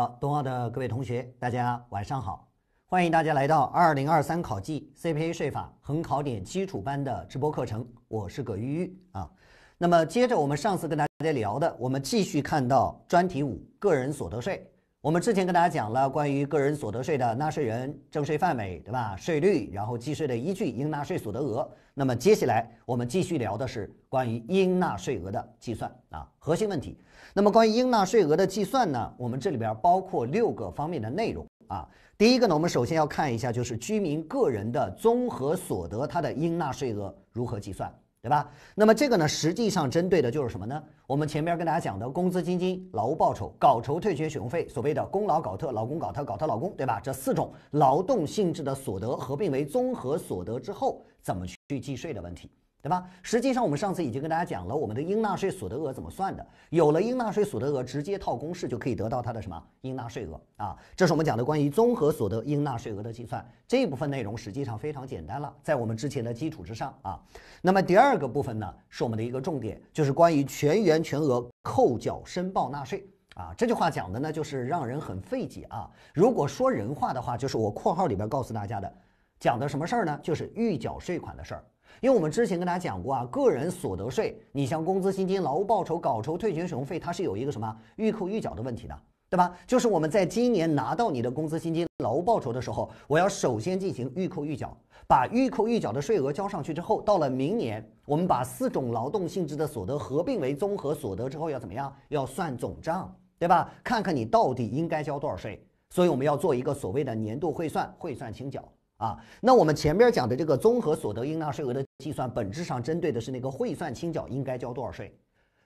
好，冬奥的各位同学，大家晚上好！欢迎大家来到二零二三考季 CPA 税法横考点基础班的直播课程，我是葛玉玉啊。那么接着我们上次跟大家聊的，我们继续看到专题五个人所得税。我们之前跟大家讲了关于个人所得税的纳税人、征税范围，对吧？税率，然后计税的依据，应纳税所得额。那么接下来我们继续聊的是关于应纳税额的计算啊，核心问题。那么关于应纳税额的计算呢，我们这里边包括六个方面的内容啊。第一个呢，我们首先要看一下就是居民个人的综合所得它的应纳税额如何计算。对吧？那么这个呢，实际上针对的就是什么呢？我们前面跟大家讲的工资基金、劳务报酬、稿酬、退学、使用费，所谓的“工劳搞特”、“老公搞特”、“搞特老公”，对吧？这四种劳动性质的所得合并为综合所得之后，怎么去计税的问题？对吧？实际上，我们上次已经跟大家讲了我们的应纳税所得额怎么算的。有了应纳税所得额，直接套公式就可以得到它的什么应纳税额啊？这是我们讲的关于综合所得应纳税额的计算这一部分内容，实际上非常简单了，在我们之前的基础之上啊。那么第二个部分呢，是我们的一个重点，就是关于全员全额扣缴申报纳税啊。这句话讲的呢，就是让人很费解啊。如果说人话的话，就是我括号里边告诉大家的，讲的什么事儿呢？就是预缴税款的事儿。因为我们之前跟大家讲过啊，个人所得税，你像工资薪金、劳务报酬、稿酬、退群使用费，它是有一个什么预扣预缴的问题的，对吧？就是我们在今年拿到你的工资薪金、劳务报酬的时候，我要首先进行预扣预缴，把预扣预缴的税额交上去之后，到了明年，我们把四种劳动性质的所得合并为综合所得之后，要怎么样？要算总账，对吧？看看你到底应该交多少税。所以我们要做一个所谓的年度汇算，汇算清缴啊。那我们前面讲的这个综合所得应纳税额的。计算本质上针对的是那个汇算清缴应该交多少税，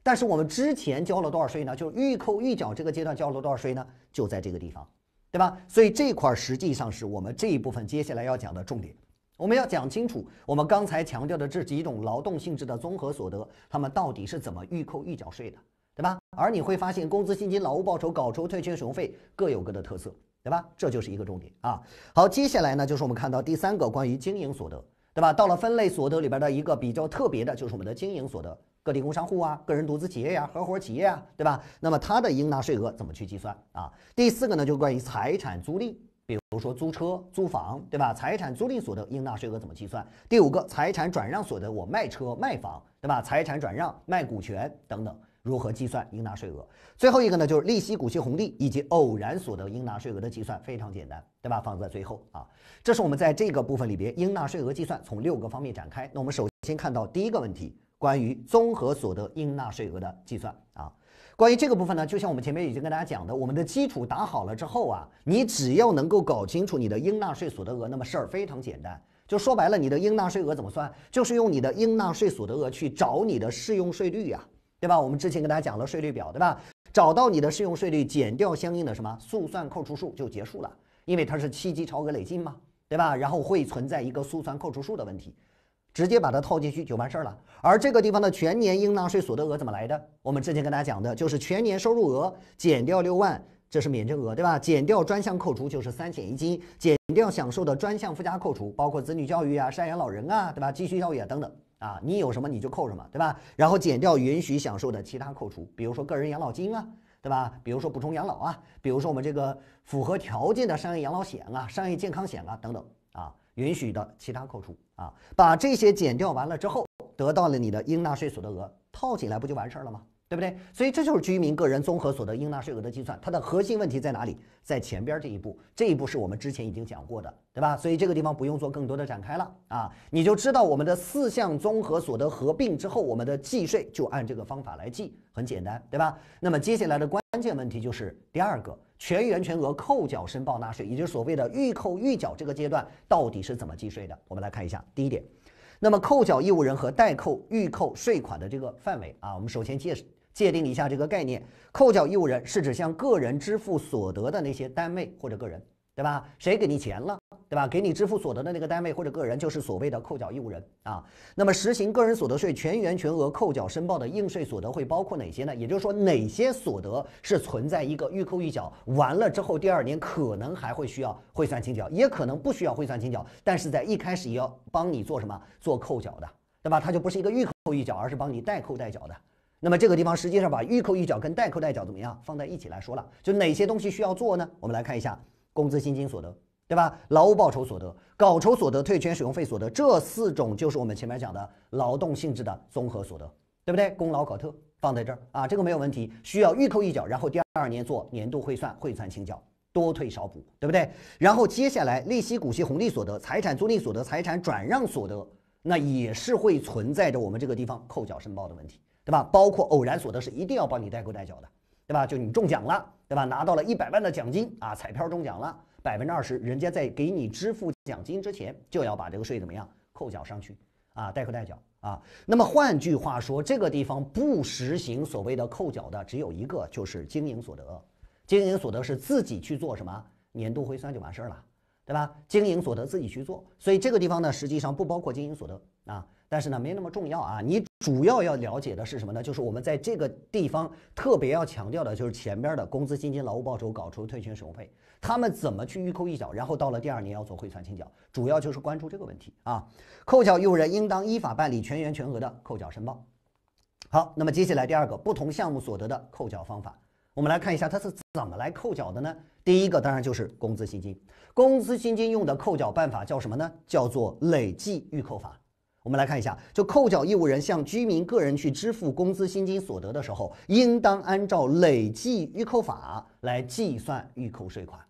但是我们之前交了多少税呢？就是预扣预缴这个阶段交了多少税呢？就在这个地方，对吧？所以这块实际上是我们这一部分接下来要讲的重点。我们要讲清楚我们刚才强调的这几种劳动性质的综合所得，他们到底是怎么预扣预缴税的，对吧？而你会发现工资薪金、劳务报酬、稿酬、退许使用费各有各的特色，对吧？这就是一个重点啊。好，接下来呢就是我们看到第三个关于经营所得。对吧？到了分类所得里边的一个比较特别的，就是我们的经营所得，个体工商户啊，个人独资企业呀，合伙企业啊，对吧？那么它的应纳税额怎么去计算啊？第四个呢，就关于财产租赁，比如说租车、租房，对吧？财产租赁所得应纳税额怎么计算？第五个，财产转让所得，我卖车、卖房，对吧？财产转让、卖股权等等。如何计算应纳税额？最后一个呢，就是利息、股息、红利以及偶然所得应纳税额的计算，非常简单，对吧？放在最后啊，这是我们在这个部分里边应纳税额计算从六个方面展开。那我们首先看到第一个问题，关于综合所得应纳税额的计算啊。关于这个部分呢，就像我们前面已经跟大家讲的，我们的基础打好了之后啊，你只要能够搞清楚你的应纳税所得额，那么事儿非常简单，就说白了，你的应纳税额怎么算？就是用你的应纳税所得额去找你的适用税率呀。对吧？我们之前跟大家讲了税率表，对吧？找到你的适用税率，减掉相应的什么速算扣除数就结束了，因为它是七级超额累进嘛，对吧？然后会存在一个速算扣除数的问题，直接把它套进去就完事儿了。而这个地方的全年应纳税所得额怎么来的？我们之前跟大家讲的就是全年收入额减掉六万，这是免征额，对吧？减掉专项扣除就是三减一金，减掉享受的专项附加扣除，包括子女教育啊、赡养老人啊，对吧？继续教育啊等等。啊，你有什么你就扣什么，对吧？然后减掉允许享受的其他扣除，比如说个人养老金啊，对吧？比如说补充养老啊，比如说我们这个符合条件的商业养老险啊、商业健康险啊等等啊，允许的其他扣除啊，把这些减掉完了之后，得到了你的应纳税所得额，套起来不就完事儿了吗？对不对？所以这就是居民个人综合所得应纳税额的计算，它的核心问题在哪里？在前边这一步，这一步是我们之前已经讲过的，对吧？所以这个地方不用做更多的展开了啊，你就知道我们的四项综合所得合并之后，我们的计税就按这个方法来计，很简单，对吧？那么接下来的关键问题就是第二个，全员全额扣缴申报纳税，也就是所谓的预扣预缴这个阶段到底是怎么计税的？我们来看一下第一点，那么扣缴义务人和代扣预扣税款的这个范围啊，我们首先介。界定一下这个概念，扣缴义务人是指向个人支付所得的那些单位或者个人，对吧？谁给你钱了，对吧？给你支付所得的那个单位或者个人就是所谓的扣缴义务人啊。那么，实行个人所得税全员全额扣缴申报的应税所得会包括哪些呢？也就是说，哪些所得是存在一个预扣预缴，完了之后第二年可能还会需要汇算清缴，也可能不需要汇算清缴。但是在一开始，也要帮你做什么？做扣缴的，对吧？它就不是一个预扣预缴，而是帮你代扣代缴的。那么这个地方实际上把预扣预缴跟代扣代缴怎么样放在一起来说了，就哪些东西需要做呢？我们来看一下工资薪金所得，对吧？劳务报酬所得、稿酬所得、退权使用费所得这四种就是我们前面讲的劳动性质的综合所得，对不对？功劳考特放在这儿啊，这个没有问题，需要预扣预缴，然后第二年做年度汇算，汇算清缴多退少补，对不对？然后接下来利息股息红利所得、财产租赁所得、财产转让所得，那也是会存在着我们这个地方扣缴申报的问题。对吧？包括偶然所得是一定要帮你代扣代缴的，对吧？就你中奖了，对吧？拿到了一百万的奖金啊，彩票中奖了，百分之二十，人家在给你支付奖金之前就要把这个税怎么样扣缴上去啊，代扣代缴啊。那么换句话说，这个地方不实行所谓的扣缴的只有一个，就是经营所得。经营所得是自己去做什么年度汇算就完事儿了，对吧？经营所得自己去做，所以这个地方呢，实际上不包括经营所得啊。但是呢，没那么重要啊。你主要要了解的是什么呢？就是我们在这个地方特别要强调的，就是前边的工资薪金、劳务报酬、稿酬、退许使用费，他们怎么去预扣预缴，然后到了第二年要做汇算清缴，主要就是关注这个问题啊。扣缴义务人应当依法办理全员全额的扣缴申报。好，那么接下来第二个，不同项目所得的扣缴方法，我们来看一下它是怎么来扣缴的呢？第一个当然就是工资薪金，工资薪金用的扣缴办法叫什么呢？叫做累计预扣法。我们来看一下，就扣缴义务人向居民个人去支付工资薪金所得的时候，应当按照累计预扣法来计算预扣税款。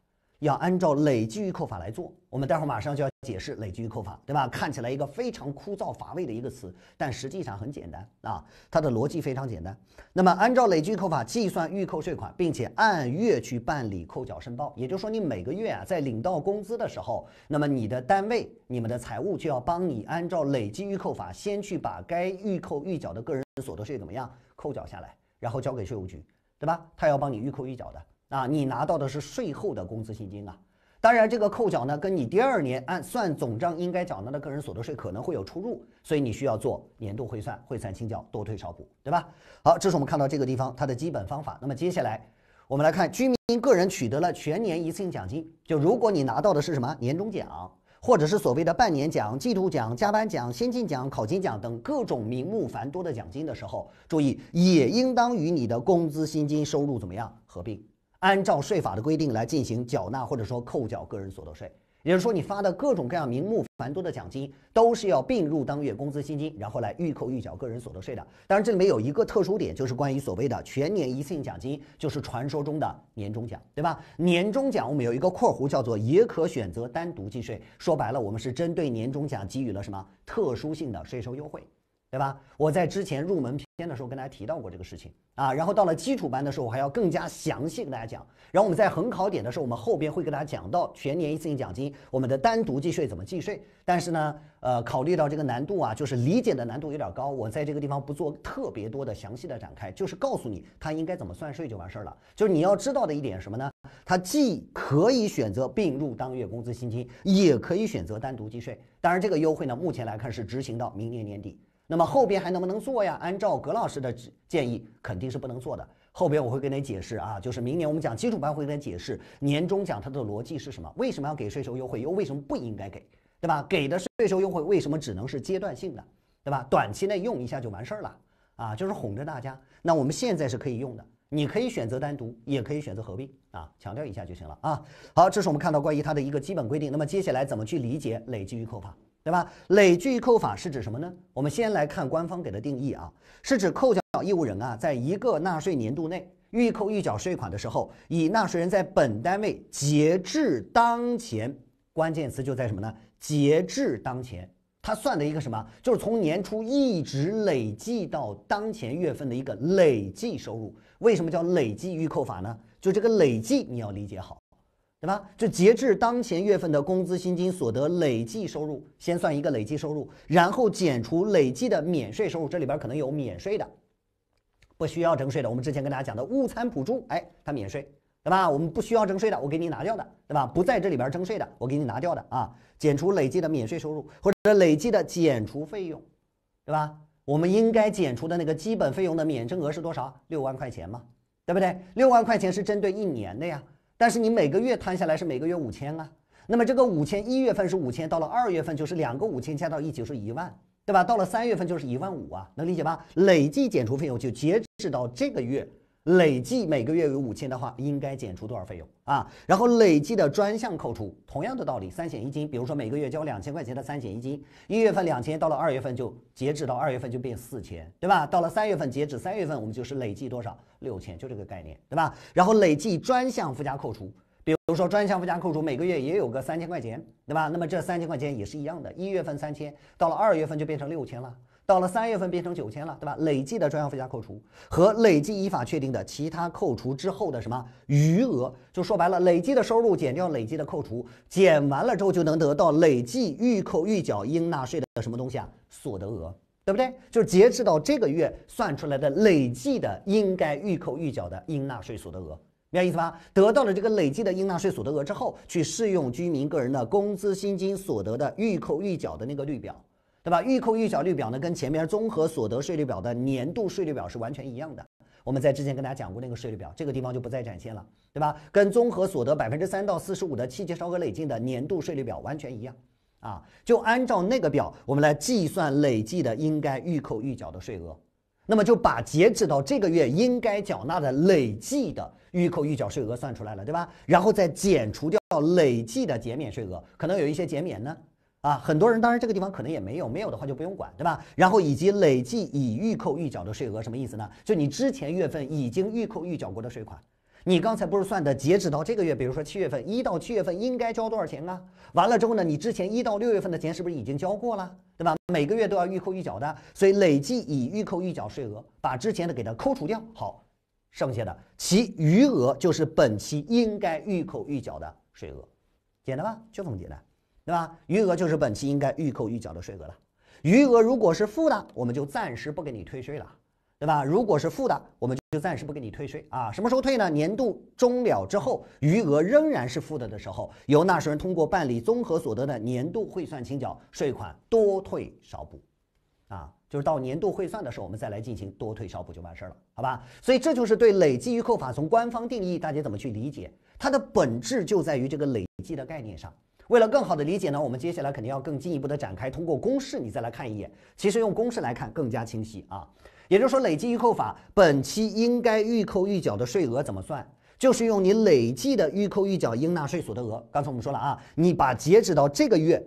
要按照累计预扣法来做，我们待会儿马上就要解释累计预扣法，对吧？看起来一个非常枯燥乏味的一个词，但实际上很简单啊，它的逻辑非常简单。那么，按照累计预扣法计算预扣税款，并且按月去办理扣缴申报，也就是说，你每个月啊，在领到工资的时候，那么你的单位、你们的财务就要帮你按照累计预扣法，先去把该预扣预缴的个人所得税怎么样扣缴下来，然后交给税务局，对吧？他要帮你预扣预缴的。啊，你拿到的是税后的工资薪金啊。当然，这个扣缴呢，跟你第二年按算总账应该缴纳的个人所得税可能会有出入，所以你需要做年度汇算，汇算清缴，多退少补，对吧？好，这是我们看到这个地方它的基本方法。那么接下来我们来看居民个人取得了全年一次性奖金，就如果你拿到的是什么年终奖，或者是所谓的半年奖、季度奖、加班奖、先进奖、考勤奖等各种名目繁多的奖金的时候，注意也应当与你的工资薪金收入怎么样合并。按照税法的规定来进行缴纳，或者说扣缴个人所得税，也就是说你发的各种各样名目繁多的奖金，都是要并入当月工资薪金，然后来预扣预缴个人所得税的。当然这里面有一个特殊点，就是关于所谓的全年一次性奖金，就是传说中的年终奖，对吧？年终奖我们有一个括弧叫做也可选择单独计税，说白了，我们是针对年终奖给予了什么特殊性的税收优惠。对吧？我在之前入门篇的时候跟大家提到过这个事情啊，然后到了基础班的时候，我还要更加详细跟大家讲。然后我们在横考点的时候，我们后边会给大家讲到全年一次性奖金我们的单独计税怎么计税。但是呢，呃，考虑到这个难度啊，就是理解的难度有点高，我在这个地方不做特别多的详细的展开，就是告诉你它应该怎么算税就完事儿了。就是你要知道的一点什么呢？它既可以选择并入当月工资薪金，也可以选择单独计税。当然，这个优惠呢，目前来看是执行到明年年底。那么后边还能不能做呀？按照葛老师的建议，肯定是不能做的。后边我会跟您解释啊，就是明年我们讲基础班会跟您解释，年终奖它的逻辑是什么？为什么要给税收优惠？又为什么不应该给？对吧？给的税收优惠为什么只能是阶段性的？对吧？短期内用一下就完事儿了啊，就是哄着大家。那我们现在是可以用的，你可以选择单独，也可以选择合并啊，强调一下就行了啊。好，这是我们看到关于它的一个基本规定。那么接下来怎么去理解累计与扣罚？对吧？累计扣法是指什么呢？我们先来看官方给的定义啊，是指扣缴义务人啊，在一个纳税年度内预扣预缴税款的时候，以纳税人在本单位截至当前，关键词就在什么呢？截至当前，他算的一个什么？就是从年初一直累计到当前月份的一个累计收入。为什么叫累计预扣法呢？就这个累计你要理解好。对吧？就截至当前月份的工资薪金所得累计收入，先算一个累计收入，然后减除累计的免税收入。这里边可能有免税的，不需要征税的。我们之前跟大家讲的误餐补助，哎，它免税，对吧？我们不需要征税的，我给你拿掉的，对吧？不在这里边征税的，我给你拿掉的啊。减除累计的免税收入，或者累计的减除费用，对吧？我们应该减除的那个基本费用的免征额是多少？六万块钱嘛，对不对？六万块钱是针对一年的呀。但是你每个月摊下来是每个月五千啊，那么这个五千，一月份是五千，到了二月份就是两个五千加到一起是一万，对吧？到了三月份就是一万五啊，能理解吧？累计减除费用就截止到这个月。累计每个月有五千的话，应该减出多少费用啊？然后累计的专项扣除，同样的道理，三险一金，比如说每个月交两千块钱的三险一金，一月份两千，到了二月份就截止到二月份就变四千，对吧？到了三月份截止，三月份我们就是累计多少六千，就这个概念，对吧？然后累计专项附加扣除，比如说专项附加扣除每个月也有个三千块钱，对吧？那么这三千块钱也是一样的，一月份三千，到了二月份就变成六千了。到了三月份变成九千了，对吧？累计的专项附加扣除和累计依法确定的其他扣除之后的什么余额，就说白了，累计的收入减掉累计的扣除，减完了之后就能得到累计预扣预缴应纳税的什么东西啊？所得额，对不对？就是截止到这个月算出来的累计的应该预扣预缴的应纳税所得额，明白意思吧？得到了这个累计的应纳税所得额之后，去适用居民个人的工资薪金所得的预扣预缴的那个率表。对吧？预扣预缴率表呢，跟前面综合所得税率表的年度税率表是完全一样的。我们在之前跟大家讲过那个税率表，这个地方就不再展现了，对吧？跟综合所得百分之三到四十五的七级超额累进的年度税率表完全一样，啊，就按照那个表，我们来计算累计的应该预扣预缴的税额。那么就把截止到这个月应该缴纳的累计的预扣预缴税额算出来了，对吧？然后再减除掉累计的减免税额，可能有一些减免呢。啊，很多人当然这个地方可能也没有，没有的话就不用管，对吧？然后以及累计已预扣预缴的税额什么意思呢？就你之前月份已经预扣预缴过的税款，你刚才不是算的截止到这个月，比如说七月份，一到七月份应该交多少钱啊？完了之后呢，你之前一到六月份的钱是不是已经交过了？对吧？每个月都要预扣预缴的，所以累计已预扣预缴税额，把之前的给它扣除掉，好，剩下的其余额就是本期应该预扣预缴的税额，简单吧？就这么简单。对吧？余额就是本期应该预扣预缴的税额了。余额如果是负的，我们就暂时不给你退税了，对吧？如果是负的，我们就暂时不给你退税啊。什么时候退呢？年度终了之后，余额仍然是负的的时候，由纳税人通过办理综合所得的年度汇算清缴，税款多退少补，啊，就是到年度汇算的时候，我们再来进行多退少补就完事儿了，好吧？所以这就是对累计预扣法从官方定义，大家怎么去理解？它的本质就在于这个累计的概念上。为了更好的理解呢，我们接下来肯定要更进一步的展开。通过公式，你再来看一眼，其实用公式来看更加清晰啊。也就是说，累计预扣法本期应该预扣预缴的税额怎么算？就是用你累计的预扣预缴应纳税所得额。刚才我们说了啊，你把截止到这个月，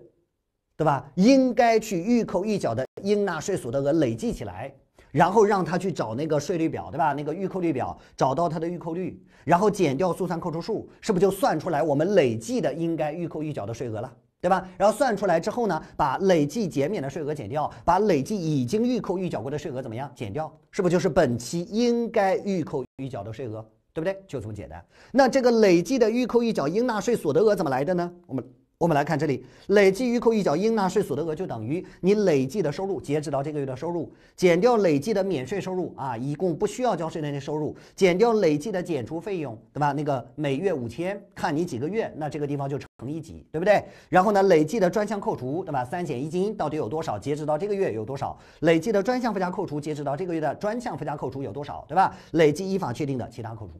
对吧？应该去预扣预缴的应纳税所得额累计起来。然后让他去找那个税率表，对吧？那个预扣率表，找到他的预扣率，然后减掉速算扣除数，是不是就算出来我们累计的应该预扣预缴的税额了，对吧？然后算出来之后呢，把累计减免的税额减掉，把累计已经预扣预缴过的税额怎么样减掉？是不是就是本期应该预扣预缴的税额？对不对？就这么简单。那这个累计的预扣预缴应纳税所得额怎么来的呢？我们。我们来看这里，累计预扣预缴应纳税所得额就等于你累计的收入，截止到这个月的收入，减掉累计的免税收入啊，一共不需要交税那些收入，减掉累计的减除费用，对吧？那个每月五千，看你几个月，那这个地方就乘一几，对不对？然后呢，累计的专项扣除，对吧？三险一金到底有多少？截止到这个月有多少？累计的专项附加扣除，截止到这个月的专项附加扣除有多少，对吧？累计依法确定的其他扣除，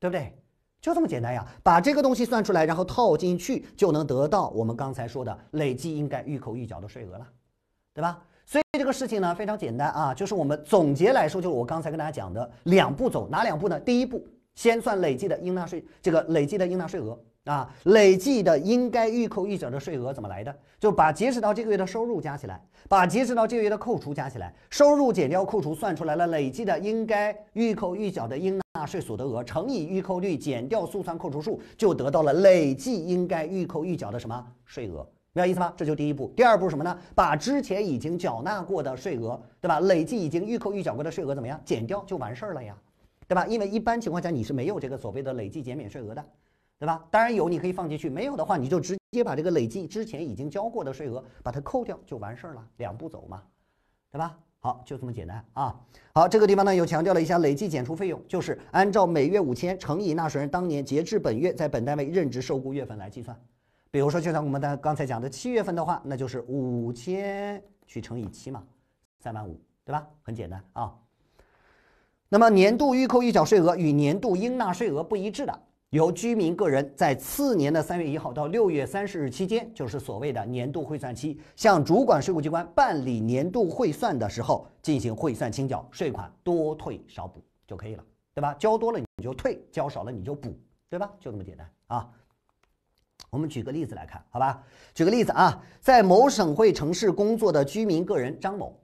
对不对？就这么简单呀，把这个东西算出来，然后套进去就能得到我们刚才说的累计应该预扣预缴的税额了，对吧？所以这个事情呢非常简单啊，就是我们总结来说，就是我刚才跟大家讲的两步走，哪两步呢？第一步，先算累计的应纳税这个累计的应纳税额。啊，累计的应该预扣预缴的税额怎么来的？就把截止到这个月的收入加起来，把截止到这个月的扣除加起来，收入减掉扣除算出来了，累计的应该预扣预缴的应纳税所得额乘以预扣率，减掉速算扣除数，就得到了累计应该预扣预缴的什么税额？明白意思吗？这就是第一步。第二步是什么呢？把之前已经缴纳过的税额，对吧？累计已经预扣预缴过的税额怎么样？减掉就完事儿了呀，对吧？因为一般情况下你是没有这个所谓的累计减免税额的。对吧？当然有，你可以放进去；没有的话，你就直接把这个累计之前已经交过的税额把它扣掉，就完事儿了，两步走嘛，对吧？好，就这么简单啊。好，这个地方呢又强调了一下累计减除费用，就是按照每月五千乘以纳税人当年截至本月在本单位任职受雇月份来计算。比如说，就像我们的刚才讲的七月份的话，那就是五千去乘以七嘛，三万五，对吧？很简单啊。那么年度预扣预缴税额与年度应纳税额不一致的。由居民个人在次年的三月一号到六月三十日期间，就是所谓的年度汇算期，向主管税务机关办理年度汇算的时候进行汇算清缴，税款多退少补就可以了，对吧？交多了你就退，交少了你就补，对吧？就这么简单啊。我们举个例子来看，好吧？举个例子啊，在某省会城市工作的居民个人张某，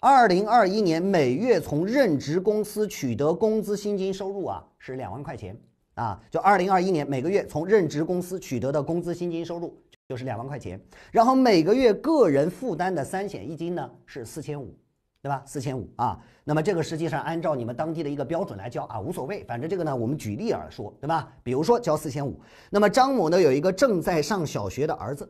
二零二一年每月从任职公司取得工资薪金收入啊是两万块钱。啊，就二零二一年每个月从任职公司取得的工资薪金收入就是两万块钱，然后每个月个人负担的三险一金呢是四千五，对吧？四千五啊，那么这个实际上按照你们当地的一个标准来交啊，无所谓，反正这个呢我们举例而说，对吧？比如说交四千五，那么张某呢有一个正在上小学的儿子，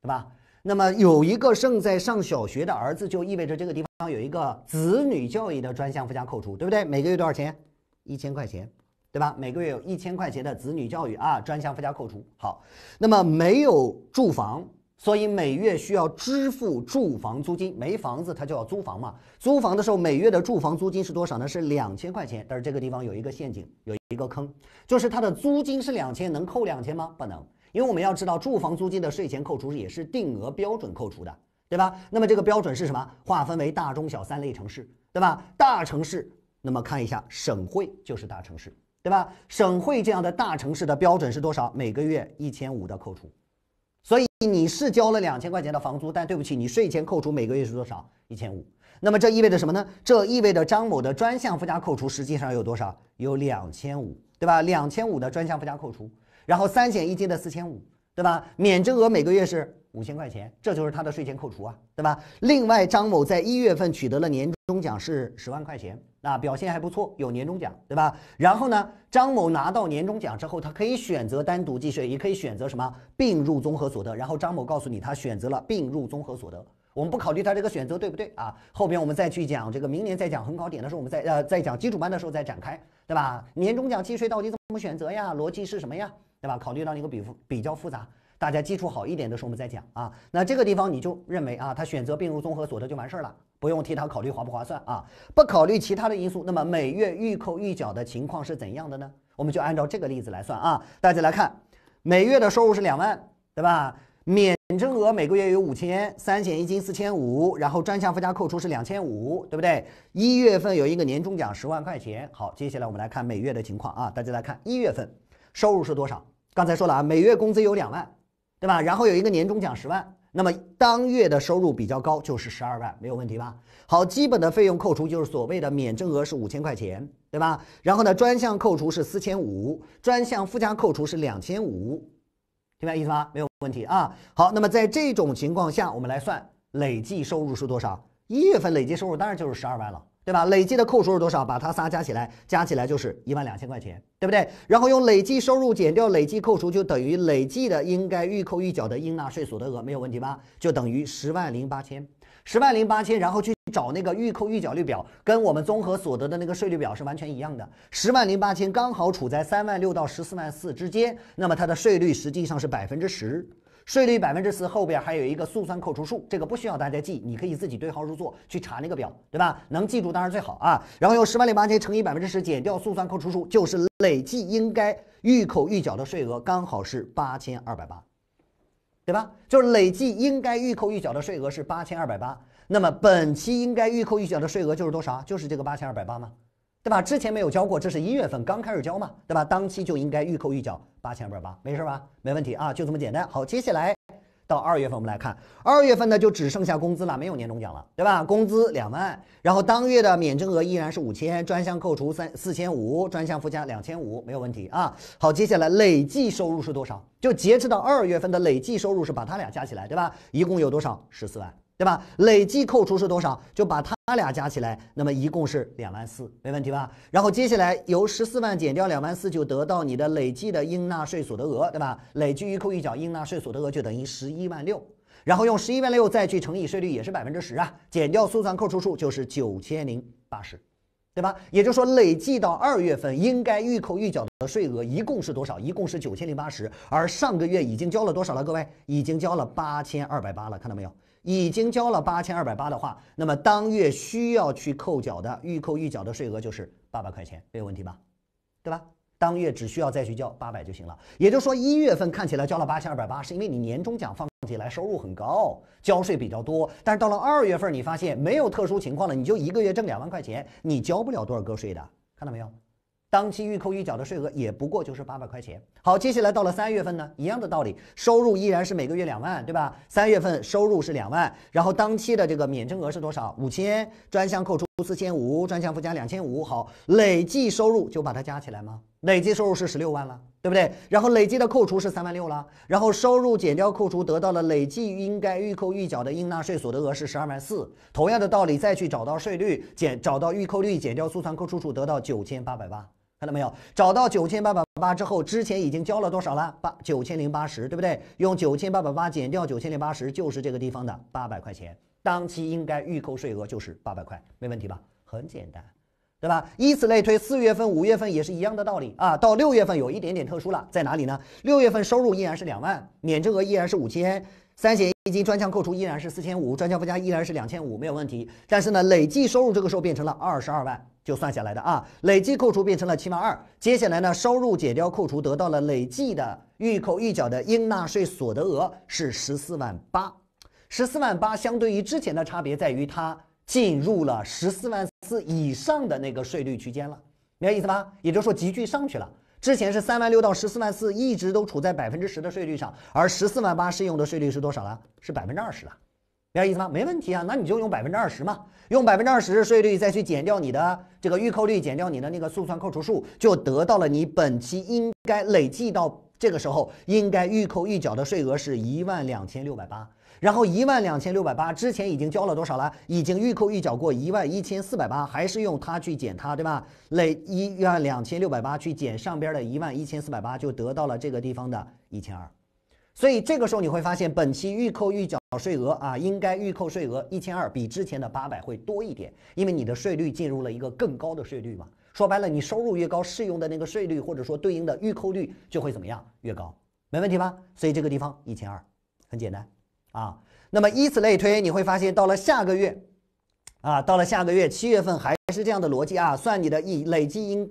对吧？那么有一个正在上小学的儿子就意味着这个地方有一个子女教育的专项附加扣除，对不对？每个月多少钱？一千块钱。对吧？每个月有一千块钱的子女教育啊，专项附加扣除。好，那么没有住房，所以每月需要支付住房租金。没房子他就要租房嘛。租房的时候每月的住房租金是多少呢？是两千块钱。但是这个地方有一个陷阱，有一个坑，就是它的租金是两千，能扣两千吗？不能，因为我们要知道住房租金的税前扣除也是定额标准扣除的，对吧？那么这个标准是什么？划分为大中小三类城市，对吧？大城市，那么看一下省会就是大城市。对吧？省会这样的大城市的标准是多少？每个月一千五的扣除，所以你是交了两千块钱的房租，但对不起，你税前扣除每个月是多少？一千五。那么这意味着什么呢？这意味着张某的专项附加扣除实际上有多少？有两千五，对吧？两千五的专项附加扣除，然后三险一金的四千五，对吧？免征额每个月是。五千块钱，这就是他的税前扣除啊，对吧？另外，张某在一月份取得了年终奖是十万块钱，那表现还不错，有年终奖，对吧？然后呢，张某拿到年终奖之后，他可以选择单独计税，也可以选择什么并入综合所得。然后张某告诉你，他选择了并入综合所得。我们不考虑他这个选择对不对啊？后边我们再去讲这个，明年再讲很高点的时候，我们再呃再讲基础班的时候再展开，对吧？年终奖计税到底怎么选择呀？逻辑是什么呀？对吧？考虑到一个比复比较复杂。大家基础好一点的时候，我们再讲啊。那这个地方你就认为啊，他选择并入综合所得就完事儿了，不用替他考虑划不划算啊，不考虑其他的因素。那么每月预扣预缴的情况是怎样的呢？我们就按照这个例子来算啊。大家来看，每月的收入是两万，对吧？免征额每个月有五千，三险一金四千五，然后专项附加扣除是两千五，对不对？一月份有一个年终奖十万块钱。好，接下来我们来看每月的情况啊。大家来看，一月份收入是多少？刚才说了啊，每月工资有两万。对吧？然后有一个年终奖十万，那么当月的收入比较高，就是十二万，没有问题吧？好，基本的费用扣除就是所谓的免征额是五千块钱，对吧？然后呢，专项扣除是四千五，专项附加扣除是两千五，明白意思吧？没有问题啊。好，那么在这种情况下，我们来算累计收入是多少？一月份累计收入当然就是十二万了。对吧？累计的扣除是多少？把它仨加起来，加起来就是一万两千块钱，对不对？然后用累计收入减掉累计扣除，就等于累计的应该预扣预缴的应纳税所得额，没有问题吧？就等于十万零八千，十万零八千，然后去找那个预扣预缴率表，跟我们综合所得的那个税率表是完全一样的。十万零八千刚好处在三万六到十四万四之间，那么它的税率实际上是百分之十。税率百分之四后边还有一个速算扣除数，这个不需要大家记，你可以自己对号入座去查那个表，对吧？能记住当然最好啊。然后用十万零八千乘以百分之十，减掉速算扣除数，就是累计应该预扣预缴的税额，刚好是八千二百八，对吧？就是累计应该预扣预缴的税额是八千二百八。那么本期应该预扣预缴的税额就是多少？就是这个八千二百八吗？对吧？之前没有交过，这是一月份刚开始交嘛，对吧？当期就应该预扣预缴八千二百八，没事吧？没问题啊，就这么简单。好，接下来到二月份我们来看，二月份呢就只剩下工资了，没有年终奖了，对吧？工资两万，然后当月的免征额依然是五千，专项扣除三四千五，专项附加两千五，没有问题啊。好，接下来累计收入是多少？就截止到二月份的累计收入是把它俩加起来，对吧？一共有多少？十四万。对吧？累计扣除是多少？就把它俩加起来，那么一共是两万四，没问题吧？然后接下来由十四万减掉两万四，就得到你的累计的应纳税所得额，对吧？累计预扣预缴应纳税所得额就等于十一万六，然后用十一万六再去乘以税率，也是百分之十啊，减掉速算扣除数就是九千零八十，对吧？也就是说，累计到二月份应该预扣预缴的税额一共是多少？一共是九千零八十，而上个月已经交了多少了？各位已经交了八千二百八了，看到没有？已经交了八千二百八的话，那么当月需要去扣缴的预扣预缴的税额就是八百块钱，没有问题吧？对吧？当月只需要再去交八百就行了。也就是说，一月份看起来交了八千二百八，是因为你年终奖放起来收入很高，交税比较多。但是到了二月份，你发现没有特殊情况了，你就一个月挣两万块钱，你交不了多少个税的。看到没有？当期预扣预缴的税额也不过就是八百块钱。好，接下来到了三月份呢，一样的道理，收入依然是每个月两万，对吧？三月份收入是两万，然后当期的这个免征额是多少？五千，专项扣除四千五，专项附加两千五。好，累计收入就把它加起来吗？累计收入是十六万了，对不对？然后累计的扣除是三万六了，然后收入减掉扣除，得到了累计应该预扣预缴的应纳税所得额是十二万四。同样的道理，再去找到税率，减找到预扣率，减掉速算扣除数，得到九千八百八。看到没有？找到九千八百八之后，之前已经交了多少了？八九千零八十，对不对？用九千八百八减掉九千零八十，就是这个地方的八百块钱。当期应该预扣税额就是八百块，没问题吧？很简单，对吧？以此类推，四月份、五月份也是一样的道理啊。到六月份有一点点特殊了，在哪里呢？六月份收入依然是两万，免征额依然是五千，三险一金专项扣除依然是四千五，专项附加依然是两千五，没有问题。但是呢，累计收入这个时候变成了二十二万。就算下来的啊，累计扣除变成了七万二。接下来呢，收入减掉扣除得到了累计的预扣预缴的应纳税所得额是十四万八。十四万八相对于之前的差别在于，它进入了十四万四以上的那个税率区间了，明白意思吧？也就是说，急剧上去了。之前是三万六到十四万四，一直都处在百分之十的税率上，而十四万八适用的税率是多少了？是百分之二十了。明白意思吗？没问题啊，那你就用百分之二十嘛，用百分之二十税率再去减掉你的这个预扣率，减掉你的那个速算扣除数，就得到了你本期应该累计到这个时候应该预扣预缴的税额是一万两千六百八。然后一万两千六百八之前已经交了多少了？已经预扣预缴过一万一千四百八，还是用它去减它，对吧？累一万两千六百八去减上边的一万一千四百八，就得到了这个地方的一千二。所以这个时候你会发现，本期预扣预缴税额啊，应该预扣税额一千二，比之前的八百会多一点，因为你的税率进入了一个更高的税率嘛。说白了，你收入越高，适用的那个税率或者说对应的预扣率就会怎么样，越高，没问题吧？所以这个地方一千二，很简单啊。那么以此类推，你会发现到了下个月，啊，到了下个月七月份还是这样的逻辑啊，算你的一累计应。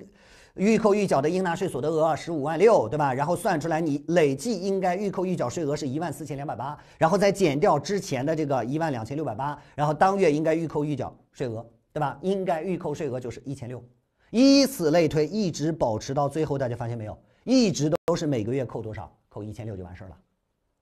预扣预缴的应纳税所得额十五万六，对吧？然后算出来你累计应该预扣预缴税额是一万四千两百八，然后再减掉之前的这个一万两千六百八，然后当月应该预扣预缴税额，对吧？应该预扣税额就是一千六，以此类推，一直保持到最后，大家发现没有？一直都是每个月扣多少，扣一千六就完事儿了，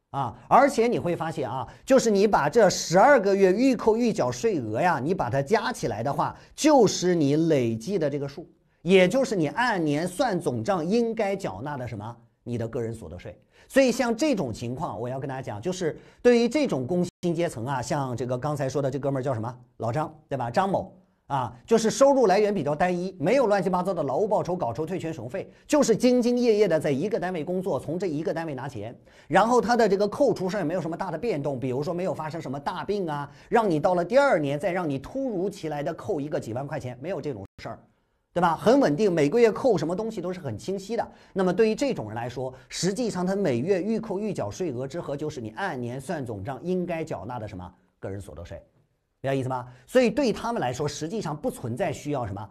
啊！而且你会发现啊，就是你把这十二个月预扣预缴税额呀，你把它加起来的话，就是你累计的这个数。也就是你按年算总账应该缴纳的什么？你的个人所得税。所以像这种情况，我要跟大家讲，就是对于这种工薪阶层啊，像这个刚才说的这哥们儿叫什么？老张，对吧？张某啊，就是收入来源比较单一，没有乱七八糟的劳务报酬、稿酬、退全手用费，就是兢兢业业的在一个单位工作，从这一个单位拿钱。然后他的这个扣除事儿没有什么大的变动，比如说没有发生什么大病啊，让你到了第二年再让你突如其来的扣一个几万块钱，没有这种事儿。对吧？很稳定，每个月扣什么东西都是很清晰的。那么对于这种人来说，实际上他每月预扣预缴税额之和，就是你按年算总账应该缴纳的什么个人所得税，明白意思吗？所以对他们来说，实际上不存在需要什么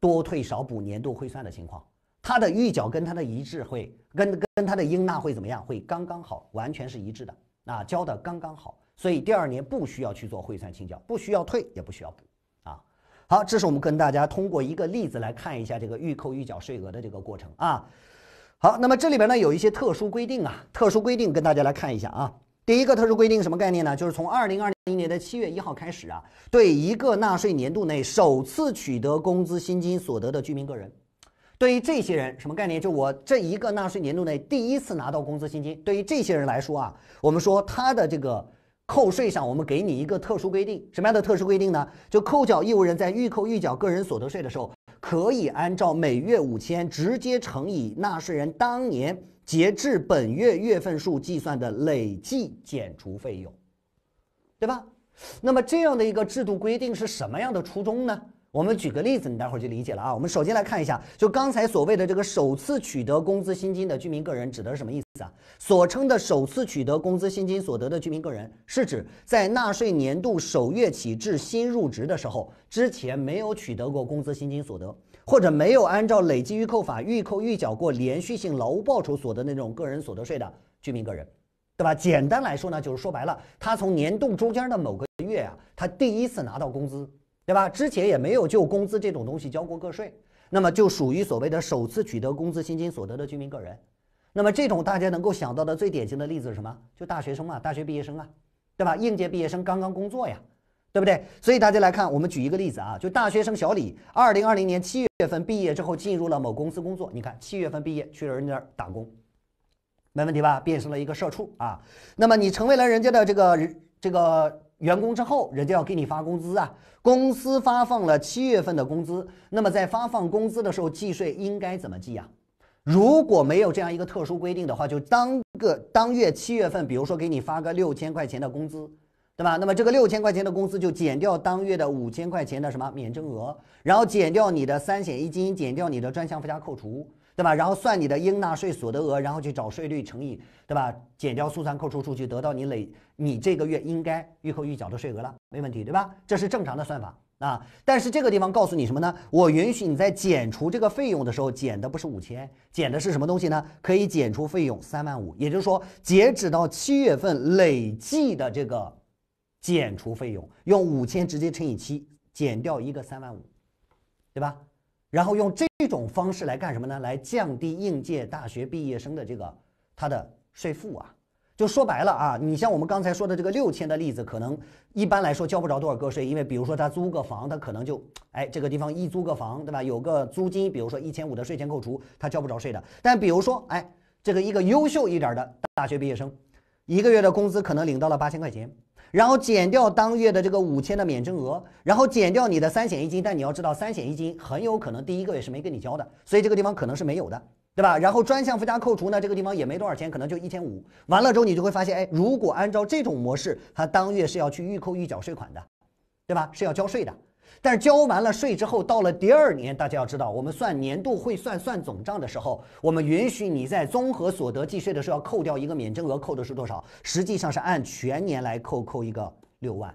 多退少补年度汇算的情况。他的预缴跟他的一致会跟跟他的应纳会怎么样？会刚刚好，完全是一致的，啊，交的刚刚好。所以第二年不需要去做汇算清缴，不需要退，也不需要补。好，这是我们跟大家通过一个例子来看一下这个预扣预缴税额的这个过程啊。好，那么这里边呢有一些特殊规定啊，特殊规定跟大家来看一下啊。第一个特殊规定什么概念呢？就是从二零二零年的七月一号开始啊，对一个纳税年度内首次取得工资薪金所得的居民个人，对于这些人什么概念？就我这一个纳税年度内第一次拿到工资薪金，对于这些人来说啊，我们说他的这个。扣税上，我们给你一个特殊规定，什么样的特殊规定呢？就扣缴义务人在预扣预缴个人所得税的时候，可以按照每月五千直接乘以纳税人当年截至本月月份数计算的累计减除费用，对吧？那么这样的一个制度规定是什么样的初衷呢？我们举个例子，你待会儿就理解了啊。我们首先来看一下，就刚才所谓的这个首次取得工资薪金的居民个人指的是什么意思啊？所称的首次取得工资薪金所得的居民个人，是指在纳税年度首月起至新入职的时候之前没有取得过工资薪金所得，或者没有按照累计预扣法预扣预缴过连续性劳务报酬所得那种个人所得税的居民个人，对吧？简单来说呢，就是说白了，他从年度中间的某个月啊，他第一次拿到工资。对吧？之前也没有就工资这种东西交过个税，那么就属于所谓的首次取得工资薪金所得的居民个人。那么这种大家能够想到的最典型的例子是什么？就大学生嘛，大学毕业生啊，对吧？应届毕业生刚刚工作呀，对不对？所以大家来看，我们举一个例子啊，就大学生小李，二零二零年七月份毕业之后进入了某公司工作。你看，七月份毕业去了人那儿打工，没问题吧？变成了一个社畜啊。那么你成为了人家的这个这个。员工之后，人家要给你发工资啊。公司发放了七月份的工资，那么在发放工资的时候，计税应该怎么计呀？如果没有这样一个特殊规定的话，就当个当月七月份，比如说给你发个六千块钱的工资，对吧？那么这个六千块钱的工资就减掉当月的五千块钱的什么免征额，然后减掉你的三险一金，减掉你的专项附加扣除，对吧？然后算你的应纳税所得额，然后去找税率乘以，对吧？减掉速算扣除出去得到你累。你这个月应该预扣预缴的税额了，没问题对吧？这是正常的算法啊。但是这个地方告诉你什么呢？我允许你在减除这个费用的时候，减的不是五千，减的是什么东西呢？可以减出费用三万五，也就是说，截止到七月份累计的这个减除费用，用五千直接乘以七，减掉一个三万五，对吧？然后用这种方式来干什么呢？来降低应届大学毕业生的这个他的税负啊。就说白了啊，你像我们刚才说的这个六千的例子，可能一般来说交不着多少个税，因为比如说他租个房，他可能就哎这个地方一租个房，对吧？有个租金，比如说一千五的税前扣除，他交不着税的。但比如说哎，这个一个优秀一点的大学毕业生，一个月的工资可能领到了八千块钱，然后减掉当月的这个五千的免征额，然后减掉你的三险一金。但你要知道，三险一金很有可能第一个月是没给你交的，所以这个地方可能是没有的。对吧？然后专项附加扣除呢，这个地方也没多少钱，可能就一千五。完了之后，你就会发现，哎，如果按照这种模式，他当月是要去预扣预缴税款的，对吧？是要交税的。但是交完了税之后，到了第二年，大家要知道，我们算年度会算算总账的时候，我们允许你在综合所得计税的时候要扣掉一个免征额，扣的是多少？实际上是按全年来扣，扣一个六万，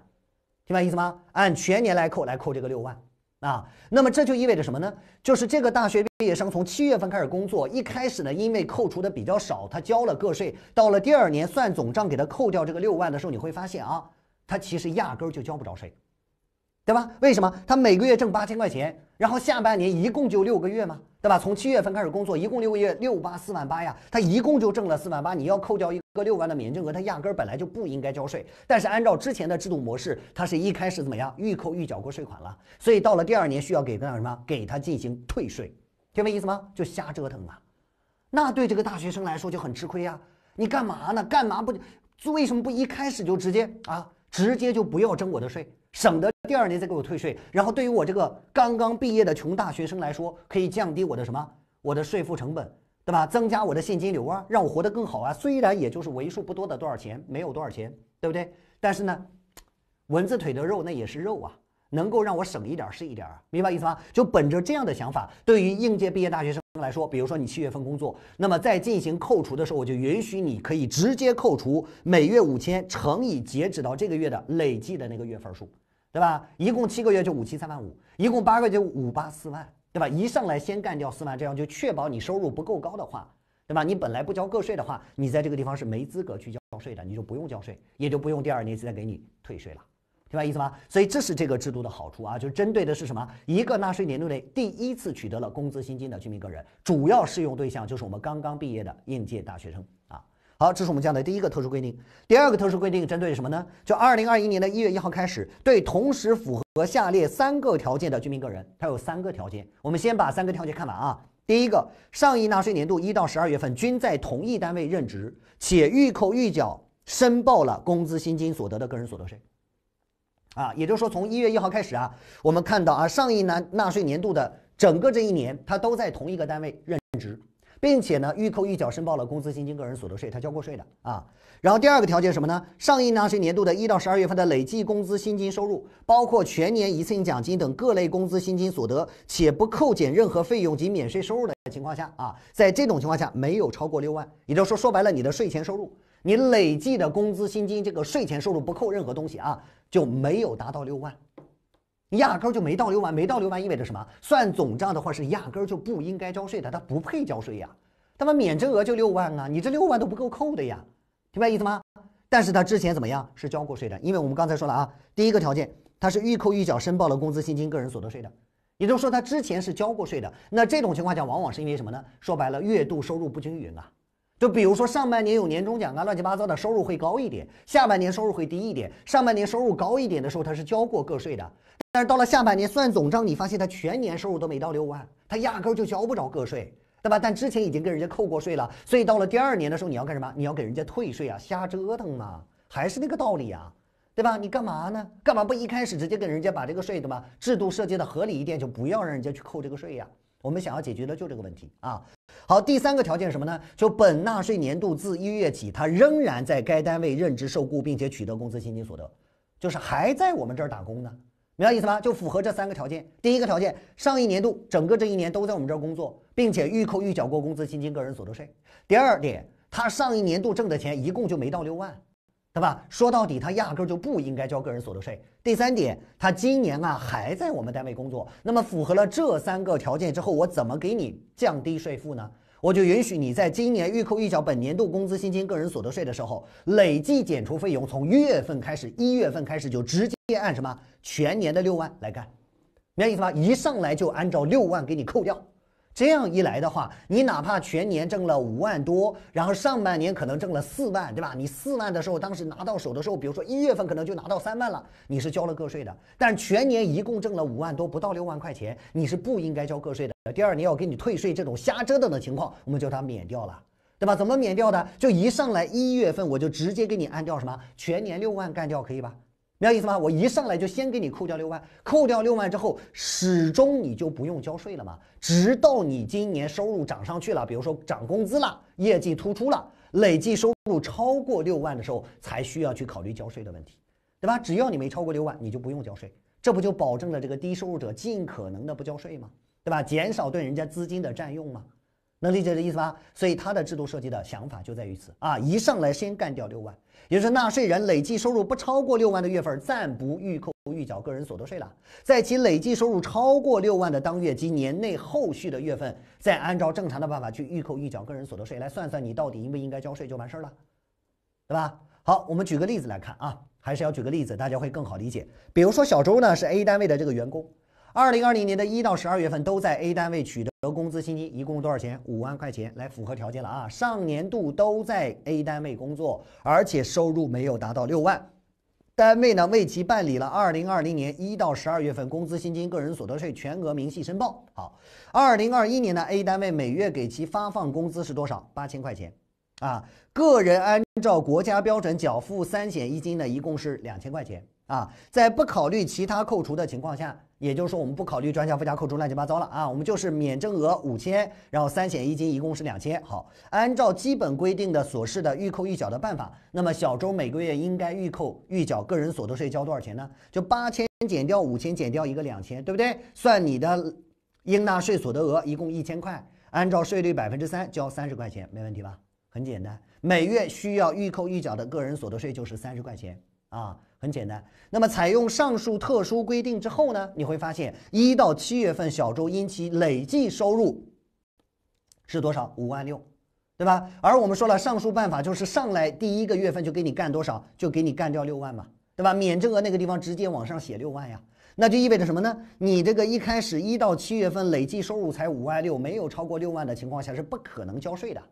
明白意思吗？按全年来扣，来扣这个六万。啊，那么这就意味着什么呢？就是这个大学毕业生从七月份开始工作，一开始呢，因为扣除的比较少，他交了个税。到了第二年算总账，给他扣掉这个六万的时候，你会发现啊，他其实压根儿就交不着税，对吧？为什么？他每个月挣八千块钱，然后下半年一共就六个月吗？对吧？从七月份开始工作，一共六个月六八四万八呀，他一共就挣了四万八。你要扣掉一个六万的免征额，他压根儿本来就不应该交税。但是按照之前的制度模式，他是一开始怎么样预扣预缴过税款了，所以到了第二年需要给他什么？给他进行退税，听明意思吗？就瞎折腾嘛，那对这个大学生来说就很吃亏呀。你干嘛呢？干嘛不？为什么不一开始就直接啊？直接就不要征我的税？省得第二年再给我退税，然后对于我这个刚刚毕业的穷大学生来说，可以降低我的什么，我的税负成本，对吧？增加我的现金流啊，让我活得更好啊。虽然也就是为数不多的多少钱，没有多少钱，对不对？但是呢，蚊子腿的肉那也是肉啊，能够让我省一点是一点儿，明白意思吗？就本着这样的想法，对于应届毕业大学生来说，比如说你七月份工作，那么在进行扣除的时候，我就允许你可以直接扣除每月五千乘以截止到这个月的累计的那个月份数。对吧？一共七个月就五七三万五，一共八个月就五八四万，对吧？一上来先干掉四万，这样就确保你收入不够高的话，对吧？你本来不交个税的话，你在这个地方是没资格去交税的，你就不用交税，也就不用第二年再给你退税了，明白意思吧？所以这是这个制度的好处啊，就针对的是什么？一个纳税年度内第一次取得了工资薪金的居民个人，主要适用对象就是我们刚刚毕业的应届大学生。好，这是我们讲的第一个特殊规定。第二个特殊规定针对什么呢？就二零二一年的一月一号开始，对同时符合下列三个条件的居民个人，它有三个条件。我们先把三个条件看完啊。第一个，上一纳税年度一到十二月份均在同一单位任职，且预扣预缴申报了工资薪金所得的个人所得税。啊，也就是说，从一月一号开始啊，我们看到啊，上一纳纳税年度的整个这一年，他都在同一个单位任职。并且呢，预扣预缴申报了工资薪金个人所得税，他交过税的啊。然后第二个条件什么呢？上一纳税年度的一到十二月份的累计工资薪金收入，包括全年一次性奖金等各类工资薪金所得，且不扣减任何费用及免税收入的情况下啊，在这种情况下没有超过六万，也就是说说白了，你的税前收入，你累计的工资薪金这个税前收入不扣任何东西啊，就没有达到六万。压根儿就没到六万，没到六万意味着什么？算总账的话是压根儿就不应该交税的，他不配交税呀。他们免征额就六万啊，你这六万都不够扣的呀，明白意思吗？但是他之前怎么样是交过税的？因为我们刚才说了啊，第一个条件他是预扣预缴申报了工资薪金个人所得税的，也就是说他之前是交过税的。那这种情况下往往是因为什么呢？说白了月度收入不均匀啊。就比如说，上半年有年终奖啊，乱七八糟的收入会高一点，下半年收入会低一点。上半年收入高一点的时候，他是交过个税的，但是到了下半年算总账，你发现他全年收入都没到六万，他压根儿就交不着个税，对吧？但之前已经跟人家扣过税了，所以到了第二年的时候，你要干什么？你要给人家退税啊，瞎折腾嘛，还是那个道理啊，对吧？你干嘛呢？干嘛不一开始直接给人家把这个税，的嘛？制度设计的合理一点，就不要让人家去扣这个税呀。我们想要解决的就这个问题啊，好，第三个条件是什么呢？就本纳税年度自一月起，他仍然在该单位任职受雇，并且取得工资薪金所得，就是还在我们这儿打工呢，明白意思吗？就符合这三个条件。第一个条件，上一年度整个这一年都在我们这儿工作，并且预扣预缴过工资薪金个人所得税。第二点，他上一年度挣的钱一共就没到六万。对吧？说到底，他压根儿就不应该交个人所得税。第三点，他今年啊还在我们单位工作，那么符合了这三个条件之后，我怎么给你降低税负呢？我就允许你在今年预扣预缴本年度工资薪金个人所得税的时候，累计减除费用从月份开始，一月份开始就直接按什么全年的六万来干，明白意思吗？一上来就按照六万给你扣掉。这样一来的话，你哪怕全年挣了五万多，然后上半年可能挣了四万，对吧？你四万的时候，当时拿到手的时候，比如说一月份可能就拿到三万了，你是交了个税的。但全年一共挣了五万多，不到六万块钱，你是不应该交个税的。第二，年要给你退税，这种瞎折腾的情况，我们叫它免掉了，对吧？怎么免掉的？就一上来一月份我就直接给你按掉什么？全年六万干掉，可以吧？明白意思吗？我一上来就先给你扣掉六万，扣掉六万之后，始终你就不用交税了嘛。直到你今年收入涨上去了，比如说涨工资了、业绩突出了，累计收入超过六万的时候，才需要去考虑交税的问题，对吧？只要你没超过六万，你就不用交税，这不就保证了这个低收入者尽可能的不交税吗？对吧？减少对人家资金的占用吗？能理解这意思吧？所以他的制度设计的想法就在于此啊，一上来先干掉六万。也就是纳税人累计收入不超过六万的月份，暂不预扣预缴个人所得税了。在其累计收入超过六万的当月及年内后续的月份，再按照正常的办法去预扣预缴个人所得税，来算算你到底应不应该交税就完事儿了，对吧？好，我们举个例子来看啊，还是要举个例子，大家会更好理解。比如说，小周呢是 A 单位的这个员工。二零二零年的一到十二月份都在 A 单位取得工资薪金，一共多少钱？五万块钱，来符合条件了啊！上年度都在 A 单位工作，而且收入没有达到六万，单位呢为其办理了二零二零年一到十二月份工资薪金个人所得税全额明细申报。好，二零二一年呢，A 单位每月给其发放工资是多少？八千块钱啊，个人按照国家标准缴付三险一金呢，一共是两千块钱啊，在不考虑其他扣除的情况下。也就是说，我们不考虑专项附加扣除乱七八糟了啊，我们就是免征额五千，然后三险一金一共是两千。好，按照基本规定的所示的预扣预缴的办法，那么小周每个月应该预扣预缴个人所得税交多少钱呢？就八千减掉五千，减掉一个两千，对不对？算你的应纳税所得额一共一千块，按照税率百分之三交三十块钱，没问题吧？很简单，每月需要预扣预缴的个人所得税就是三十块钱啊。很简单，那么采用上述特殊规定之后呢？你会发现，一到七月份，小周因其累计收入是多少？五万六，对吧？而我们说了，上述办法就是上来第一个月份就给你干多少，就给你干掉六万嘛，对吧？免征额那个地方直接往上写六万呀，那就意味着什么呢？你这个一开始一到七月份累计收入才五万六，没有超过六万的情况下是不可能交税的，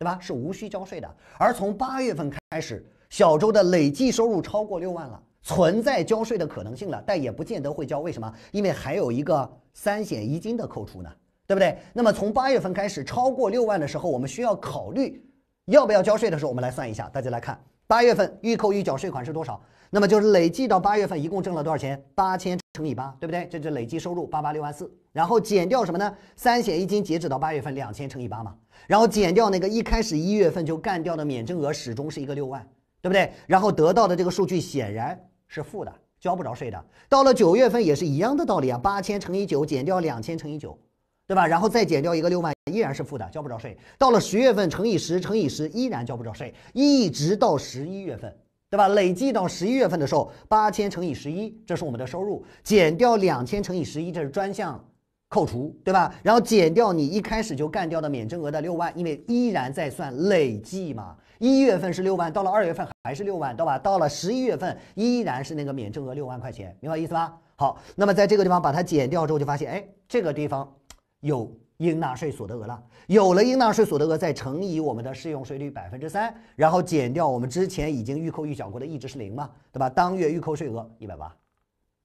对吧？是无需交税的。而从八月份开始。小周的累计收入超过六万了，存在交税的可能性了，但也不见得会交。为什么？因为还有一个三险一金的扣除呢，对不对？那么从八月份开始，超过六万的时候，我们需要考虑要不要交税的时候，我们来算一下。大家来看，八月份预扣预缴税款是多少？那么就是累计到八月份一共挣了多少钱？八千乘以八，对不对？这就累计收入八八六万四，然后减掉什么呢？三险一金截止到八月份两千乘以八嘛，然后减掉那个一开始一月份就干掉的免征额，始终是一个六万。对不对？然后得到的这个数据显然是负的，交不着税的。到了九月份也是一样的道理啊，八千乘以九减掉两千乘以九，对吧？然后再减掉一个六万，依然是负的，交不着税。到了十月份，乘以十乘以十，依然交不着税。一直到十一月份，对吧？累计到十一月份的时候，八千乘以十一，这是我们的收入，减掉两千乘以十一，这是专项扣除，对吧？然后减掉你一开始就干掉的免征额的六万，因为依然在算累计嘛。一月份是六万，到了二月份还是六万，对吧？到了十一月份依然是那个免征额六万块钱，明白意思吧？好，那么在这个地方把它减掉之后，就发现哎，这个地方有应纳税所得额了。有了应纳税所得额，再乘以我们的适用税率百分之三，然后减掉我们之前已经预扣预缴过的，一直是零嘛，对吧？当月预扣税额一百八，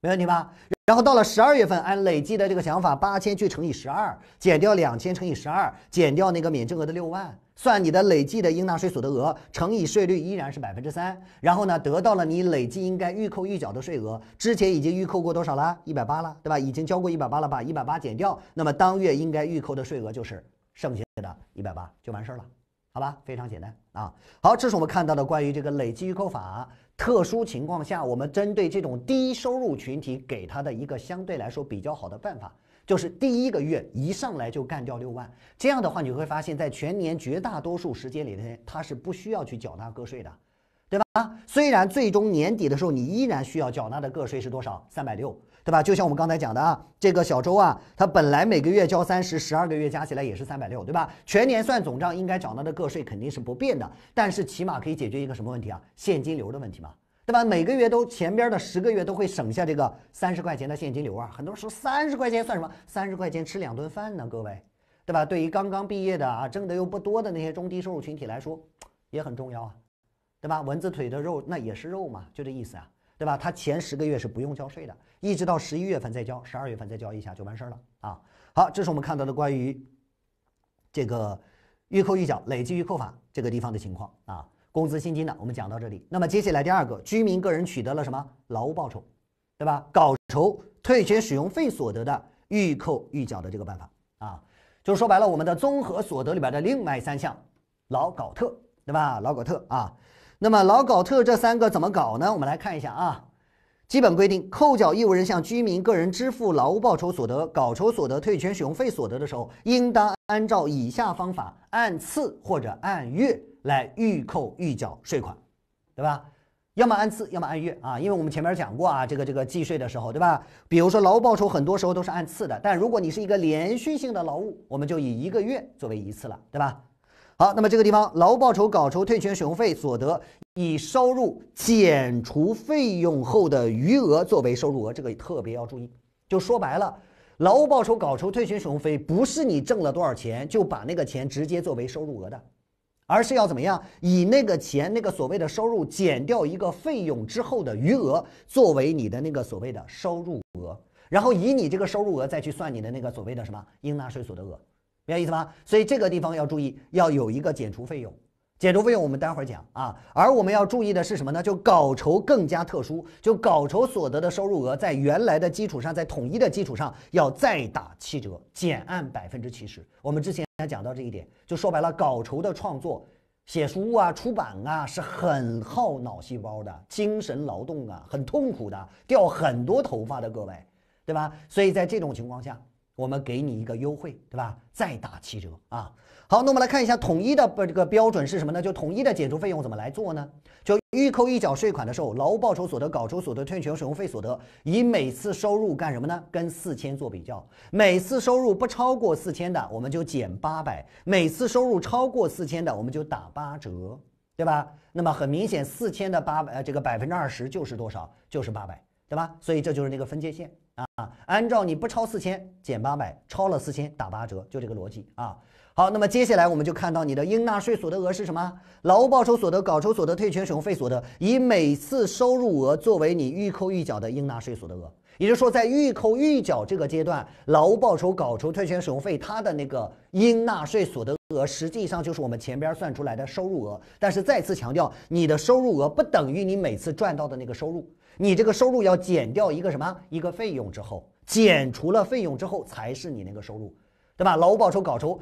没问题吧？然后到了十二月份，按累计的这个想法，八千去乘以十二，减掉两千乘以十二，减掉那个免征额的六万。算你的累计的应纳税所得额乘以税率依然是百分之三，然后呢，得到了你累计应该预扣预缴的税额。之前已经预扣过多少了？一百八了，对吧？已经交过一百八了把一百八减掉，那么当月应该预扣的税额就是剩下的一百八，就完事儿了，好吧？非常简单啊。好，这是我们看到的关于这个累计预扣法。特殊情况下，我们针对这种低收入群体给他的一个相对来说比较好的办法。就是第一个月一上来就干掉六万，这样的话，你会发现在全年绝大多数时间里头，他是不需要去缴纳个税的，对吧？虽然最终年底的时候你依然需要缴纳的个税是多少？三百六，对吧？就像我们刚才讲的啊，这个小周啊，他本来每个月交三十，十二个月加起来也是三百六，对吧？全年算总账，应该缴纳的个税肯定是不变的，但是起码可以解决一个什么问题啊？现金流的问题嘛。对吧？每个月都前边的十个月都会省下这个三十块钱的现金流啊。很多人说三十块钱算什么？三十块钱吃两顿饭呢，各位，对吧？对于刚刚毕业的啊，挣得又不多的那些中低收入群体来说，也很重要啊，对吧？蚊子腿的肉那也是肉嘛，就这意思啊，对吧？他前十个月是不用交税的，一直到十一月份再交，十二月份再交一下就完事儿了啊。好，这是我们看到的关于这个预扣预缴、累计预扣法这个地方的情况啊。工资薪金的，我们讲到这里。那么接下来第二个，居民个人取得了什么劳务报酬，对吧？稿酬、退全权使用费所得的预扣预缴的这个办法啊，就是说白了，我们的综合所得里边的另外三项，劳稿特，对吧？劳稿特啊。那么劳稿特这三个怎么搞呢？我们来看一下啊。基本规定，扣缴义务人向居民个人支付劳务报酬所得、稿酬所得、退全权使用费所得的时候，应当按照以下方法，按次或者按月。来预扣预缴税款，对吧？要么按次，要么按月啊。因为我们前面讲过啊，这个这个计税的时候，对吧？比如说劳务报酬很多时候都是按次的，但如果你是一个连续性的劳务，我们就以一个月作为一次了，对吧？好，那么这个地方，劳务报酬、稿酬、退群使用费所得，以收入减除费用后的余额作为收入额，这个特别要注意。就说白了，劳务报酬、稿酬、退群使用费不是你挣了多少钱就把那个钱直接作为收入额的。而是要怎么样？以那个钱，那个所谓的收入减掉一个费用之后的余额，作为你的那个所谓的收入额，然后以你这个收入额再去算你的那个所谓的什么应纳税所得额，明白意思吧？所以这个地方要注意，要有一个减除费用。解除费用我们待会儿讲啊，而我们要注意的是什么呢？就稿酬更加特殊，就稿酬所得的收入额在原来的基础上，在统一的基础上要再打七折，减按百分之七十。我们之前讲到这一点，就说白了，稿酬的创作、写书啊、出版啊是很耗脑细胞的精神劳动啊，很痛苦的，掉很多头发的，各位，对吧？所以在这种情况下，我们给你一个优惠，对吧？再打七折啊。好，那我们来看一下统一的不这个标准是什么呢？就统一的减除费用怎么来做呢？就预扣预缴税款的时候，劳务报酬所得、稿酬所得、特许使用费所得，以每次收入干什么呢？跟四千做比较，每次收入不超过四千的，我们就减八百；每次收入超过四千的，我们就打八折，对吧？那么很明显，四千的八百，呃，这个百分之二十就是多少？就是八百，对吧？所以这就是那个分界线啊，按照你不超四千减八百，超了四千打八折，就这个逻辑啊。好，那么接下来我们就看到你的应纳税所得额是什么？劳务报酬所得、稿酬所得、退权使用费所得，以每次收入额作为你预扣预缴的应纳税所得额。也就是说，在预扣预缴这个阶段，劳务报酬、稿酬、退权使用费它的那个应纳税所得额，实际上就是我们前边算出来的收入额。但是再次强调，你的收入额不等于你每次赚到的那个收入，你这个收入要减掉一个什么？一个费用之后，减除了费用之后才是你那个收入，对吧？劳务报酬、稿酬。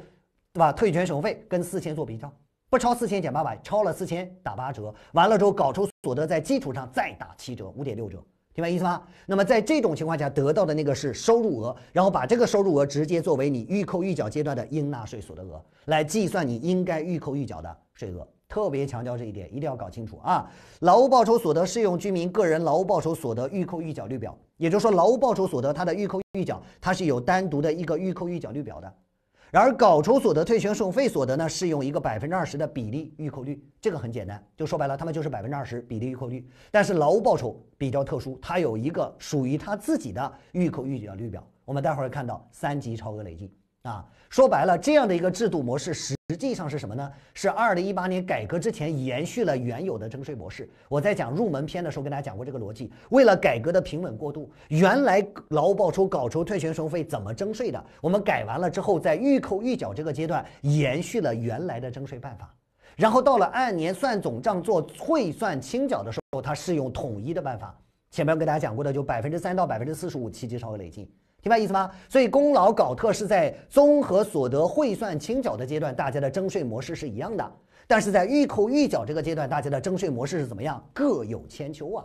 对吧？退权手费跟四千做比较，不超四千减八百，超了四千打八折。完了之后，稿酬所得在基础上再打七折，五点六折，明白意思吗？那么在这种情况下得到的那个是收入额，然后把这个收入额直接作为你预扣预缴阶段的应纳税所得额来计算，你应该预扣预缴的税额。特别强调这一点，一定要搞清楚啊！劳务报酬所得适用居民个人劳务报酬所得预扣预缴率表，也就是说劳务报酬所得它的预扣预缴它是有单独的一个预扣预缴率表的。然而，稿酬所得、退权送费所得呢，适用一个百分之二十的比例预扣率，这个很简单，就说白了，他们就是百分之二十比例预扣率。但是劳务报酬比较特殊，它有一个属于它自己的预扣预缴率表，我们待会儿看到三级超额累计。啊，说白了，这样的一个制度模式，实际上是什么呢？是二零一八年改革之前延续了原有的征税模式。我在讲入门篇的时候跟大家讲过这个逻辑。为了改革的平稳过渡，原来劳务报酬、稿酬、退许收费怎么征税的？我们改完了之后，在预扣预缴这个阶段延续了原来的征税办法，然后到了按年算总账做汇算清缴的时候，它适用统一的办法。前面我跟大家讲过的，就百分之三到百分之四十五，其级超额累进。明白意思吗？所以功劳稿特是在综合所得汇算清缴的阶段，大家的征税模式是一样的。但是在预扣预缴这个阶段，大家的征税模式是怎么样？各有千秋啊，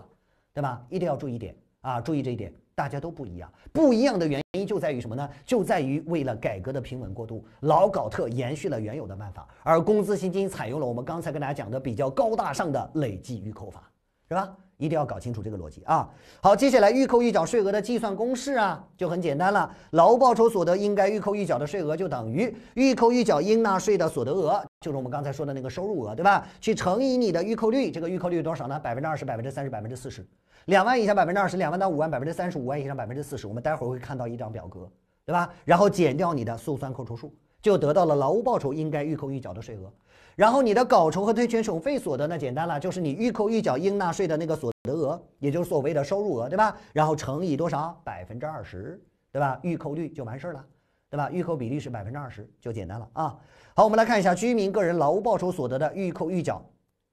对吧？一定要注意一点啊，注意这一点，大家都不一样。不一样的原因就在于什么呢？就在于为了改革的平稳过渡，老稿特延续了原有的办法，而工资薪金采用了我们刚才跟大家讲的比较高大上的累计预扣法，是吧？一定要搞清楚这个逻辑啊！好，接下来预扣预缴税额的计算公式啊，就很简单了。劳务报酬所得应该预扣预缴的税额就等于预扣预缴应纳税的所得额，就是我们刚才说的那个收入额，对吧？去乘以你的预扣率，这个预扣率多少呢？百分之二十、百分之三十、百分之四十。两万以下百分之二十，两万到五万百分之三十，五万以上百分之四十。我们待会儿会看到一张表格，对吧？然后减掉你的速算扣除数，就得到了劳务报酬应该预扣预缴的税额。然后你的稿酬和退全权费所得那简单了，就是你预扣预缴应纳税的那个所得额，也就是所谓的收入额，对吧？然后乘以多少？百分之二十，对吧？预扣率就完事儿了，对吧？预扣比例是百分之二十，就简单了啊。好，我们来看一下居民个人劳务报酬所得的预扣预缴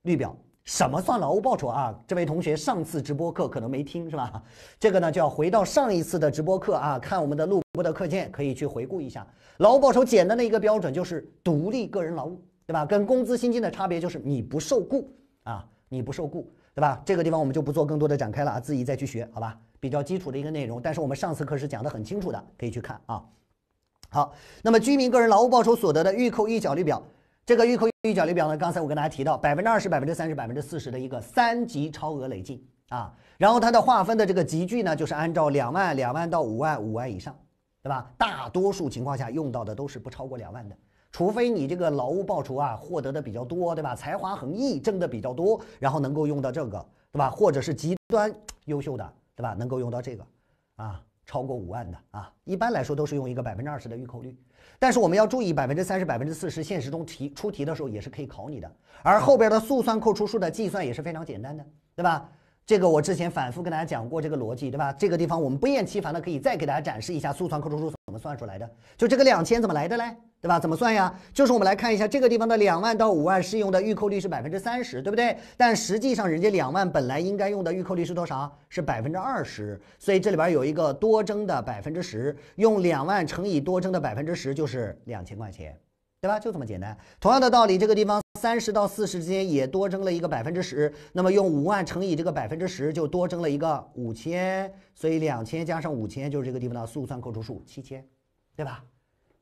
率表。什么算劳务报酬啊？这位同学上次直播课可能没听，是吧？这个呢就要回到上一次的直播课啊，看我们的录播的课件，可以去回顾一下劳务报酬简单的一个标准就是独立个人劳务。对吧？跟工资薪金的差别就是你不受雇啊，你不受雇，对吧？这个地方我们就不做更多的展开了啊，自己再去学好吧。比较基础的一个内容，但是我们上次课是讲的很清楚的，可以去看啊。好，那么居民个人劳务报酬所得的预扣预缴率表，这个预扣预缴率表呢，刚才我跟大家提到百分之二十、百分之三十、百分之四十的一个三级超额累进啊，然后它的划分的这个级距呢，就是按照两万、两万到五万、五万以上，对吧？大多数情况下用到的都是不超过两万的。除非你这个劳务报酬啊获得的比较多，对吧？才华横溢，挣的比较多，然后能够用到这个，对吧？或者是极端优秀的，对吧？能够用到这个，啊，超过五万的啊，一般来说都是用一个百分之二十的预扣率。但是我们要注意，百分之三十、百分之四十，现实中题出题的时候也是可以考你的。而后边的速算扣除数的计算也是非常简单的，对吧？这个我之前反复跟大家讲过这个逻辑，对吧？这个地方我们不厌其烦的可以再给大家展示一下速算扣除数怎么算出来的，就这个两千怎么来的嘞？对吧？怎么算呀？就是我们来看一下这个地方的两万到五万适用的预扣率是百分之三十，对不对？但实际上人家两万本来应该用的预扣率是多少？是百分之二十，所以这里边有一个多征的百分之十，用两万乘以多征的百分之十就是两千块钱，对吧？就这么简单。同样的道理，这个地方三十到四十之间也多征了一个百分之十，那么用五万乘以这个百分之十就多征了一个五千，所以两千加上五千就是这个地方的速算扣除数七千，对吧？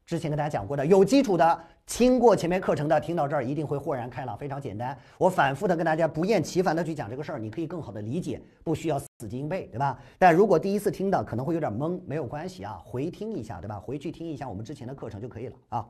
之前跟大家讲过的，有基础的，听过前面课程的，听到这儿一定会豁然开朗，非常简单。我反复的跟大家不厌其烦的去讲这个事儿，你可以更好的理解，不需要死记硬背，对吧？但如果第一次听的可能会有点懵，没有关系啊，回听一下，对吧？回去听一下我们之前的课程就可以了啊。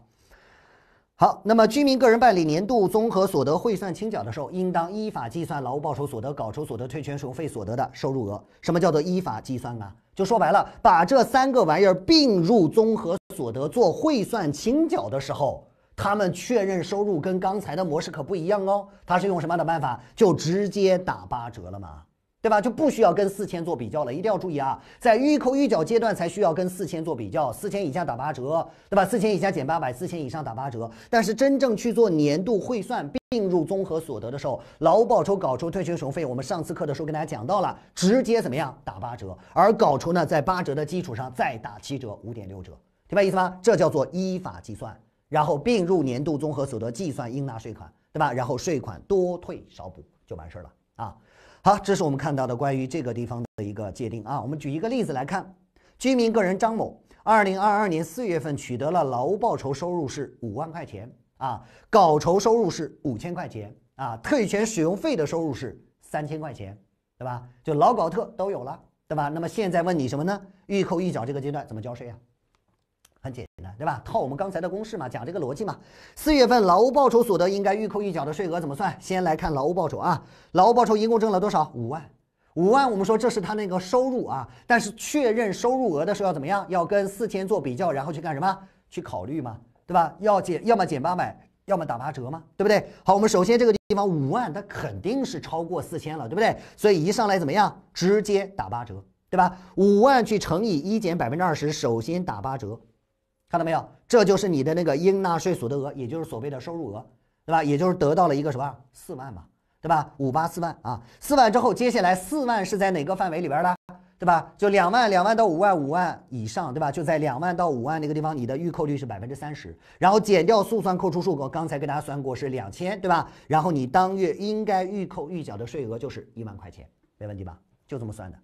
好，那么居民个人办理年度综合所得汇算清缴的时候，应当依法计算劳务报酬所得、稿酬所得、退权使用费所得的收入额。什么叫做依法计算啊？就说白了，把这三个玩意儿并入综合。所得做汇算清缴的时候，他们确认收入跟刚才的模式可不一样哦。他是用什么样的办法？就直接打八折了吗？对吧？就不需要跟四千做比较了。一定要注意啊，在预扣预缴阶段才需要跟四千做比较，四千以下打八折，对吧？四千以下减八百，四千以上打八折。但是真正去做年度汇算并入综合所得的时候，劳务报酬、稿酬、退休权使用费，我们上次课的时候跟大家讲到了，直接怎么样打八折？而稿酬呢，在八折的基础上再打七折，五点六折。明白意思吗？这叫做依法计算，然后并入年度综合所得计算应纳税款，对吧？然后税款多退少补就完事儿了啊。好，这是我们看到的关于这个地方的一个界定啊。我们举一个例子来看：居民个人张某，二零二二年四月份取得了劳务报酬收入是五万块钱啊，稿酬收入是五千块钱啊，特许权使用费的收入是三千块钱，对吧？就劳稿特都有了，对吧？那么现在问你什么呢？预扣预缴这个阶段怎么交税呀？很简单，对吧？套我们刚才的公式嘛，讲这个逻辑嘛。四月份劳务报酬所得应该预扣预缴的税额怎么算？先来看劳务报酬啊，劳务报酬一共挣了多少？五万，五万。我们说这是他那个收入啊，但是确认收入额的时候要怎么样？要跟四千做比较，然后去干什么？去考虑嘛，对吧？要减，要么减八百，要么打八折嘛，对不对？好，我们首先这个地方五万，它肯定是超过四千了，对不对？所以一上来怎么样？直接打八折，对吧？五万去乘以一减百分之二十，首先打八折。看到没有？这就是你的那个应纳税所得额，也就是所谓的收入额，对吧？也就是得到了一个什么？四万吧，对吧？五八四万啊，四万之后，接下来四万是在哪个范围里边的，对吧？就两万，两万到五万，五万以上，对吧？就在两万到五万那个地方，你的预扣率是百分之三十，然后减掉速算扣除数，我刚才给大家算过是两千，对吧？然后你当月应该预扣预缴的税额就是一万块钱，没问题吧？就这么算的。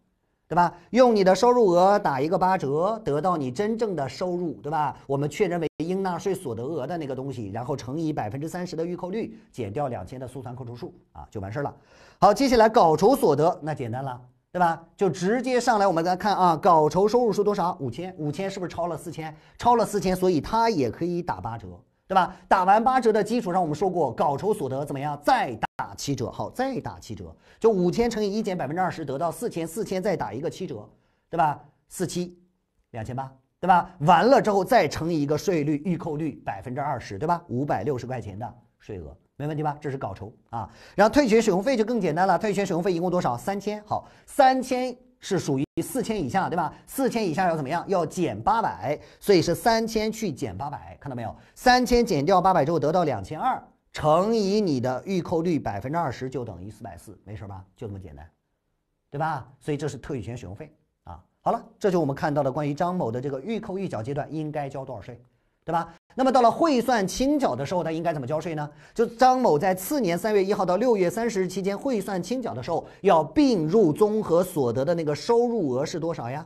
对吧？用你的收入额打一个八折，得到你真正的收入，对吧？我们确认为应纳税所得额的那个东西，然后乘以百分之三十的预扣率，减掉两千的速算扣除数，啊，就完事儿了。好，接下来稿酬所得，那简单了，对吧？就直接上来，我们再看啊，稿酬收入是多少？五千，五千是不是超了四千？超了四千，所以它也可以打八折。对吧？打完八折的基础上，我们说过稿酬所得怎么样？再打七折，好，再打七折，就五千乘以一减百分之二十，得到四千，四千再打一个七折，对吧？四七，两千八，对吧？完了之后再乘以一个税率预扣率百分之二十，对吧？五百六十块钱的税额，没问题吧？这是稿酬啊，然后退全使用费就更简单了，退全使用费一共多少？三千，好，三千。是属于四千以下，对吧？四千以下要怎么样？要减八百，所以是三千去减八百，看到没有？三千减掉八百之后得到两千二，乘以你的预扣率百分之二十，就等于四百四，没事吧？就这么简单，对吧？所以这是特许权使用费啊。好了，这就我们看到的关于张某的这个预扣预缴阶段应该交多少税。对吧？那么到了汇算清缴的时候，他应该怎么交税呢？就张某在次年三月一号到六月三十日期间汇算清缴的时候，要并入综合所得的那个收入额是多少呀？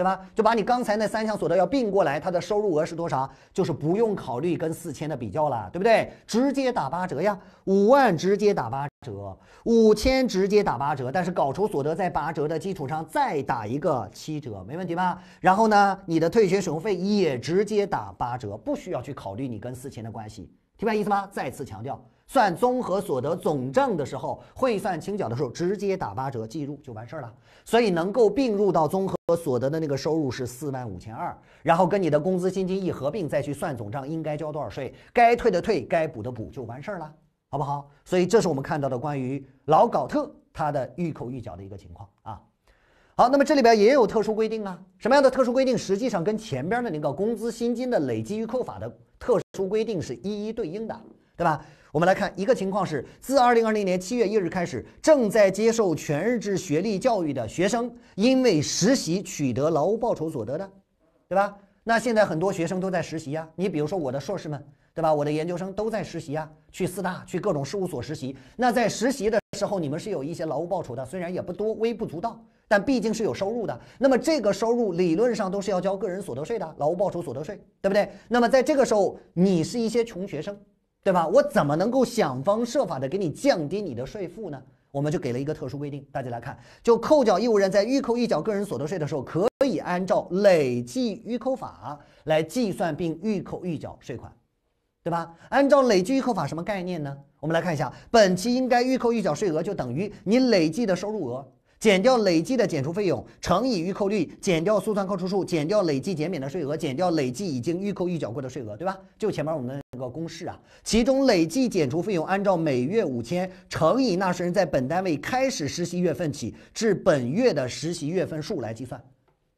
对吧？就把你刚才那三项所得要并过来，它的收入额是多少？就是不用考虑跟四千的比较了，对不对？直接打八折呀，五万直接打八折，五千直接打八折。但是稿酬所得在八折的基础上再打一个七折，没问题吧？然后呢，你的退学使用费也直接打八折，不需要去考虑你跟四千的关系，明白意思吗？再次强调，算综合所得总账的时候，汇算清缴的时候，直接打八折，计入就完事儿了。所以能够并入到综合所得的那个收入是四万五千二，然后跟你的工资薪金一合并，再去算总账，应该交多少税，该退的退，该补的补，就完事儿了，好不好？所以这是我们看到的关于老搞特它的预扣预缴的一个情况啊。好，那么这里边也有特殊规定啊，什么样的特殊规定？实际上跟前边的那个工资薪金的累计预扣法的特殊规定是一一对应的，对吧？我们来看一个情况是，自二零二零年七月一日开始，正在接受全日制学历教育的学生，因为实习取得劳务报酬所得的，对吧？那现在很多学生都在实习啊，你比如说我的硕士们，对吧？我的研究生都在实习啊，去四大、去各种事务所实习。那在实习的时候，你们是有一些劳务报酬的，虽然也不多，微不足道，但毕竟是有收入的。那么这个收入理论上都是要交个人所得税的，劳务报酬所得税，对不对？那么在这个时候，你是一些穷学生。对吧？我怎么能够想方设法的给你降低你的税负呢？我们就给了一个特殊规定，大家来看，就扣缴义务人在预扣预缴个人所得税的时候，可以按照累计预扣法来计算并预扣预缴税款，对吧？按照累计预扣法什么概念呢？我们来看一下，本期应该预扣预缴税额就等于你累计的收入额减掉累计的减除费用，乘以预扣率，减掉速算扣除数，减掉累计减免的税额，减掉累计已经预扣预缴过的税额，对吧？就前面我们。个公式啊，其中累计减除费用按照每月五千乘以纳税人在本单位开始实习月份起至本月的实习月份数来计算，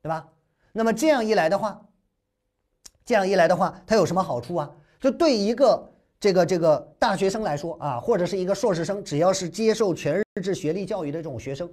对吧？那么这样一来的话，这样一来的话，它有什么好处啊？就对一个这个这个大学生来说啊，或者是一个硕士生，只要是接受全日制学历教育的这种学生，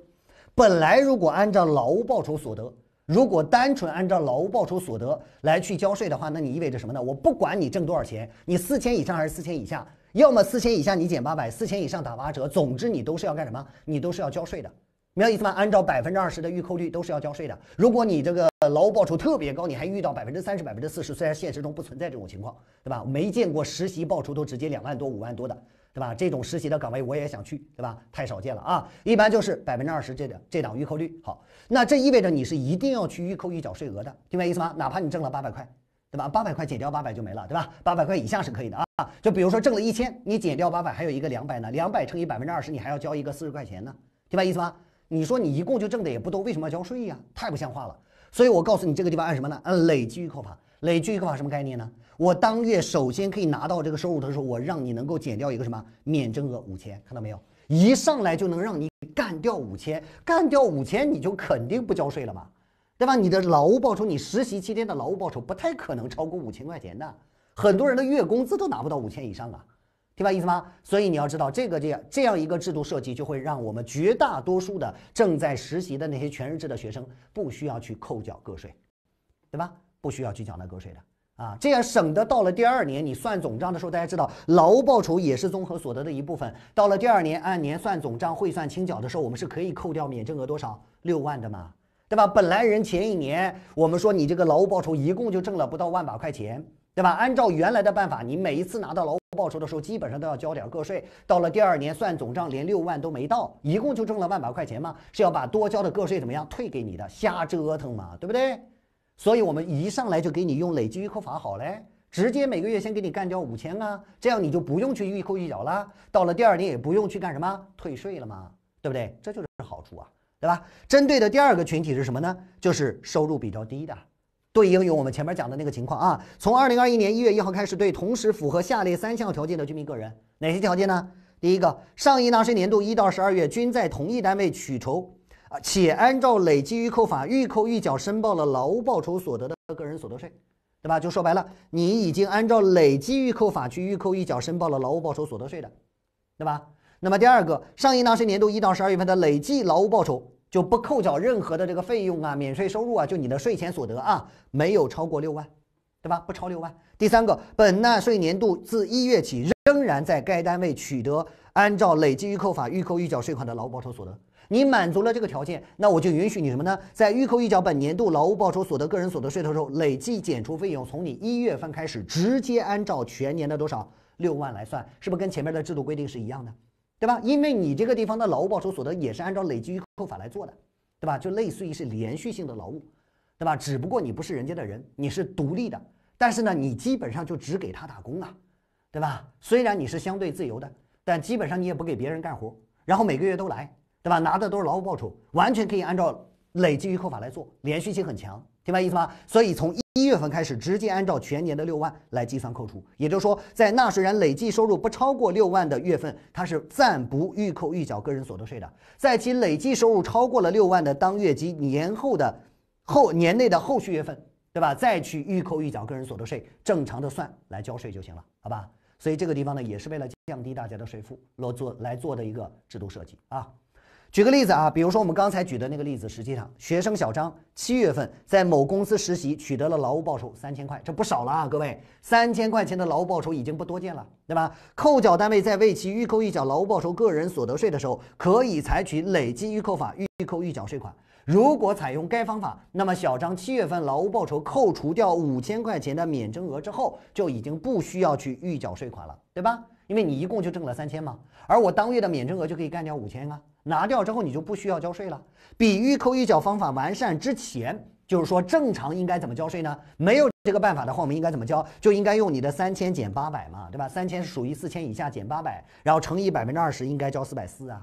本来如果按照劳务报酬所得。如果单纯按照劳务报酬所得来去交税的话，那你意味着什么呢？我不管你挣多少钱，你四千以上还是四千以下，要么四千以下你减八百，四千以上打八折，总之你都是要干什么？你都是要交税的，明白意思吗？按照百分之二十的预扣率都是要交税的。如果你这个劳务报酬特别高，你还遇到百分之三十、百分之四十，虽然现实中不存在这种情况，对吧？没见过实习报酬都直接两万多、五万多的。对吧？这种实习的岗位我也想去，对吧？太少见了啊！一般就是百分之二十，这档这档预扣率。好，那这意味着你是一定要去预扣预缴税额的，明白意思吗？哪怕你挣了八百块，对吧？八百块减掉八百就没了，对吧？八百块以下是可以的啊。就比如说挣了一千，你减掉八百，还有一个两百呢，两百乘以百分之二十，你还要交一个四十块钱呢，明白意思吗？你说你一共就挣的也不多，为什么要交税呀？太不像话了。所以我告诉你，这个地方按什么呢？按累计预扣法。累计预扣法什么概念呢？我当月首先可以拿到这个收入的时候，我让你能够减掉一个什么免征额五千，看到没有？一上来就能让你干掉五千，干掉五千，你就肯定不交税了嘛，对吧？你的劳务报酬，你实习期间的劳务报酬不太可能超过五千块钱的，很多人的月工资都拿不到五千以上啊，明白意思吗？所以你要知道，这个这样这样一个制度设计，就会让我们绝大多数的正在实习的那些全日制的学生，不需要去扣缴个税，对吧？不需要去缴纳个税的。啊，这样省得到了第二年，你算总账的时候，大家知道劳务报酬也是综合所得的一部分。到了第二年按年算总账，汇算清缴的时候，我们是可以扣掉免征额多少六万的嘛，对吧？本来人前一年我们说你这个劳务报酬一共就挣了不到万把块钱，对吧？按照原来的办法，你每一次拿到劳务报酬的时候，基本上都要交点个税。到了第二年算总账，连六万都没到，一共就挣了万把块钱嘛，是要把多交的个税怎么样退给你的？瞎折腾嘛，对不对？所以，我们一上来就给你用累计预扣法，好嘞，直接每个月先给你干掉五千啊，这样你就不用去预扣预缴了，到了第二年也不用去干什么退税了嘛，对不对？这就是好处啊，对吧？针对的第二个群体是什么呢？就是收入比较低的，对应有我们前面讲的那个情况啊。从二零二一年一月一号开始，对同时符合下列三项条件的居民个人，哪些条件呢？第一个，上一纳税年度一到十二月均在同一单位取酬。啊，且按照累计预扣法预扣预缴申报了劳务报酬所得的个人所得税，对吧？就说白了，你已经按照累计预扣法去预扣预缴申报了劳务报酬所得税的，对吧？那么第二个，上一纳税年度一到十二月份的累计劳务报酬就不扣缴任何的这个费用啊、免税收入啊，就你的税前所得啊，没有超过六万，对吧？不超六万。第三个，本纳税年度自一月起仍然在该单位取得按照累计预扣法预扣预缴税款的劳务报酬所得。你满足了这个条件，那我就允许你什么呢？在预扣预缴本年度劳务报酬所得个人所得税的时候，累计减除费用从你一月份开始，直接按照全年的多少六万来算，是不是跟前面的制度规定是一样的？对吧？因为你这个地方的劳务报酬所得也是按照累计预扣法来做的，对吧？就类似于是连续性的劳务，对吧？只不过你不是人家的人，你是独立的，但是呢，你基本上就只给他打工啊，对吧？虽然你是相对自由的，但基本上你也不给别人干活，然后每个月都来。对吧？拿的都是劳务报酬，完全可以按照累计预扣法来做，连续性很强，听明白意思吧？所以从一月份开始，直接按照全年的六万来计算扣除。也就是说，在纳税人累计收入不超过六万的月份，他是暂不预扣预缴个人所得税的。在其累计收入超过了六万的当月及年后的后年内的后续月份，对吧？再去预扣预缴个人所得税，正常的算来交税就行了，好吧？所以这个地方呢，也是为了降低大家的税负，来做来做的一个制度设计啊。举个例子啊，比如说我们刚才举的那个例子，实际上学生小张七月份在某公司实习，取得了劳务报酬三千块，这不少了啊，各位，三千块钱的劳务报酬已经不多见了，对吧？扣缴单位在为其预扣预缴劳务报酬个人所得税的时候，可以采取累计预扣法预扣预缴税款。如果采用该方法，那么小张七月份劳务报酬扣除掉五千块钱的免征额之后，就已经不需要去预缴税款了，对吧？因为你一共就挣了三千嘛，而我当月的免征额就可以干掉五千啊，拿掉之后你就不需要交税了。比预扣预缴方法完善之前，就是说正常应该怎么交税呢？没有这个办法的话，我们应该怎么交？就应该用你的三千减八百嘛，对吧？三千属于四千以下，减八百，然后乘以百分之二十，应该交四百四啊，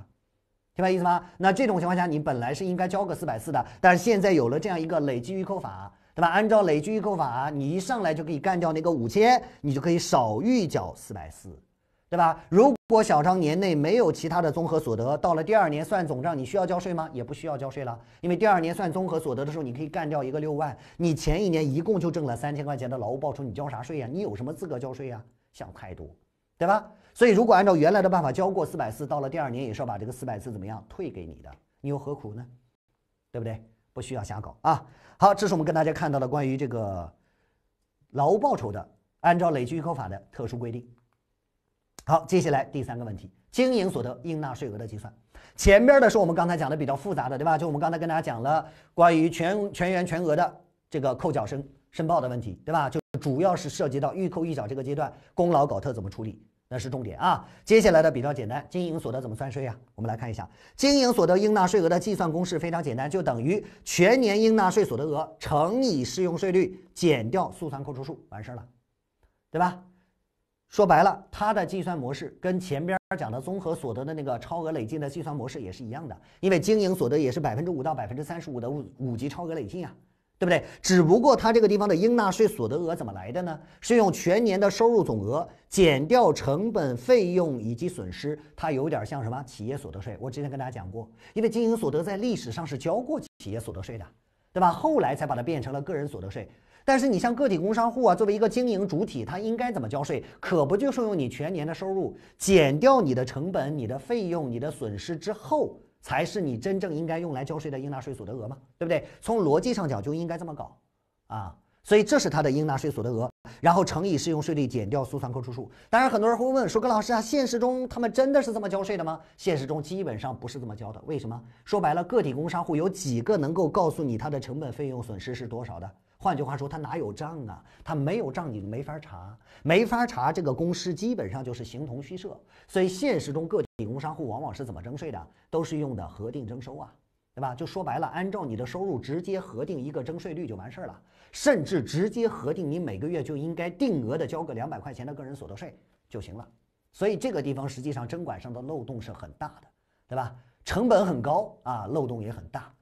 明白意思吗？那这种情况下，你本来是应该交个四百四的，但是现在有了这样一个累计预扣法，对吧？按照累计预扣法，你一上来就可以干掉那个五千，你就可以少预缴四百四。对吧？如果小张年内没有其他的综合所得，到了第二年算总账，你需要交税吗？也不需要交税了，因为第二年算综合所得的时候，你可以干掉一个六万，你前一年一共就挣了三千块钱的劳务报酬，你交啥税呀？你有什么资格交税呀？想太多，对吧？所以，如果按照原来的办法交过四百四，到了第二年也是要把这个四百四怎么样退给你的，你又何苦呢？对不对？不需要瞎搞啊。好，这是我们跟大家看到的关于这个劳务报酬的按照累进预扣法的特殊规定。好，接下来第三个问题，经营所得应纳税额的计算。前边的是我们刚才讲的比较复杂的，对吧？就我们刚才跟大家讲了关于全全员全额的这个扣缴申申报的问题，对吧？就主要是涉及到预扣预缴这个阶段，功劳搞特怎么处理，那是重点啊。接下来的比较简单，经营所得怎么算税呀？我们来看一下，经营所得应纳税额的计算公式非常简单，就等于全年应纳税所得额乘以适用税率，减掉速算扣除数，完事儿了，对吧？说白了，它的计算模式跟前边讲的综合所得的那个超额累进的计算模式也是一样的，因为经营所得也是百分之五到百分之三十五的五五级超额累进啊，对不对？只不过它这个地方的应纳税所得额怎么来的呢？是用全年的收入总额减掉成本费用以及损失，它有点像什么企业所得税？我之前跟大家讲过，因为经营所得在历史上是交过企业所得税的，对吧？后来才把它变成了个人所得税。但是你像个体工商户啊，作为一个经营主体，他应该怎么交税？可不就是用你全年的收入减掉你的成本、你的费用、你的损失之后，才是你真正应该用来交税的应纳税所得额吗？对不对？从逻辑上讲就应该这么搞，啊，所以这是他的应纳税所得额，然后乘以适用税率，减掉速算扣除数。当然，很多人会问说，葛老师啊，现实中他们真的是这么交税的吗？现实中基本上不是这么交的。为什么？说白了，个体工商户有几个能够告诉你他的成本、费用、损失是多少的？换句话说，他哪有账啊？他没有账，你没法查，没法查，这个公司基本上就是形同虚设。所以现实中个体工商户往往是怎么征税的，都是用的核定征收啊，对吧？就说白了，按照你的收入直接核定一个征税率就完事儿了，甚至直接核定你每个月就应该定额的交个两百块钱的个人所得税就行了。所以这个地方实际上征管上的漏洞是很大的，对吧？成本很高啊，漏洞也很大。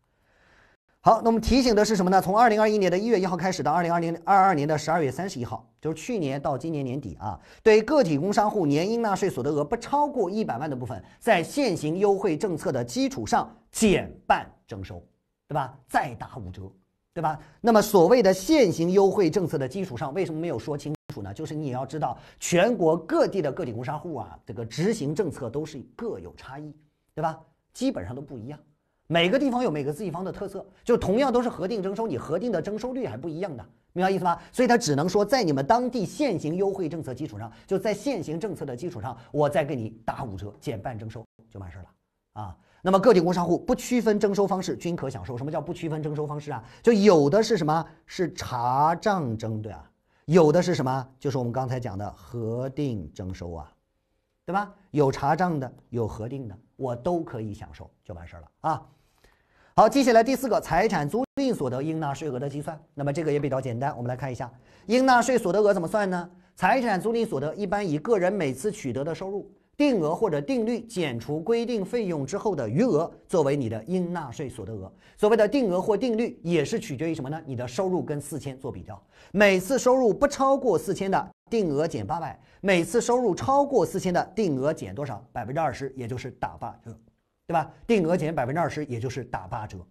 好，那么提醒的是什么呢？从二零二一年的一月一号开始，到二零二零二二年的十二月三十一号，就是去年到今年年底啊，对个体工商户年应纳税所得额不超过一百万的部分，在现行优惠政策的基础上减半征收，对吧？再打五折，对吧？那么所谓的现行优惠政策的基础上，为什么没有说清楚呢？就是你也要知道，全国各地的个体工商户啊，这个执行政策都是各有差异，对吧？基本上都不一样。每个地方有每个自己方的特色，就同样都是核定征收，你核定的征收率还不一样的，明白意思吧？所以它只能说在你们当地现行优惠政策基础上，就在现行政策的基础上，我再给你打五折，减半征收就完事儿了啊。那么个体工商户不区分征收方式均可享受。什么叫不区分征收方式啊？就有的是什么是查账征对啊？有的是什么？就是我们刚才讲的核定征收啊，对吧？有查账的，有核定的。我都可以享受，就完事儿了啊。好，接下来第四个，财产租赁所得应纳税额的计算。那么这个也比较简单，我们来看一下应纳税所得额怎么算呢？财产租赁所得一般以个人每次取得的收入定额或者定率，减除规定费用之后的余额，作为你的应纳税所得额。所谓的定额或定率，也是取决于什么呢？你的收入跟四千做比较，每次收入不超过四千的，定额减八百。每次收入超过四千的定额减多少？百分之二十，也就是打八折，对吧？定额减百分之二十，也就是打八折，明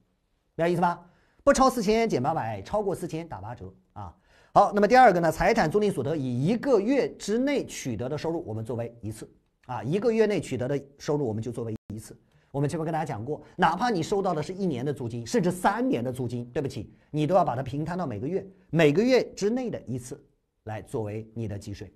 白意思吧？不超四千减八百，超过四千打八折啊。好，那么第二个呢？财产租赁所得以一个月之内取得的收入，我们作为一次啊，一个月内取得的收入我们就作为一次。我们前面跟大家讲过，哪怕你收到的是一年的租金，甚至三年的租金，对不起，你都要把它平摊到每个月，每个月之内的一次来作为你的计税。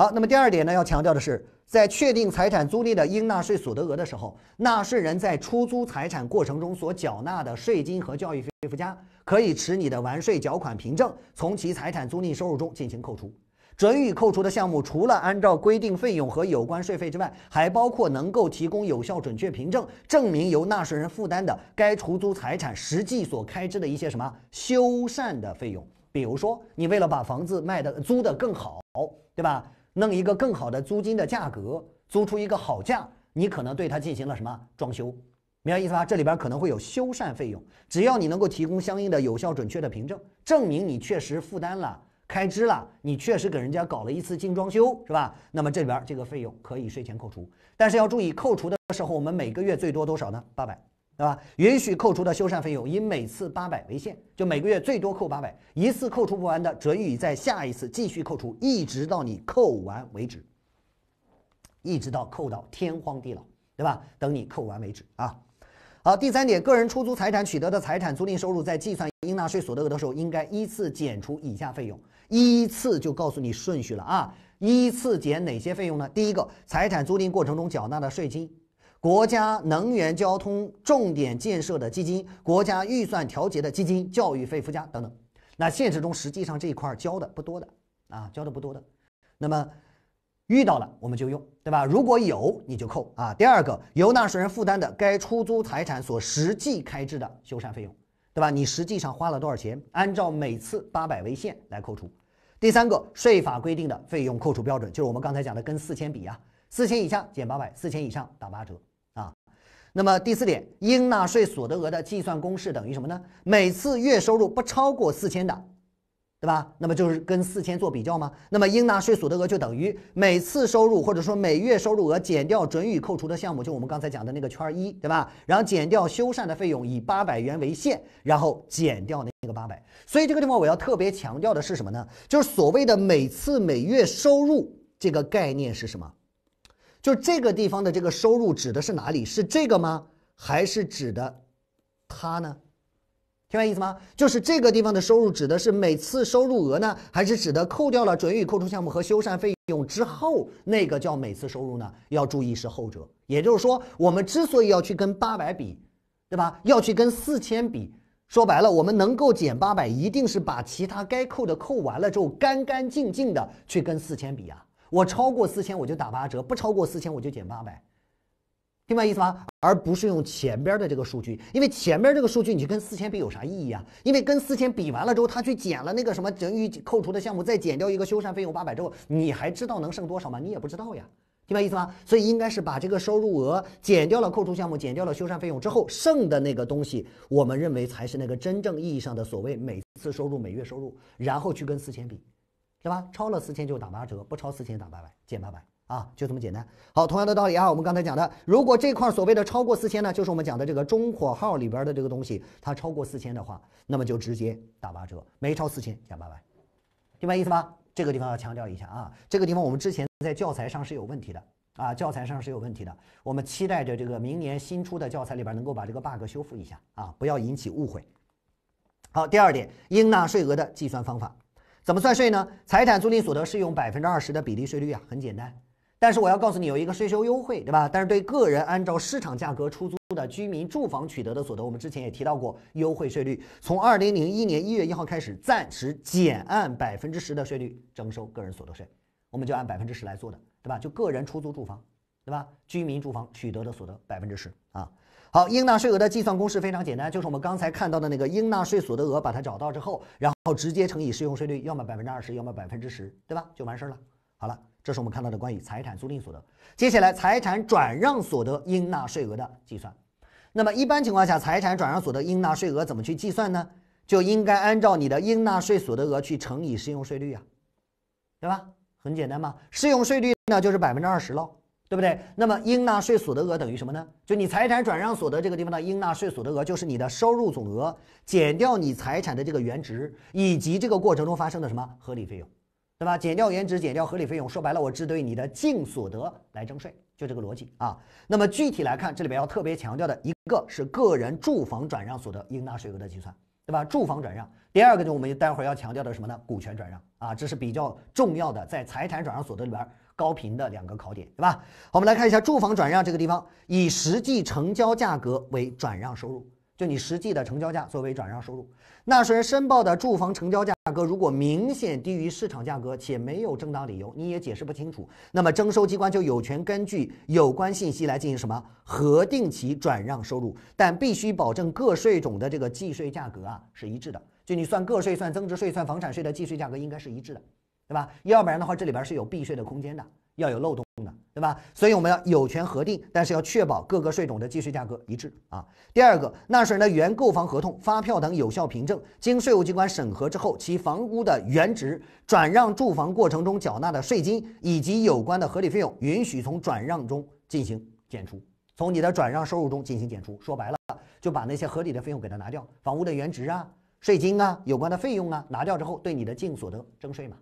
好，那么第二点呢，要强调的是，在确定财产租赁的应纳税所得额的时候，纳税人在出租财产过程中所缴纳的税金和教育费附加，可以持你的完税缴款凭证，从其财产租赁收入中进行扣除。准予扣除的项目，除了按照规定费用和有关税费之外，还包括能够提供有效准确凭证，证明由纳税人负担的该出租财产实际所开支的一些什么修缮的费用，比如说你为了把房子卖的租的更好，对吧？弄一个更好的租金的价格，租出一个好价，你可能对它进行了什么装修？明白意思吧？这里边可能会有修缮费用，只要你能够提供相应的有效准确的凭证，证明你确实负担了开支了，你确实给人家搞了一次精装修，是吧？那么这里边这个费用可以税前扣除，但是要注意扣除的时候，我们每个月最多多少呢？八百。对吧？允许扣除的修缮费用以每次八百为限，就每个月最多扣八百，一次扣除不完的，准予以在下一次继续扣除，一直到你扣完为止，一直到扣到天荒地老，对吧？等你扣完为止啊。好，第三点，个人出租财产取得的财产租赁收入，在计算应纳税所得额的时候，应该依次减除以下费用，依次就告诉你顺序了啊。依次减哪些费用呢？第一个，财产租赁过程中缴纳的税金。国家能源交通重点建设的基金、国家预算调节的基金、教育费附加等等，那现实中实际上这一块交的不多的啊，交的不多的。那么遇到了我们就用，对吧？如果有你就扣啊。第二个，由纳税人负担的该出租财产所实际开支的修缮费用，对吧？你实际上花了多少钱？按照每次八百为限来扣除。第三个，税法规定的费用扣除标准就是我们刚才讲的跟四千比啊，四千以下减八百，四千以上打八折。那么第四点，应纳税所得额的计算公式等于什么呢？每次月收入不超过四千的，对吧？那么就是跟四千做比较吗？那么应纳税所得额就等于每次收入或者说每月收入额减掉准予扣除的项目，就我们刚才讲的那个圈一，对吧？然后减掉修缮的费用，以八百元为限，然后减掉那那个八百。所以这个地方我要特别强调的是什么呢？就是所谓的每次每月收入这个概念是什么？就这个地方的这个收入指的是哪里？是这个吗？还是指的它呢？听明白意思吗？就是这个地方的收入指的是每次收入额呢，还是指的扣掉了准予扣除项目和修缮费用之后那个叫每次收入呢？要注意是后者。也就是说，我们之所以要去跟八百比，对吧？要去跟四千比，说白了，我们能够减八百，一定是把其他该扣的扣完了之后，干干净净的去跟四千比啊。我超过四千我就打八折，不超过四千我就减八百，明白意思吧？而不是用前边的这个数据，因为前边这个数据你去跟四千比有啥意义啊？因为跟四千比完了之后，他去减了那个什么等于扣除的项目，再减掉一个修缮费用八百之后，你还知道能剩多少吗？你也不知道呀，明白意思吧？所以应该是把这个收入额减掉了扣除项目，减掉了修缮费用之后剩的那个东西，我们认为才是那个真正意义上的所谓每次收入、每月收入，然后去跟四千比。是吧？超了四千就打八折，不超四千打八百减八百啊，就这么简单。好，同样的道理啊，我们刚才讲的，如果这块儿所谓的超过四千呢，就是我们讲的这个中括号里边的这个东西，它超过四千的话，那么就直接打八折，没超四千减八百，明白意思吗？这个地方要强调一下啊，这个地方我们之前在教材上是有问题的啊，教材上是有问题的。我们期待着这个明年新出的教材里边能够把这个 bug 修复一下啊，不要引起误会。好，第二点，应纳税额的计算方法。怎么算税呢？财产租赁所得适用百分之二十的比例税率啊，很简单。但是我要告诉你有一个税收优惠，对吧？但是对个人按照市场价格出租的居民住房取得的所得，我们之前也提到过，优惠税率从二零零一年一月一号开始，暂时减按百分之十的税率征收个人所得税，我们就按百分之十来做的，对吧？就个人出租住房，对吧？居民住房取得的所得百分之十啊。好，应纳税额的计算公式非常简单，就是我们刚才看到的那个应纳税所得额，把它找到之后，然后直接乘以适用税率，要么百分之二十，要么百分之十，对吧？就完事儿了。好了，这是我们看到的关于财产租赁所得。接下来，财产转让所得应纳税额的计算，那么一般情况下，财产转让所得应纳税额怎么去计算呢？就应该按照你的应纳税所得额去乘以适用税率啊，对吧？很简单嘛，适用税率呢就是百分之二十喽。对不对？那么应纳税所得额等于什么呢？就你财产转让所得这个地方的应纳税所得额，就是你的收入总额减掉你财产的这个原值，以及这个过程中发生的什么合理费用，对吧？减掉原值，减掉合理费用，说白了，我只对你的净所得来征税，就这个逻辑啊。那么具体来看，这里边要特别强调的一个是个人住房转让所得应纳税额的计算，对吧？住房转让。第二个就我们待会儿要强调的什么呢？股权转让啊，这是比较重要的，在财产转让所得里边。高频的两个考点，对吧？我们来看一下住房转让这个地方，以实际成交价格为转让收入，就你实际的成交价作为转让收入。纳税人申报的住房成交价格如果明显低于市场价格，且没有正当理由，你也解释不清楚，那么征收机关就有权根据有关信息来进行什么核定其转让收入，但必须保证各税种的这个计税价格啊是一致的，就你算个税、算增值税、算房产税的计税价格应该是一致的。对吧？要不然的话，这里边是有避税的空间的，要有漏洞的，对吧？所以我们要有权核定，但是要确保各个税种的计税价格一致啊。第二个，纳税人的原购房合同、发票等有效凭证，经税务机关审核之后，其房屋的原值、转让住房过程中缴纳的税金以及有关的合理费用，允许从转让中进行减除，从你的转让收入中进行减除。说白了，就把那些合理的费用给它拿掉，房屋的原值啊、税金啊、有关的费用啊，拿掉之后，对你的净所得征税嘛。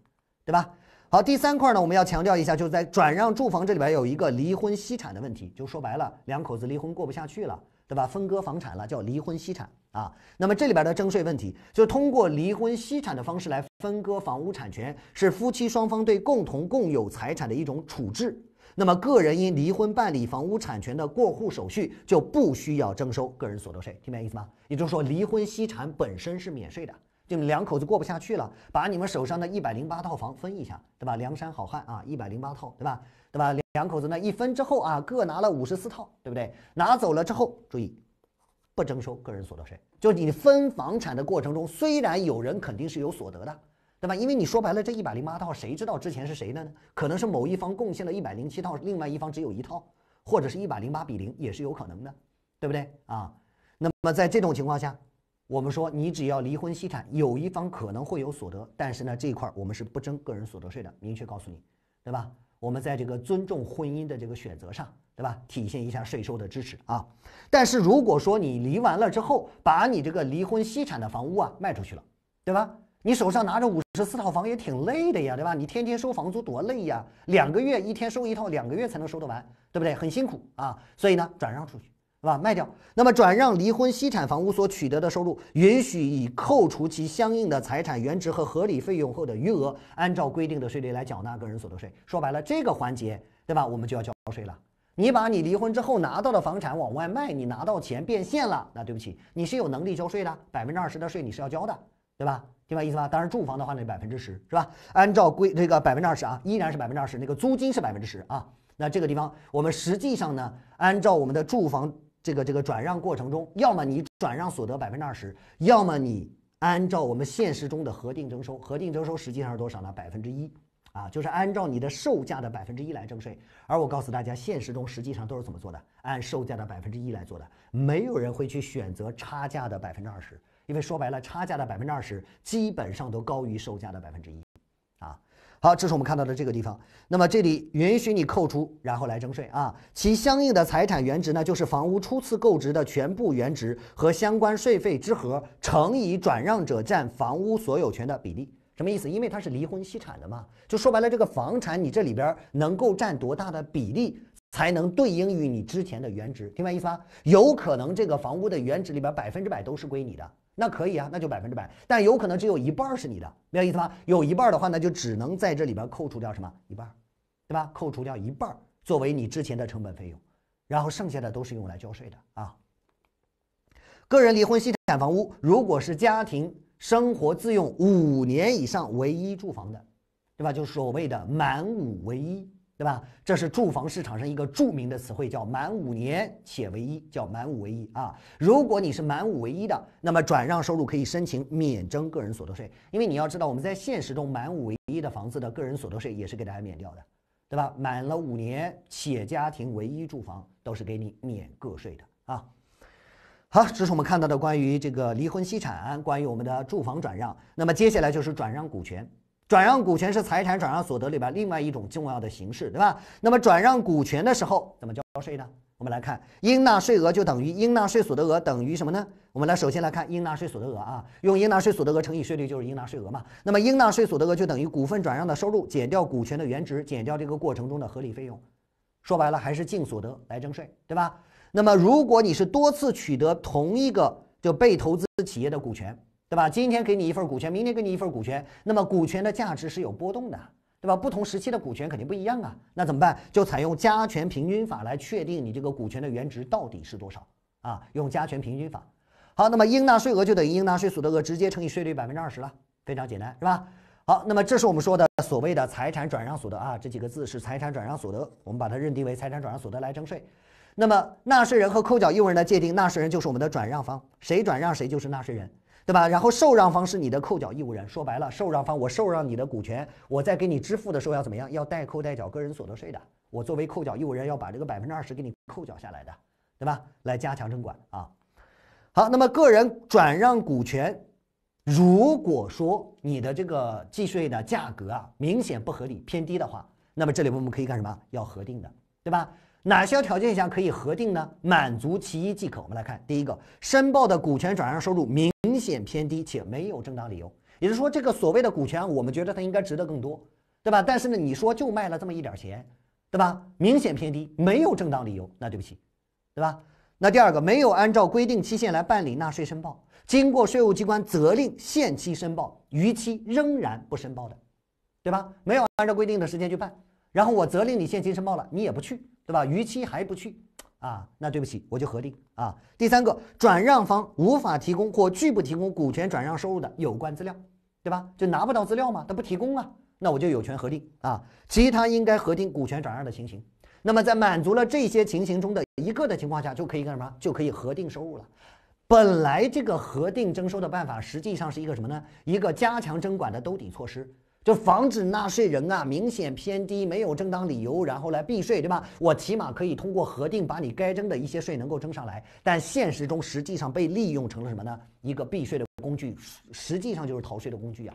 对吧？好，第三块呢，我们要强调一下，就是在转让住房这里边有一个离婚析产的问题，就说白了，两口子离婚过不下去了，对吧？分割房产了，叫离婚析产啊。那么这里边的征税问题，就是通过离婚析产的方式来分割房屋产权，是夫妻双方对共同共有财产的一种处置。那么个人因离婚办理房屋产权的过户手续，就不需要征收个人所得税，听明白意思吗？也就是说，离婚析产本身是免税的。就两口子过不下去了，把你们手上的一百零八套房分一下，对吧？梁山好汉啊，一百零八套，对吧？对吧？两口子呢，一分之后啊，各拿了五十四套，对不对？拿走了之后，注意，不征收个人所得税。就你分房产的过程中，虽然有人肯定是有所得的，对吧？因为你说白了，这一百零八套，谁知道之前是谁的呢？可能是某一方贡献了一百零七套，另外一方只有一套，或者是一百零八比零也是有可能的，对不对？啊，那么在这种情况下。我们说，你只要离婚析产，有一方可能会有所得，但是呢，这一块儿我们是不征个人所得税的，明确告诉你，对吧？我们在这个尊重婚姻的这个选择上，对吧？体现一下税收的支持啊。但是如果说你离完了之后，把你这个离婚析产的房屋啊卖出去了，对吧？你手上拿着五十四套房也挺累的呀，对吧？你天天收房租多累呀，两个月一天收一套，两个月才能收得完，对不对？很辛苦啊，所以呢，转让出去。是吧？卖掉，那么转让离婚析产房屋所取得的收入，允许以扣除其相应的财产原值和合理费用后的余额，按照规定的税率来缴纳个人所得税。说白了，这个环节，对吧？我们就要交税了。你把你离婚之后拿到的房产往外卖，你拿到钱变现了，那对不起，你是有能力交税的，百分之二十的税你是要交的，对吧？听明白意思吧？当然，住房的话呢，百分之十是吧？按照规这个百分之二十啊，依然是百分之二十，那个租金是百分之十啊。那这个地方，我们实际上呢，按照我们的住房。这个这个转让过程中，要么你转让所得百分之二十，要么你按照我们现实中的核定征收，核定征收实际上是多少呢？百分之一啊，就是按照你的售价的百分之一来征税。而我告诉大家，现实中实际上都是怎么做的？按售价的百分之一来做的，没有人会去选择差价的百分之二十，因为说白了，差价的百分之二十基本上都高于售价的百分之一啊。好，这是我们看到的这个地方。那么这里允许你扣除，然后来征税啊。其相应的财产原值呢，就是房屋初次购置的全部原值和相关税费之和，乘以转让者占房屋所有权的比例。什么意思？因为它是离婚析产的嘛，就说白了，这个房产你这里边能够占多大的比例，才能对应于你之前的原值？听明白意思吧？有可能这个房屋的原值里边百分之百都是归你的。那可以啊，那就百分之百，但有可能只有一半是你的，明白意思吗？有一半的话那就只能在这里边扣除掉什么一半，对吧？扣除掉一半作为你之前的成本费用，然后剩下的都是用来交税的啊。个人离婚析产房屋，如果是家庭生活自用五年以上唯一住房的，对吧？就所谓的满五唯一。对吧？这是住房市场上一个著名的词汇，叫满五年且唯一，叫满五唯一啊。如果你是满五唯一的，那么转让收入可以申请免征个人所得税。因为你要知道，我们在现实中满五唯一的房子的个人所得税也是给大家免掉的，对吧？满了五年且家庭唯一住房都是给你免个税的啊。好，这是我们看到的关于这个离婚析产，关于我们的住房转让。那么接下来就是转让股权。转让股权是财产转让所得里边另外一种重要的形式，对吧？那么转让股权的时候怎么交税呢？我们来看，应纳税额就等于应纳税所得额等于什么呢？我们来首先来看应纳税所得额啊，用应纳税所得额乘以税率就是应纳税额嘛。那么应纳税所得额就等于股份转让的收入减掉股权的原值，减掉这个过程中的合理费用，说白了还是净所得来征税，对吧？那么如果你是多次取得同一个就被投资企业的股权。对吧？今天给你一份股权，明天给你一份股权，那么股权的价值是有波动的，对吧？不同时期的股权肯定不一样啊。那怎么办？就采用加权平均法来确定你这个股权的原值到底是多少啊？用加权平均法。好，那么应纳税额就等于应纳税所得额直接乘以税率百分之二十了，非常简单，是吧？好，那么这是我们说的所谓的财产转让所得啊，这几个字是财产转让所得，我们把它认定为财产转让所得来征税。那么纳税人和扣缴义务人的界定，纳税人就是我们的转让方，谁转让谁就是纳税人。对吧？然后受让方是你的扣缴义务人，说白了，受让方我受让你的股权，我在给你支付的时候要怎么样？要代扣代缴个人所得税的，我作为扣缴义务人要把这个百分之二十给你扣缴下来的，对吧？来加强征管啊。好，那么个人转让股权，如果说你的这个计税的价格啊明显不合理、偏低的话，那么这里边我们可以干什么？要核定的，对吧？哪些条件下可以核定呢？满足其一即可。我们来看第一个，申报的股权转让收入明显偏低且没有正当理由。也就是说，这个所谓的股权，我们觉得它应该值得更多，对吧？但是呢，你说就卖了这么一点儿钱，对吧？明显偏低，没有正当理由，那对不起，对吧？那第二个，没有按照规定期限来办理纳税申报，经过税务机关责令限期申报，逾期仍然不申报的，对吧？没有按照规定的时间去办，然后我责令你限期申报了，你也不去。对吧？逾期还不去啊？那对不起，我就核定啊。第三个，转让方无法提供或拒不提供股权转让收入的有关资料，对吧？就拿不到资料嘛？他不提供啊？那我就有权核定啊。其他应该核定股权转让的情形，那么在满足了这些情形中的一个的情况下，就可以干什么？就可以核定收入了。本来这个核定征收的办法，实际上是一个什么呢？一个加强征管的兜底措施。就防止纳税人啊明显偏低，没有正当理由，然后来避税，对吧？我起码可以通过核定把你该征的一些税能够征上来。但现实中，实际上被利用成了什么呢？一个避税的工具，实际上就是逃税的工具啊。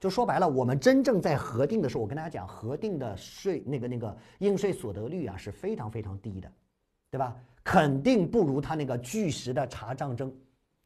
就说白了，我们真正在核定的时候，我跟大家讲，核定的税那个那个应税所得率啊是非常非常低的，对吧？肯定不如他那个据实的查账征，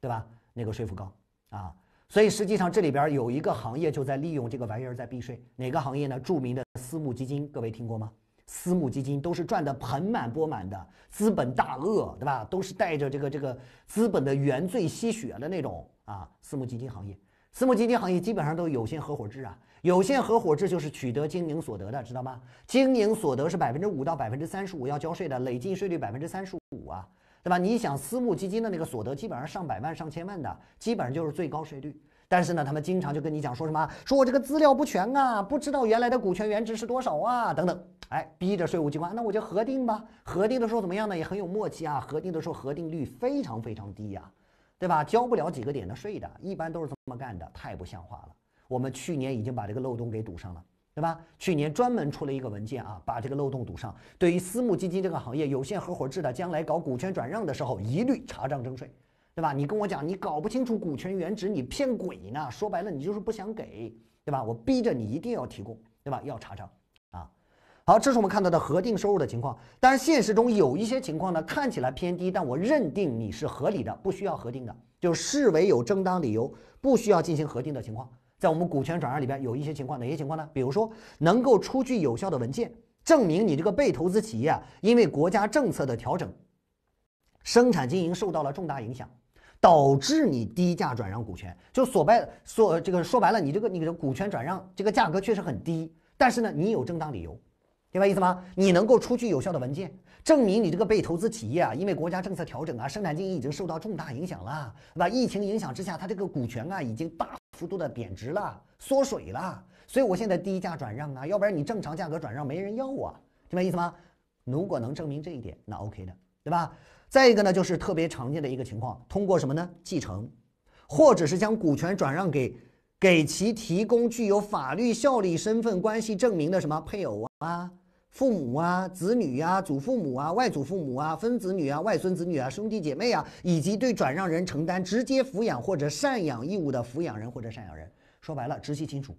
对吧？那个税负高啊。所以实际上这里边有一个行业就在利用这个玩意儿在避税，哪个行业呢？著名的私募基金，各位听过吗？私募基金都是赚得盆满钵满的资本大鳄，对吧？都是带着这个这个资本的原罪吸血的那种啊，私募基金行业。私募基金行业基本上都是有限合伙制啊，有限合伙制就是取得经营所得的，知道吗？经营所得是百分之五到百分之三十五要交税的，累进税率百分之三十五啊。对吧？你想私募基金的那个所得，基本上上百万、上千万的，基本上就是最高税率。但是呢，他们经常就跟你讲说什么？说我这个资料不全啊，不知道原来的股权原值是多少啊，等等。哎，逼着税务机关，那我就核定吧。核定的时候怎么样呢？也很有默契啊。核定的时候核定率非常非常低呀，对吧？交不了几个点的税的，一般都是这么干的，太不像话了。我们去年已经把这个漏洞给堵上了。对吧？去年专门出了一个文件啊，把这个漏洞堵上。对于私募基金这个行业，有限合伙制的，将来搞股权转让的时候，一律查账征税，对吧？你跟我讲，你搞不清楚股权原值，你骗鬼呢？说白了，你就是不想给，对吧？我逼着你一定要提供，对吧？要查账啊。好，这是我们看到的核定收入的情况。但是现实中有一些情况呢，看起来偏低，但我认定你是合理的，不需要核定的，就视为有正当理由，不需要进行核定的情况。在我们股权转让里边有一些情况，哪些情况呢？比如说能够出具有效的文件，证明你这个被投资企业啊，因为国家政策的调整，生产经营受到了重大影响，导致你低价转让股权。就所白说这个说白了，你这个你的股权转让这个价格确实很低，但是呢，你有正当理由，明白意思吗？你能够出具有效的文件，证明你这个被投资企业啊，因为国家政策调整啊，生产经营已经受到重大影响了，对吧？疫情影响之下，它这个股权啊已经大。幅度的贬值了，缩水了，所以我现在低价转让啊，要不然你正常价格转让没人要啊，明白意思吗？如果能证明这一点，那 OK 的，对吧？再一个呢，就是特别常见的一个情况，通过什么呢？继承，或者是将股权转让给给其提供具有法律效力身份关系证明的什么配偶啊。父母啊，子女呀，祖父母啊，外祖父母啊，分子女啊，外孙子女啊，兄弟姐妹啊，以及对转让人承担直接抚养或者赡养义务的抚养人或者赡养人，说白了，直系亲属，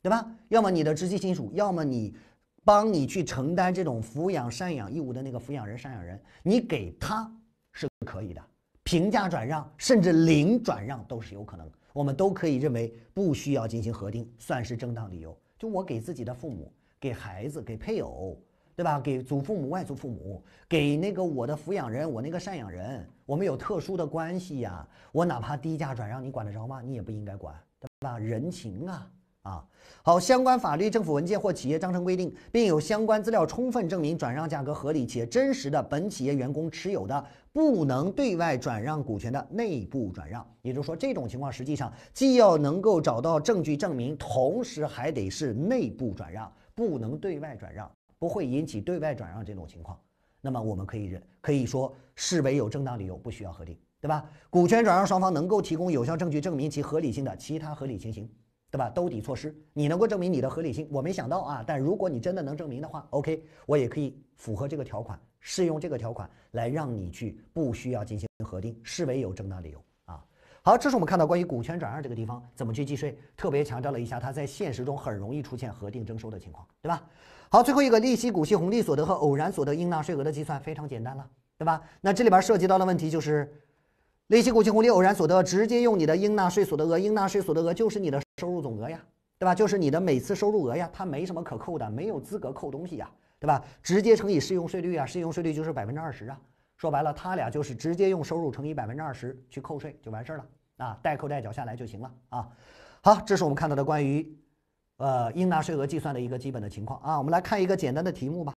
对吧？要么你的直系亲属，要么你，帮你去承担这种抚养赡养义务的那个抚养人赡养人，你给他是可以的，平价转让，甚至零转让都是有可能，我们都可以认为不需要进行核定，算是正当理由。就我给自己的父母。给孩子、给配偶，对吧？给祖父母、外祖父母，给那个我的抚养人、我那个赡养人，我们有特殊的关系呀。我哪怕低价转让，你管得着吗？你也不应该管，对吧？人情啊，啊。好，相关法律、政府文件或企业章程规定，并有相关资料充分证明转让价格合理且真实的，本企业员工持有的不能对外转让股权的内部转让，也就是说，这种情况实际上既要能够找到证据证明，同时还得是内部转让。不能对外转让，不会引起对外转让这种情况，那么我们可以认可以说视为有正当理由，不需要核定，对吧？股权转让双方能够提供有效证据证明其合理性的其他合理情形，对吧？兜底措施，你能够证明你的合理性，我没想到啊。但如果你真的能证明的话，OK，我也可以符合这个条款，适用这个条款来让你去不需要进行核定，视为有正当理由。好，这是我们看到关于股权转让这个地方怎么去计税，特别强调了一下，它在现实中很容易出现核定征收的情况，对吧？好，最后一个利息、股息、红利所得和偶然所得应纳税额的计算非常简单了，对吧？那这里边涉及到的问题就是利息、股息、红利、偶然所得直接用你的应纳税所得额，应纳税所得额就是你的收入总额呀，对吧？就是你的每次收入额呀，它没什么可扣的，没有资格扣东西呀，对吧？直接乘以适用税率啊，适用税率就是百分之二十啊，说白了，它俩就是直接用收入乘以百分之二十去扣税就完事儿了。啊，代扣代缴下来就行了啊。好，这是我们看到的关于呃应纳税额计算的一个基本的情况啊。我们来看一个简单的题目吧，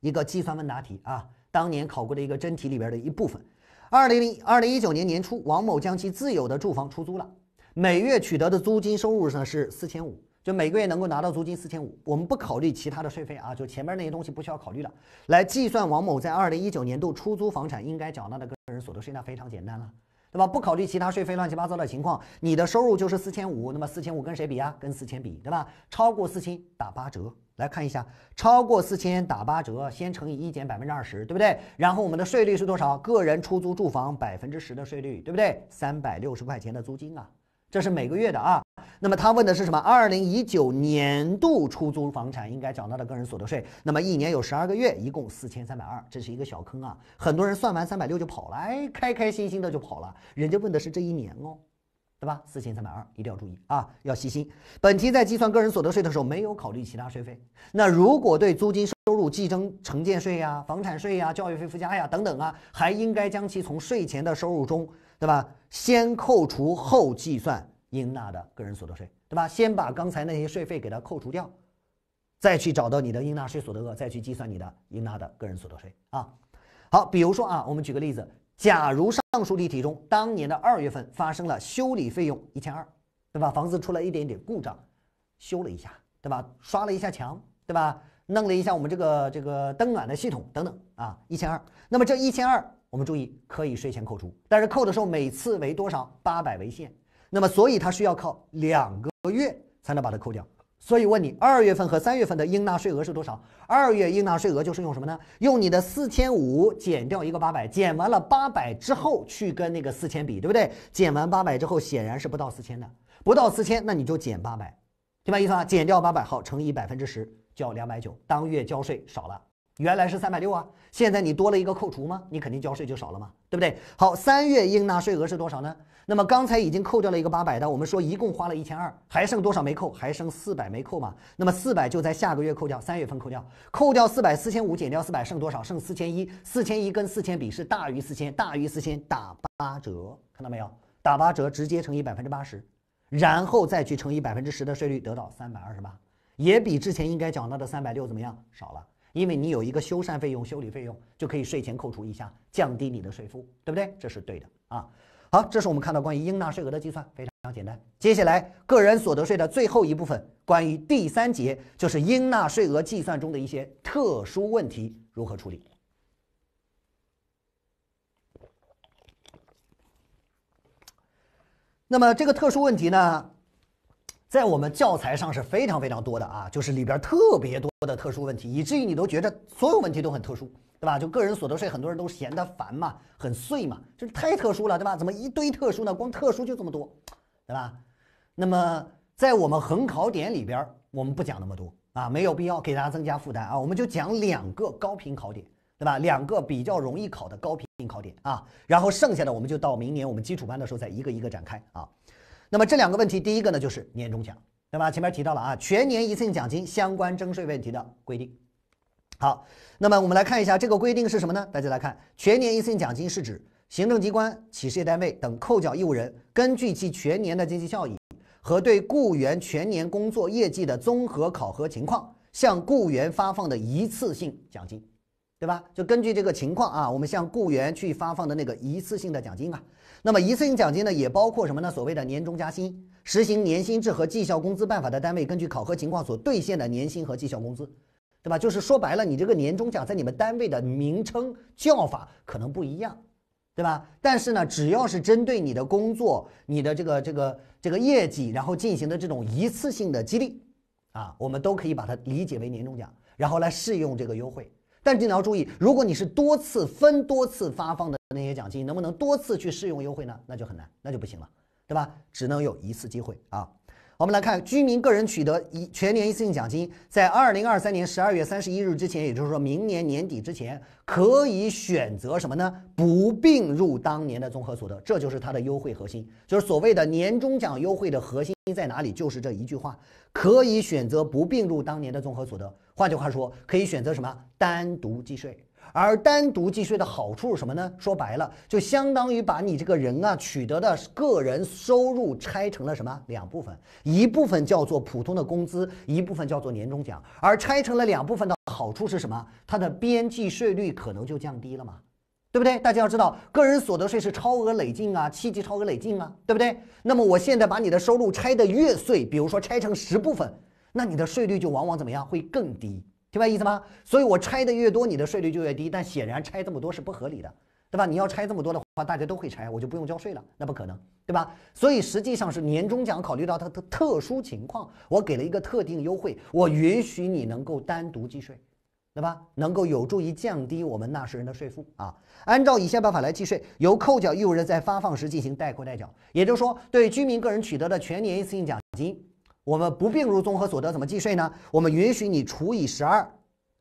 一个计算问答题啊。当年考过的一个真题里边的一部分。二零零二零一九年年初，王某将其自有的住房出租了，每月取得的租金收入呢是四千五，就每个月能够拿到租金四千五。我们不考虑其他的税费啊，就前面那些东西不需要考虑了，来计算王某在二零一九年度出租房产应该缴纳的个人所得税，那非常简单了。那么不考虑其他税费乱七八糟的情况，你的收入就是四千五。那么四千五跟谁比啊？跟四千比，对吧？超过四千打八折。来看一下，超过四千打八折，先乘以一减百分之二十，对不对？然后我们的税率是多少？个人出租住房百分之十的税率，对不对？三百六十块钱的租金啊。这是每个月的啊，那么他问的是什么？二零一九年度出租房产应该缴纳的个人所得税。那么一年有十二个月，一共四千三百二，这是一个小坑啊！很多人算完三百六就跑了，哎，开开心心的就跑了。人家问的是这一年哦，对吧？四千三百二，一定要注意啊，要细心。本期在计算个人所得税的时候，没有考虑其他税费。那如果对租金收入计征城建税呀、房产税呀、教育费附加呀等等啊，还应该将其从税前的收入中。对吧？先扣除后计算应纳的个人所得税，对吧？先把刚才那些税费给它扣除掉，再去找到你的应纳税所得额，再去计算你的应纳的个人所得税啊。好，比如说啊，我们举个例子，假如上述例题中，当年的二月份发生了修理费用一千二，对吧？房子出了一点点故障，修了一下，对吧？刷了一下墙，对吧？弄了一下我们这个这个灯暖的系统等等啊，一千二。那么这一千二。我们注意可以税前扣除，但是扣的时候每次为多少？八百为限。那么所以它需要扣两个月才能把它扣掉。所以问你二月份和三月份的应纳税额是多少？二月应纳税额就是用什么呢？用你的四千五减掉一个八百，减完了八百之后去跟那个四千比，对不对？减完八百之后显然是不到四千的，不到四千，那你就减八百，对吧？意思啊，减掉八百，号乘以百分之十，交两百九，当月交税少了。原来是三百六啊，现在你多了一个扣除吗？你肯定交税就少了嘛，对不对？好，三月应纳税额是多少呢？那么刚才已经扣掉了一个八百的，我们说一共花了一千二，还剩多少没扣？还剩四百没扣嘛。那么四百就在下个月扣掉，三月份扣掉，扣掉四百，四千五减掉四百剩多少？剩四千一，四千一跟四千比是大于四千，大于四千打八折，看到没有？打八折直接乘以百分之八十，然后再去乘以百分之十的税率，得到三百二十八，也比之前应该缴纳的三百六怎么样？少了。因为你有一个修缮费用、修理费用，就可以税前扣除一下，降低你的税负，对不对？这是对的啊。好，这是我们看到关于应纳税额的计算非常简单。接下来，个人所得税的最后一部分，关于第三节就是应纳税额计算中的一些特殊问题如何处理。那么这个特殊问题呢？在我们教材上是非常非常多的啊，就是里边特别多的特殊问题，以至于你都觉得所有问题都很特殊，对吧？就个人所得税，很多人都嫌它烦嘛，很碎嘛，就是太特殊了，对吧？怎么一堆特殊呢？光特殊就这么多，对吧？那么在我们横考点里边，我们不讲那么多啊，没有必要给大家增加负担啊，我们就讲两个高频考点，对吧？两个比较容易考的高频考点啊，然后剩下的我们就到明年我们基础班的时候再一个一个展开啊。那么这两个问题，第一个呢就是年终奖，对吧？前面提到了啊，全年一次性奖金相关征税问题的规定。好，那么我们来看一下这个规定是什么呢？大家来看，全年一次性奖金是指行政机关、企事业单位等扣缴义务人根据其全年的经济效益和对雇员全年工作业绩的综合考核情况，向雇员发放的一次性奖金，对吧？就根据这个情况啊，我们向雇员去发放的那个一次性的奖金啊。那么一次性奖金呢，也包括什么呢？所谓的年终加薪，实行年薪制和绩效工资办法的单位，根据考核情况所兑现的年薪和绩效工资，对吧？就是说白了，你这个年终奖在你们单位的名称叫法可能不一样，对吧？但是呢，只要是针对你的工作、你的这个这个这个业绩，然后进行的这种一次性的激励，啊，我们都可以把它理解为年终奖，然后来适用这个优惠。但是你要注意，如果你是多次分多次发放的那些奖金，能不能多次去适用优惠呢？那就很难，那就不行了，对吧？只能有一次机会啊。我们来看，居民个人取得一全年一次性奖金，在二零二三年十二月三十一日之前，也就是说明年年底之前，可以选择什么呢？不并入当年的综合所得，这就是它的优惠核心，就是所谓的年终奖优惠的核心在哪里？就是这一句话，可以选择不并入当年的综合所得。换句话说，可以选择什么单独计税？而单独计税的好处是什么呢？说白了，就相当于把你这个人啊取得的个人收入拆成了什么两部分，一部分叫做普通的工资，一部分叫做年终奖。而拆成了两部分的好处是什么？它的边际税率可能就降低了嘛，对不对？大家要知道，个人所得税是超额累进啊，七级超额累进啊，对不对？那么我现在把你的收入拆得越碎，比如说拆成十部分。那你的税率就往往怎么样会更低，明白意思吗？所以我拆的越多，你的税率就越低。但显然拆这么多是不合理的，对吧？你要拆这么多的话，大家都会拆，我就不用交税了，那不可能，对吧？所以实际上是年终奖，考虑到它的特殊情况，我给了一个特定优惠，我允许你能够单独计税，对吧？能够有助于降低我们纳税人的税负啊。按照以下办法来计税，由扣缴义务人在发放时进行代扣代缴。也就是说，对居民个人取得的全年一次性奖金。我们不并入综合所得怎么计税呢？我们允许你除以十二，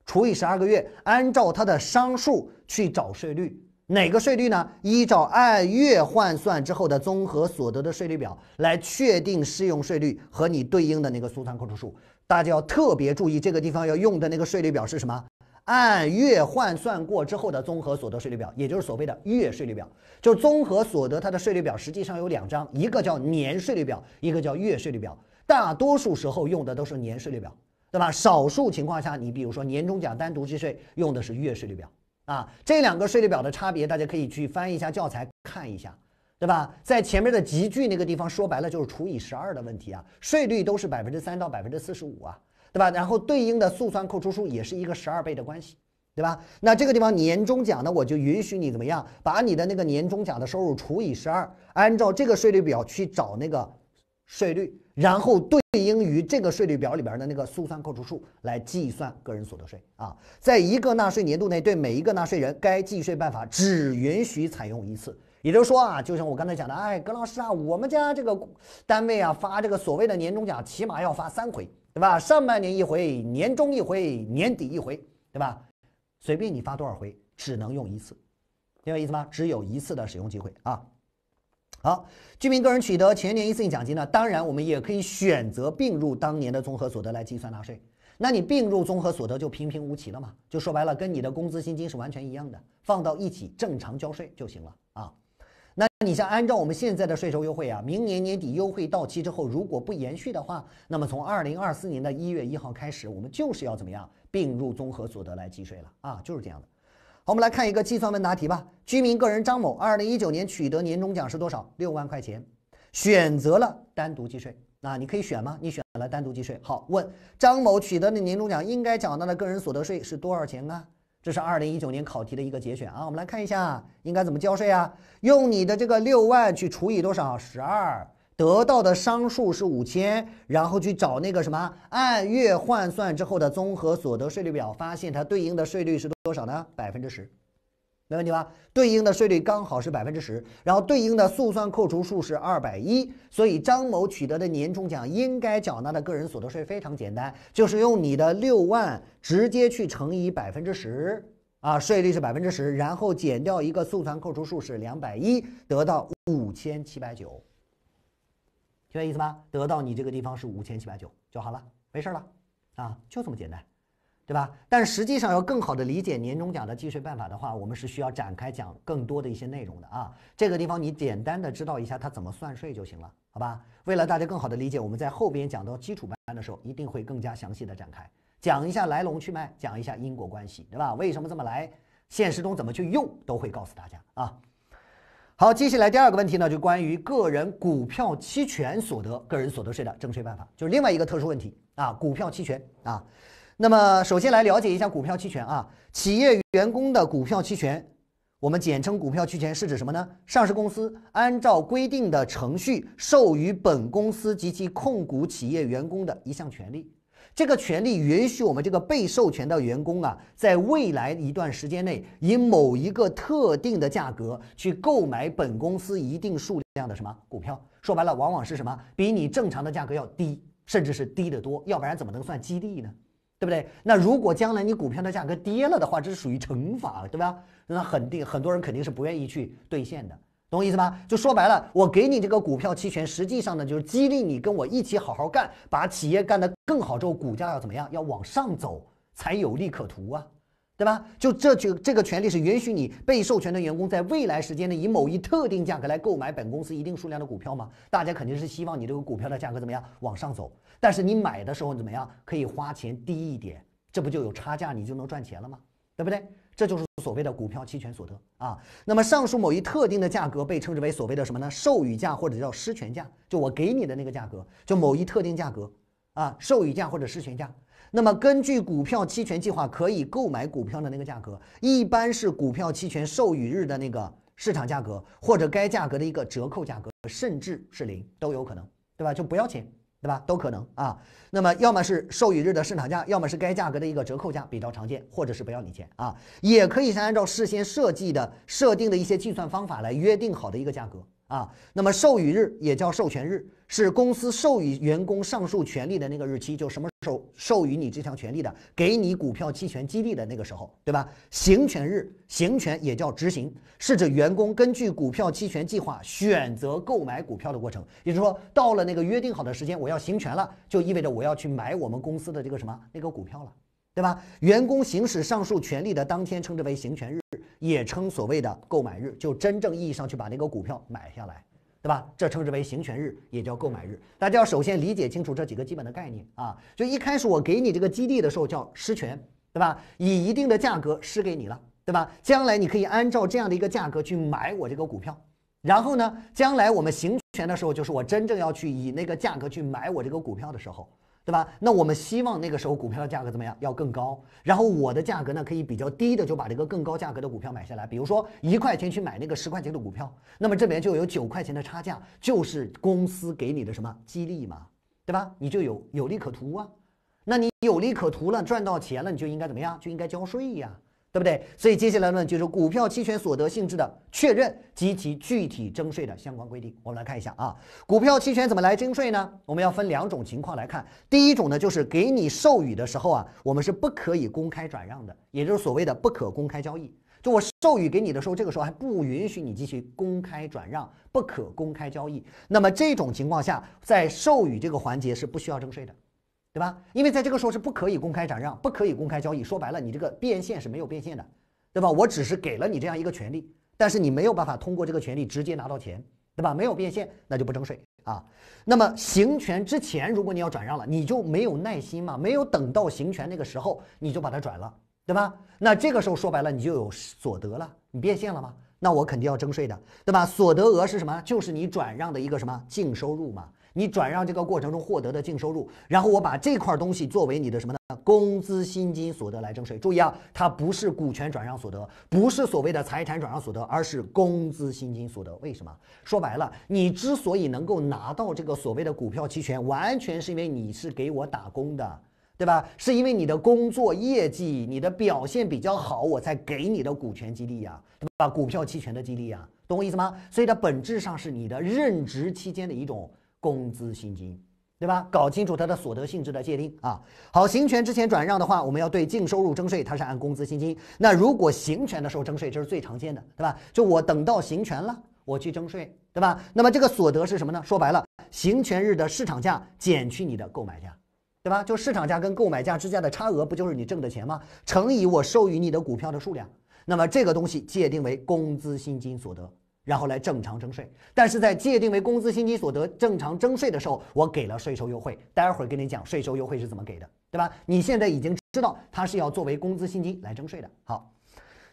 除以十二个月，按照它的商数去找税率，哪个税率呢？依照按月换算之后的综合所得的税率表来确定适用税率和你对应的那个速算扣除数。大家要特别注意这个地方要用的那个税率表是什么？按月换算过之后的综合所得税率表，也就是所谓的月税率表。就是综合所得它的税率表实际上有两张，一个叫年税率表，一个叫月税率表。大多数时候用的都是年税率表，对吧？少数情况下，你比如说年终奖单独计税，用的是月税率表啊。这两个税率表的差别，大家可以去翻一下教材看一下，对吧？在前面的集聚那个地方，说白了就是除以十二的问题啊，税率都是百分之三到百分之四十五啊，对吧？然后对应的速算扣除数也是一个十二倍的关系，对吧？那这个地方年终奖呢，我就允许你怎么样，把你的那个年终奖的收入除以十二，按照这个税率表去找那个税率。然后对应于这个税率表里边的那个速算扣除数来计算个人所得税啊，在一个纳税年度内，对每一个纳税人，该计税办法只允许采用一次。也就是说啊，就像我刚才讲的，哎，葛老师啊，我们家这个单位啊发这个所谓的年终奖，起码要发三回，对吧？上半年一回，年终一回，年底一回，对吧？随便你发多少回，只能用一次，明白意思吗？只有一次的使用机会啊。好，居民个人取得前年一次性奖金呢，当然我们也可以选择并入当年的综合所得来计算纳税。那你并入综合所得就平平无奇了嘛？就说白了，跟你的工资薪金是完全一样的，放到一起正常交税就行了啊。那你像按照我们现在的税收优惠啊，明年年底优惠到期之后，如果不延续的话，那么从二零二四年的一月一号开始，我们就是要怎么样并入综合所得来计税了啊，就是这样的。我们来看一个计算问答题吧。居民个人张某，二零一九年取得年终奖是多少？六万块钱，选择了单独计税。啊，你可以选吗？你选了单独计税。好，问张某取得的年终奖应该缴纳的个人所得税是多少钱呢？这是二零一九年考题的一个节选啊。我们来看一下应该怎么交税啊？用你的这个六万去除以多少？十二。得到的商数是五千，然后去找那个什么按月换算之后的综合所得税率表，发现它对应的税率是多少呢？百分之十，没问题吧？对应的税率刚好是百分之十，然后对应的速算扣除数是二百一，所以张某取得的年终奖应该缴纳的个人所得税非常简单，就是用你的六万直接去乘以百分之十啊，税率是百分之十，然后减掉一个速算扣除数是两百一，得到五千七百九。明白意思吧？得到你这个地方是五千七百九就好了，没事了啊，就这么简单，对吧？但实际上要更好的理解年终奖的计税办法的话，我们是需要展开讲更多的一些内容的啊。这个地方你简单的知道一下它怎么算税就行了，好吧？为了大家更好的理解，我们在后边讲到基础班的时候，一定会更加详细的展开讲一下来龙去脉，讲一下因果关系，对吧？为什么这么来？现实中怎么去用？都会告诉大家啊。好，接下来第二个问题呢，就关于个人股票期权所得个人所得税的征税办法，就是另外一个特殊问题啊，股票期权啊。那么，首先来了解一下股票期权啊。企业员工的股票期权，我们简称股票期权，是指什么呢？上市公司按照规定的程序，授予本公司及其控股企业员工的一项权利。这个权利允许我们这个被授权的员工啊，在未来一段时间内，以某一个特定的价格去购买本公司一定数量的什么股票。说白了，往往是什么比你正常的价格要低，甚至是低得多。要不然怎么能算激励呢？对不对？那如果将来你股票的价格跌了的话，这是属于惩罚，对吧？那肯定很多人肯定是不愿意去兑现的。懂我意思吧？就说白了，我给你这个股票期权，实际上呢，就是激励你跟我一起好好干，把企业干得更好之后，股价要怎么样？要往上走才有利可图啊，对吧？就这就这个权利是允许你被授权的员工在未来时间内以某一特定价格来购买本公司一定数量的股票吗？大家肯定是希望你这个股票的价格怎么样往上走，但是你买的时候怎么样可以花钱低一点，这不就有差价，你就能赚钱了吗？对不对？这就是所谓的股票期权所得啊。那么，上述某一特定的价格被称之为所谓的什么呢？授予价或者叫失权价，就我给你的那个价格，就某一特定价格啊，授予价或者失权价。那么，根据股票期权计划可以购买股票的那个价格，一般是股票期权授予日的那个市场价格，或者该价格的一个折扣价格，甚至是零都有可能，对吧？就不要钱。对吧？都可能啊。那么，要么是授予日的市场价，要么是该价格的一个折扣价，比较常见，或者是不要你钱啊，也可以是按照事先设计的设定的一些计算方法来约定好的一个价格。啊，那么授予日也叫授权日，是公司授予员工上述权利的那个日期，就什么时候授予你这项权利的，给你股票期权激励的那个时候，对吧？行权日，行权也叫执行，是指员工根据股票期权计划选择购买股票的过程。也就是说，到了那个约定好的时间，我要行权了，就意味着我要去买我们公司的这个什么那个股票了，对吧？员工行使上述权利的当天，称之为行权日。也称所谓的购买日，就真正意义上去把那个股票买下来，对吧？这称之为行权日，也叫购买日。大家要首先理解清楚这几个基本的概念啊。就一开始我给你这个基地的时候叫失权，对吧？以一定的价格施给你了，对吧？将来你可以按照这样的一个价格去买我这个股票。然后呢，将来我们行权的时候，就是我真正要去以那个价格去买我这个股票的时候。对吧？那我们希望那个时候股票的价格怎么样？要更高，然后我的价格呢可以比较低的就把这个更高价格的股票买下来。比如说一块钱去买那个十块钱的股票，那么这边就有九块钱的差价，就是公司给你的什么激励嘛，对吧？你就有有利可图啊，那你有利可图了，赚到钱了，你就应该怎么样？就应该交税呀。对不对？所以接下来呢，就是股票期权所得性质的确认及其具体征税的相关规定。我们来看一下啊，股票期权怎么来征税呢？我们要分两种情况来看。第一种呢，就是给你授予的时候啊，我们是不可以公开转让的，也就是所谓的不可公开交易。就我授予给你的时候，这个时候还不允许你进行公开转让，不可公开交易。那么这种情况下，在授予这个环节是不需要征税的。对吧？因为在这个时候是不可以公开转让，不可以公开交易。说白了，你这个变现是没有变现的，对吧？我只是给了你这样一个权利，但是你没有办法通过这个权利直接拿到钱，对吧？没有变现，那就不征税啊。那么行权之前，如果你要转让了，你就没有耐心嘛，没有等到行权那个时候，你就把它转了，对吧？那这个时候说白了，你就有所得了，你变现了吗？那我肯定要征税的，对吧？所得额是什么？就是你转让的一个什么净收入嘛。你转让这个过程中获得的净收入，然后我把这块东西作为你的什么呢？工资薪金所得来征税。注意啊，它不是股权转让所得，不是所谓的财产转让所得，而是工资薪金所得。为什么？说白了，你之所以能够拿到这个所谓的股票期权，完全是因为你是给我打工的，对吧？是因为你的工作业绩、你的表现比较好，我才给你的股权激励呀，对吧？股票期权的激励呀，懂我意思吗？所以它本质上是你的任职期间的一种。工资薪金，对吧？搞清楚它的所得性质的界定啊。好，行权之前转让的话，我们要对净收入征税，它是按工资薪金。那如果行权的时候征税，这是最常见的，对吧？就我等到行权了，我去征税，对吧？那么这个所得是什么呢？说白了，行权日的市场价减去你的购买价，对吧？就市场价跟购买价之间的差额，不就是你挣的钱吗？乘以我授予你的股票的数量，那么这个东西界定为工资薪金所得。然后来正常征税，但是在界定为工资薪金所得正常征税的时候，我给了税收优惠。待会儿跟你讲税收优惠是怎么给的，对吧？你现在已经知道它是要作为工资薪金来征税的。好，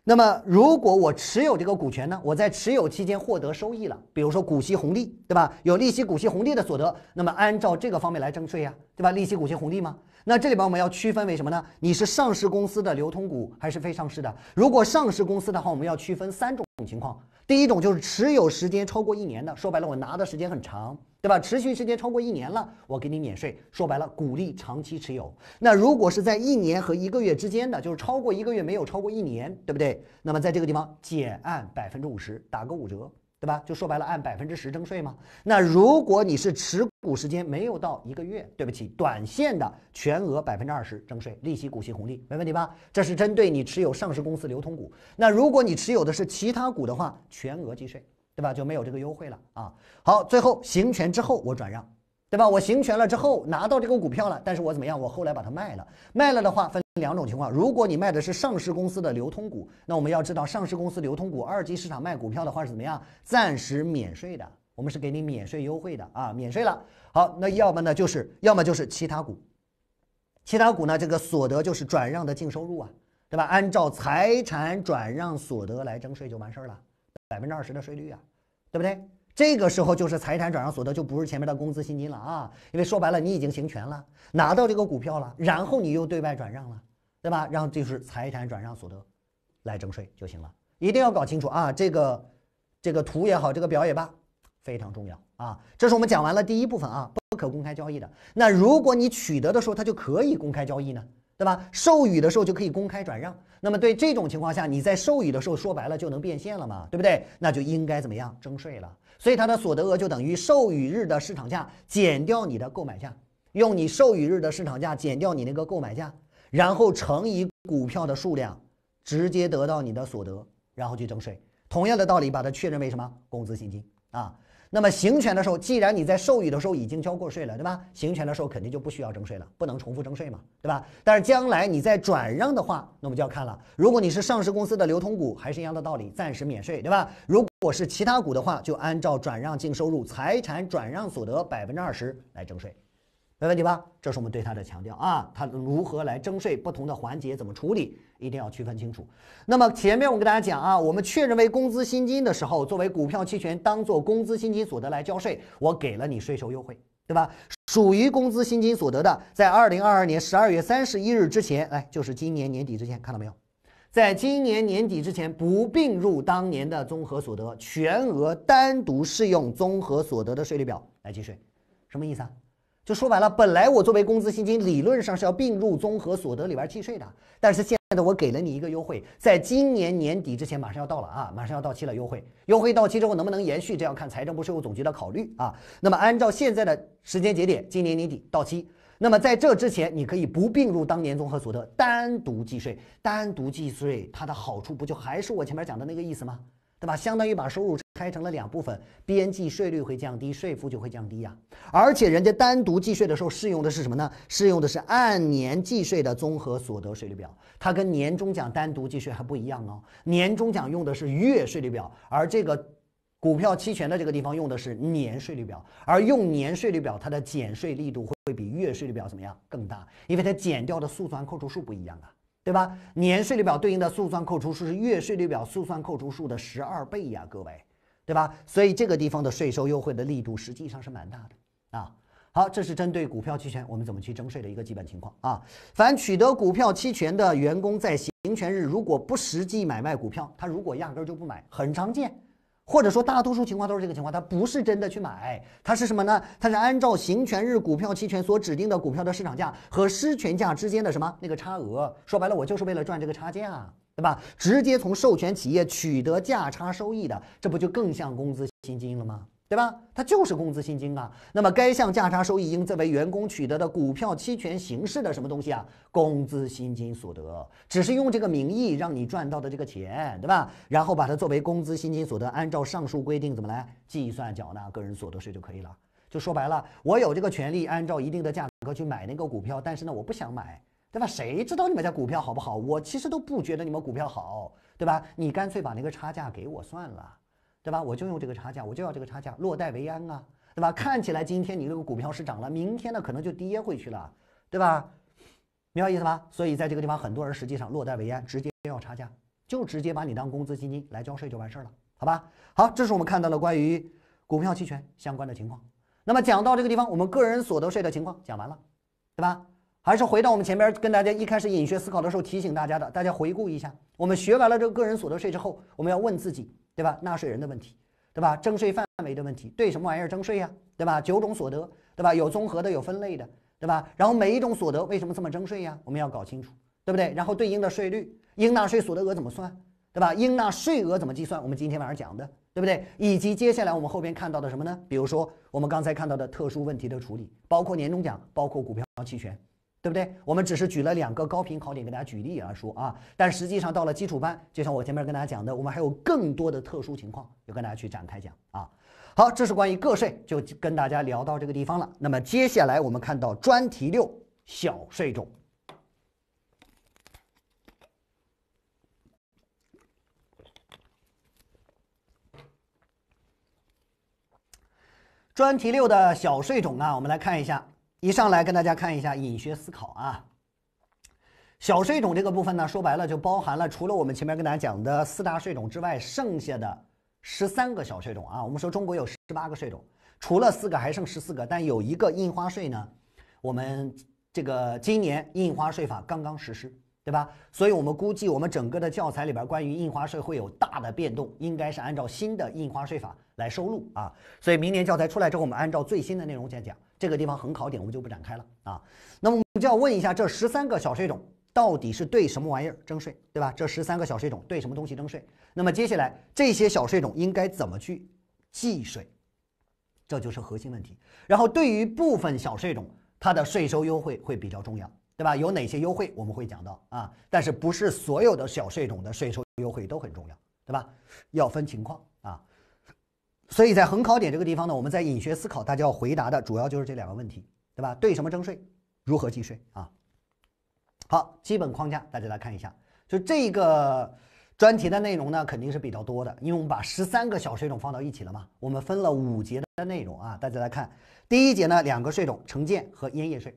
那么如果我持有这个股权呢？我在持有期间获得收益了，比如说股息红利，对吧？有利息股息红利的所得，那么按照这个方面来征税呀，对吧？利息股息红利嘛。那这里边我们要区分为什么呢？你是上市公司的流通股还是非上市的？如果上市公司的话，我们要区分三种情况。第一种就是持有时间超过一年的，说白了我拿的时间很长，对吧？持续时间超过一年了，我给你免税。说白了，鼓励长期持有。那如果是在一年和一个月之间的，就是超过一个月没有超过一年，对不对？那么在这个地方减按百分之五十，打个五折。对吧？就说白了，按百分之十征税嘛。那如果你是持股时间没有到一个月，对不起，短线的全额百分之二十征税，利息、股息、红利，没问题吧？这是针对你持有上市公司流通股。那如果你持有的是其他股的话，全额计税，对吧？就没有这个优惠了啊。好，最后行权之后我转让。对吧？我行权了之后拿到这个股票了，但是我怎么样？我后来把它卖了，卖了的话分两种情况。如果你卖的是上市公司的流通股，那我们要知道，上市公司流通股二级市场卖股票的话是怎么样？暂时免税的，我们是给你免税优惠的啊，免税了。好，那要么呢，就是要么就是其他股，其他股呢，这个所得就是转让的净收入啊，对吧？按照财产转让所得来征税就完事儿了，百分之二十的税率啊，对不对？这个时候就是财产转让所得，就不是前面的工资薪金了啊！因为说白了，你已经行权了，拿到这个股票了，然后你又对外转让了，对吧？然后就是财产转让所得，来征税就行了。一定要搞清楚啊！这个这个图也好，这个表也罢，非常重要啊！这是我们讲完了第一部分啊，不可公开交易的。那如果你取得的时候，它就可以公开交易呢，对吧？授予的时候就可以公开转让。那么对这种情况下，你在授予的时候，说白了就能变现了嘛，对不对？那就应该怎么样征税了？所以它的所得额就等于授予日的市场价减掉你的购买价，用你授予日的市场价减掉你那个购买价，然后乘以股票的数量，直接得到你的所得，然后去征税。同样的道理，把它确认为什么工资薪金啊？那么行权的时候，既然你在授予的时候已经交过税了，对吧？行权的时候肯定就不需要征税了，不能重复征税嘛，对吧？但是将来你在转让的话，那我们就要看了。如果你是上市公司的流通股，还是一样的道理，暂时免税，对吧？如果是其他股的话，就按照转让净收入、财产转让所得百分之二十来征税。没问题吧？这是我们对它的强调啊，它如何来征税，不同的环节怎么处理，一定要区分清楚。那么前面我跟大家讲啊，我们确认为工资薪金的时候，作为股票期权当做工资薪金所得来交税，我给了你税收优惠，对吧？属于工资薪金所得的，在二零二二年十二月三十一日之前，来就是今年年底之前，看到没有？在今年年底之前不并入当年的综合所得，全额单独适用综合所得的税率表来计税，什么意思啊？就说白了，本来我作为工资薪金，理论上是要并入综合所得里边儿计税的，但是现在的我给了你一个优惠，在今年年底之前，马上要到了啊，马上要到期了。优惠，优惠到期之后能不能延续，这要看财政部税务总局的考虑啊。那么按照现在的时间节点，今年年底到期，那么在这之前，你可以不并入当年综合所得，单独计税，单独计税，它的好处不就还是我前面讲的那个意思吗？对吧？相当于把收入拆成了两部分，边际税率会降低，税负就会降低呀。而且人家单独计税的时候适用的是什么呢？适用的是按年计税的综合所得税率表，它跟年终奖单独计税还不一样哦。年终奖用的是月税率表，而这个股票期权的这个地方用的是年税率表，而用年税率表，它的减税力度会比月税率表怎么样更大？因为它减掉的速算扣除数不一样啊。对吧？年税率表对应的速算扣除数是月税率表速算扣除数的十二倍呀，各位，对吧？所以这个地方的税收优惠的力度实际上是蛮大的啊。好，这是针对股票期权我们怎么去征税的一个基本情况啊。凡取得股票期权的员工在行权日如果不实际买卖股票，他如果压根儿就不买，很常见。或者说，大多数情况都是这个情况，他不是真的去买，他是什么呢？他是按照行权日股票期权所指定的股票的市场价和市权价之间的什么那个差额，说白了，我就是为了赚这个差价，对吧？直接从授权企业取得价差收益的，这不就更像工资薪金了吗？对吧？它就是工资薪金啊。那么该项价差收益应作为员工取得的股票期权形式的什么东西啊？工资薪金所得，只是用这个名义让你赚到的这个钱，对吧？然后把它作为工资薪金所得，按照上述规定怎么来计算缴纳个人所得税就可以了。就说白了，我有这个权利，按照一定的价格去买那个股票，但是呢，我不想买，对吧？谁知道你们家股票好不好？我其实都不觉得你们股票好，对吧？你干脆把那个差价给我算了。对吧？我就用这个差价，我就要这个差价，落袋为安啊，对吧？看起来今天你这个股票是涨了，明天呢可能就跌回去了，对吧？明白意思吧？所以在这个地方，很多人实际上落袋为安，直接要差价，就直接把你当工资基金来交税就完事儿了，好吧？好，这是我们看到的关于股票期权相关的情况。那么讲到这个地方，我们个人所得税的情况讲完了，对吧？还是回到我们前边跟大家一开始引学思考的时候提醒大家的，大家回顾一下，我们学完了这个个人所得税之后，我们要问自己。对吧？纳税人的问题，对吧？征税范围的问题，对什么玩意儿征税呀？对吧？九种所得，对吧？有综合的，有分类的，对吧？然后每一种所得为什么这么征税呀？我们要搞清楚，对不对？然后对应的税率、应纳税所得额怎么算，对吧？应纳税额怎么计算？我们今天晚上讲的，对不对？以及接下来我们后边看到的什么呢？比如说我们刚才看到的特殊问题的处理，包括年终奖，包括股票期权。对不对？我们只是举了两个高频考点给大家举例而说啊，但实际上到了基础班，就像我前面跟大家讲的，我们还有更多的特殊情况，要跟大家去展开讲啊。好，这是关于个税，就跟大家聊到这个地方了。那么接下来我们看到专题六小税种。专题六的小税种呢，我们来看一下。一上来跟大家看一下，隐学思考啊。小税种这个部分呢，说白了就包含了除了我们前面跟大家讲的四大税种之外，剩下的十三个小税种啊。我们说中国有十八个税种，除了四个还剩十四个，但有一个印花税呢。我们这个今年印花税法刚刚实施，对吧？所以我们估计我们整个的教材里边关于印花税会有大的变动，应该是按照新的印花税法来收录啊。所以明年教材出来之后，我们按照最新的内容先讲。这个地方很考点我们就不展开了啊，那么我们就要问一下这十三个小税种到底是对什么玩意儿征税，对吧？这十三个小税种对什么东西征税？那么接下来这些小税种应该怎么去计税，这就是核心问题。然后对于部分小税种，它的税收优惠会比较重要，对吧？有哪些优惠我们会讲到啊，但是不是所有的小税种的税收优惠都很重要，对吧？要分情况。所以在横考点这个地方呢，我们在引学思考，大家要回答的主要就是这两个问题，对吧？对什么征税，如何计税啊？好，基本框架大家来看一下，就这个专题的内容呢肯定是比较多的，因为我们把十三个小税种放到一起了嘛，我们分了五节的内容啊。大家来看，第一节呢两个税种，城建和烟叶税，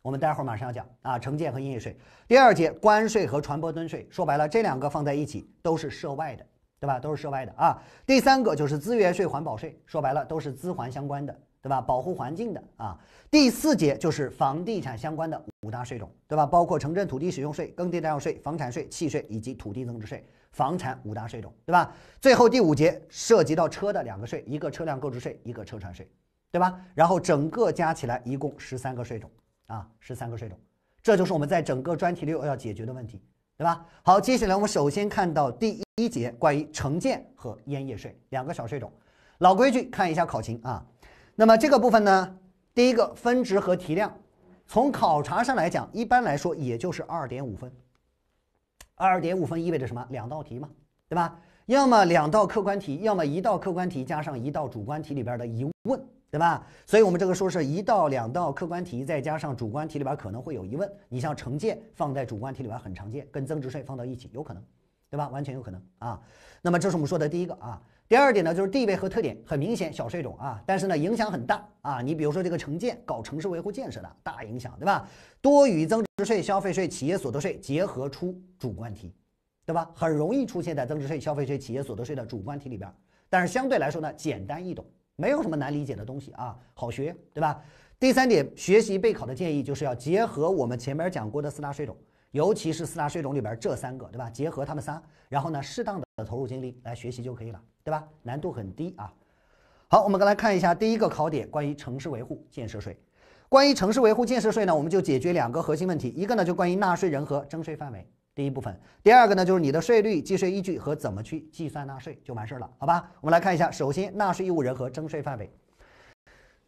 我们待会儿马上要讲啊，城建和烟叶税。第二节关税和船舶吨税，说白了这两个放在一起都是涉外的。对吧？都是涉外的啊。第三个就是资源税、环保税，说白了都是资环相关的，对吧？保护环境的啊。第四节就是房地产相关的五大税种，对吧？包括城镇土地使用税、耕地占用税、房产税、契税以及土地增值税、房产五大税种，对吧？最后第五节涉及到车的两个税，一个车辆购置税，一个车船税，对吧？然后整个加起来一共十三个税种啊，十三个税种，这就是我们在整个专题六要解决的问题。对吧？好，接下来我们首先看到第一节关于城建和烟叶税两个小税种。老规矩，看一下考勤啊。那么这个部分呢，第一个分值和题量，从考察上来讲，一般来说也就是二点五分。二点五分意味着什么？两道题嘛，对吧？要么两道客观题，要么一道客观题加上一道主观题里边的疑问。对吧？所以，我们这个说是一到两道客观题，再加上主观题里边可能会有疑问。你像城建放在主观题里边很常见，跟增值税放到一起有可能，对吧？完全有可能啊。那么，这是我们说的第一个啊。第二点呢，就是地位和特点，很明显小税种啊，但是呢影响很大啊。你比如说这个城建，搞城市维护建设的大影响，对吧？多与增值税、消费税、企业所得税结合出主观题，对吧？很容易出现在增值税、消费税、企业所得税的主观题里边。但是相对来说呢，简单易懂。没有什么难理解的东西啊，好学，对吧？第三点，学习备考的建议就是要结合我们前面讲过的四大税种，尤其是四大税种里边这三个，对吧？结合他们仨，然后呢，适当的投入精力来学习就可以了，对吧？难度很低啊。好，我们来看一下第一个考点，关于城市维护建设税。关于城市维护建设税呢，我们就解决两个核心问题，一个呢就关于纳税人和征税范围。第一部分，第二个呢，就是你的税率、计税依据和怎么去计算纳税就完事儿了，好吧？我们来看一下，首先，纳税义务人和征税范围，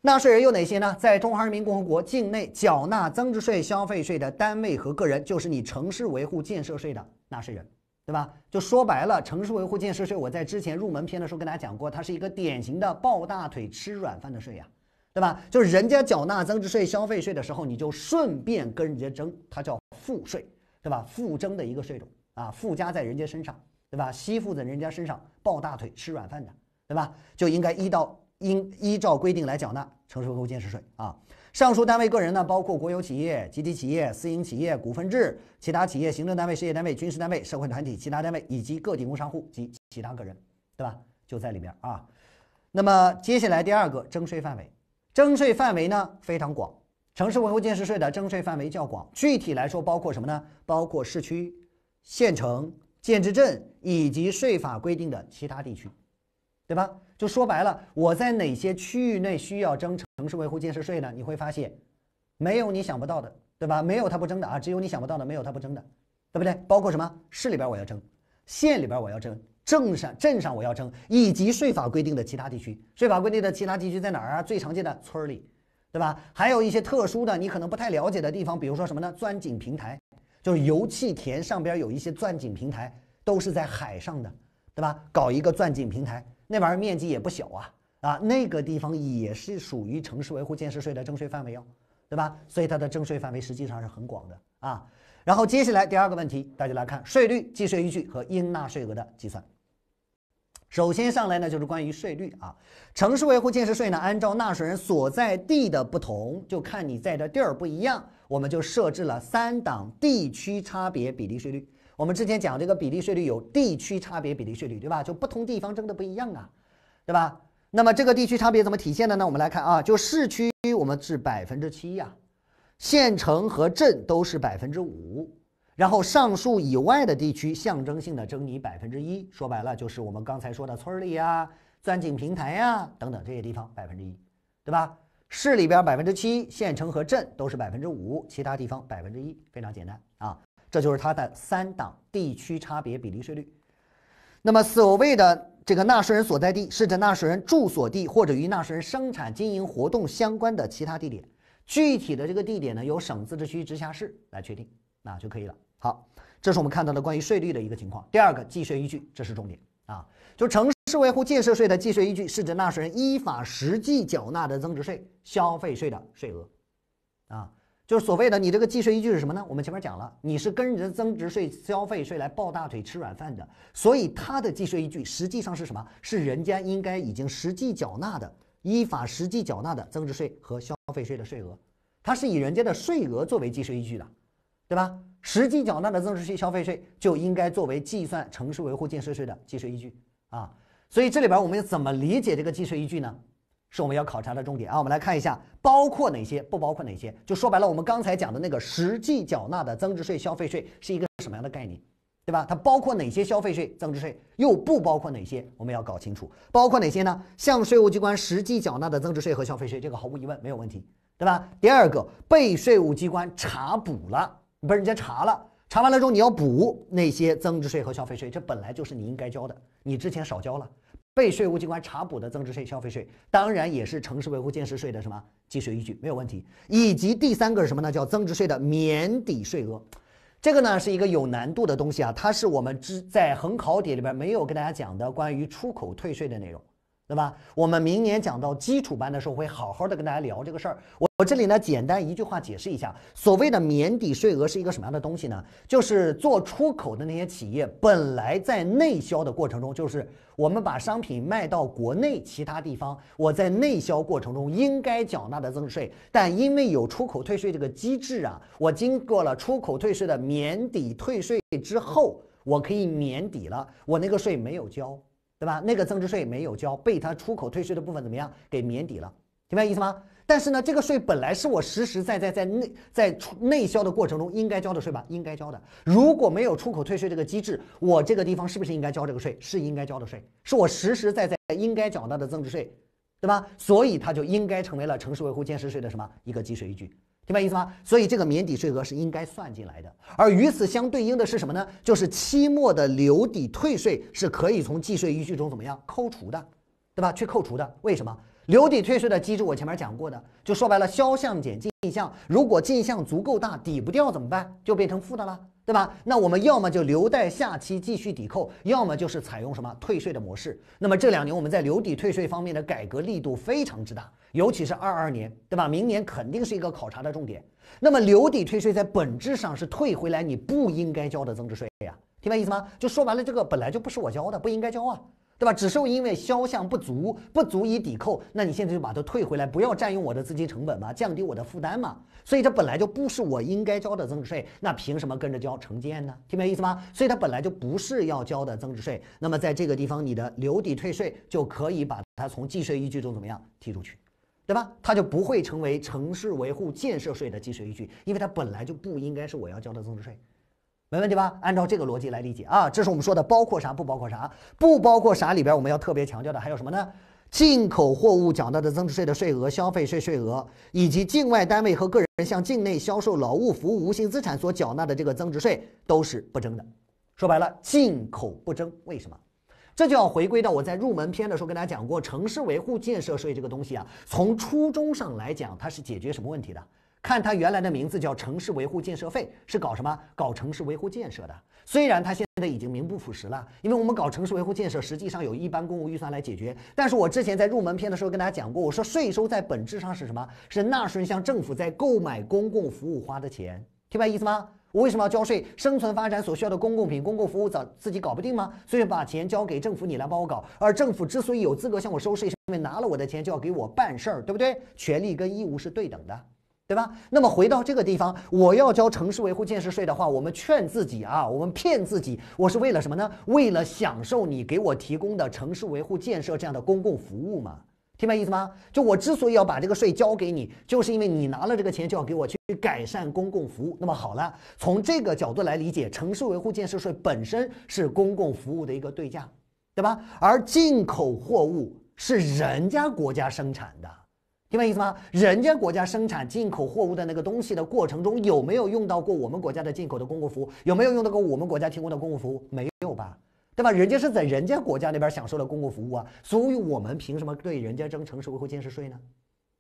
纳税人有哪些呢？在中华人民共和国境内缴纳增值税、消费税的单位和个人，就是你城市维护建设税的纳税人，对吧？就说白了，城市维护建设税，我在之前入门篇的时候跟大家讲过，它是一个典型的抱大腿吃软饭的税呀，对吧？就是人家缴纳增值税、消费税的时候，你就顺便跟人家征，它叫赋税。对吧？附征的一个税种啊，附加在人家身上，对吧？吸附在人家身上，抱大腿吃软饭的，对吧？就应该依到应依照规定来缴纳城市和建设税啊。上述单位、个人呢，包括国有企业、集体企业、私营企业、股份制其他企业、行政单位、事业单位、军事单位、社会团体、其他单位以及个体工商户及其他个人，对吧？就在里面啊。那么接下来第二个征税范围，征税范围呢非常广。城市维护建设税的征税范围较广，具体来说包括什么呢？包括市区、县城、建制镇以及税法规定的其他地区，对吧？就说白了，我在哪些区域内需要征城市维护建设税呢？你会发现，没有你想不到的，对吧？没有他不征的啊，只有你想不到的，没有他不征的，对不对？包括什么？市里边我要征，县里边我要征，镇上镇上我要征，以及税法规定的其他地区。税法规定的其他地区在哪儿啊？最常见的村里。对吧？还有一些特殊的，你可能不太了解的地方，比如说什么呢？钻井平台，就是油气田上边有一些钻井平台，都是在海上的，对吧？搞一个钻井平台，那玩意儿面积也不小啊啊，那个地方也是属于城市维护建设税的征税范围哦，对吧？所以它的征税范围实际上是很广的啊。然后接下来第二个问题，大家来看税率、计税依据和应纳税额的计算。首先上来呢，就是关于税率啊。城市维护建设税呢，按照纳税人所在地的不同，就看你在这地儿不一样，我们就设置了三档地区差别比例税率。我们之前讲这个比例税率有地区差别比例税率，对吧？就不同地方征的不一样啊，对吧？那么这个地区差别怎么体现的呢？我们来看啊，就市区我们是百分之七呀，县城和镇都是百分之五。然后上述以外的地区，象征性的征你百分之一，说白了就是我们刚才说的村里啊、钻井平台呀等等这些地方百分之一，对吧？市里边百分之七，县城和镇都是百分之五，其他地方百分之一，非常简单啊。这就是它的三档地区差别比例税率。那么所谓的这个纳税人所在地，是指纳税人住所地或者与纳税人生产经营活动相关的其他地点。具体的这个地点呢，由省、自治区、直辖市来确定，那就可以了。好，这是我们看到的关于税率的一个情况。第二个计税依据，这是重点啊！就城市维护建设税的计税依据是指纳税人依法实际缴纳的增值税、消费税的税额啊，就是所谓的你这个计税依据是什么呢？我们前面讲了，你是跟着增值税、消费税来抱大腿吃软饭的，所以它的计税依据实际上是什么？是人家应该已经实际缴纳的、依法实际缴纳的增值税和消费税的税额，它是以人家的税额作为计税依据的，对吧？实际缴纳的增值税、消费税就应该作为计算城市维护建设税的计税依据啊。所以这里边我们要怎么理解这个计税依据呢？是我们要考察的重点啊。我们来看一下，包括哪些，不包括哪些？就说白了，我们刚才讲的那个实际缴纳的增值税、消费税是一个什么样的概念，对吧？它包括哪些消费税、增值税，又不包括哪些？我们要搞清楚。包括哪些呢？向税务机关实际缴纳的增值税和消费税，这个毫无疑问没有问题，对吧？第二个，被税务机关查补了。被人家查了，查完了之后你要补那些增值税和消费税，这本来就是你应该交的，你之前少交了，被税务机关查补的增值税、消费税，当然也是城市维护建设税的什么计税依据，没有问题。以及第三个是什么呢？叫增值税的免抵税额，这个呢是一个有难度的东西啊，它是我们之在横考点里边没有跟大家讲的关于出口退税的内容。对吧？我们明年讲到基础班的时候，会好好的跟大家聊这个事儿。我我这里呢，简单一句话解释一下，所谓的免抵税额是一个什么样的东西呢？就是做出口的那些企业，本来在内销的过程中，就是我们把商品卖到国内其他地方，我在内销过程中应该缴纳的增值税，但因为有出口退税这个机制啊，我经过了出口退税的免抵退税之后，我可以免抵了，我那个税没有交。对吧？那个增值税没有交，被他出口退税的部分怎么样给免抵了？明白意思吗？但是呢，这个税本来是我实实在在在内，在出内销的过程中应该交的税吧？应该交的。如果没有出口退税这个机制，我这个地方是不是应该交这个税？是应该交的税，是我实实在在应该缴纳的增值税，对吧？所以它就应该成为了城市维护建设税的什么一个计税依据。明白意思吗？所以这个免抵税额是应该算进来的，而与此相对应的是什么呢？就是期末的留抵退税是可以从计税依据中怎么样扣除的，对吧？去扣除的，为什么留抵退税的机制？我前面讲过的，就说白了，销项减进项，如果进项足够大，抵不掉怎么办？就变成负的了。对吧？那我们要么就留待下期继续抵扣，要么就是采用什么退税的模式。那么这两年我们在留抵退税方面的改革力度非常之大，尤其是二二年，对吧？明年肯定是一个考察的重点。那么留抵退税在本质上是退回来你不应该交的增值税啊，明白意思吗？就说完了这个本来就不是我交的，不应该交啊。对吧？只是因为销项不足，不足以抵扣，那你现在就把它退回来，不要占用我的资金成本嘛，降低我的负担嘛。所以它本来就不是我应该交的增值税，那凭什么跟着交承建呢？听明白意思吗？所以它本来就不是要交的增值税。那么在这个地方，你的留抵退税就可以把它从计税依据中怎么样剔出去，对吧？它就不会成为城市维护建设税的计税依据，因为它本来就不应该是我要交的增值税。没问题吧？按照这个逻辑来理解啊，这是我们说的包括啥不包括啥，不包括啥里边我们要特别强调的还有什么呢？进口货物缴纳的增值税的税额、消费税税额，以及境外单位和个人向境内销售劳务、服务、无形资产所缴纳的这个增值税都是不征的。说白了，进口不征，为什么？这就要回归到我在入门篇的时候跟大家讲过，城市维护建设税这个东西啊，从初衷上来讲，它是解决什么问题的？看它原来的名字叫城市维护建设费，是搞什么？搞城市维护建设的。虽然它现在已经名不副实了，因为我们搞城市维护建设，实际上有一般公共预算来解决。但是我之前在入门篇的时候跟大家讲过，我说税收在本质上是什么？是纳税人向政府在购买公共服务花的钱，明白意思吗？我为什么要交税？生存发展所需要的公共品、公共服务，咱自己搞不定吗？所以把钱交给政府，你来帮我搞。而政府之所以有资格向我收税，是因为拿了我的钱就要给我办事儿，对不对？权利跟义务是对等的。对吧？那么回到这个地方，我要交城市维护建设税的话，我们劝自己啊，我们骗自己，我是为了什么呢？为了享受你给我提供的城市维护建设这样的公共服务嘛？明白意思吗？就我之所以要把这个税交给你，就是因为你拿了这个钱就要给我去改善公共服务。那么好了，从这个角度来理解，城市维护建设税本身是公共服务的一个对价，对吧？而进口货物是人家国家生产的。明白意思吗？人家国家生产进口货物的那个东西的过程中，有没有用到过我们国家的进口的公共服务？有没有用到过我们国家提供的公共服务？没有吧？对吧？人家是在人家国家那边享受了公共服务啊，所以我们凭什么对人家征城市维护建设税呢？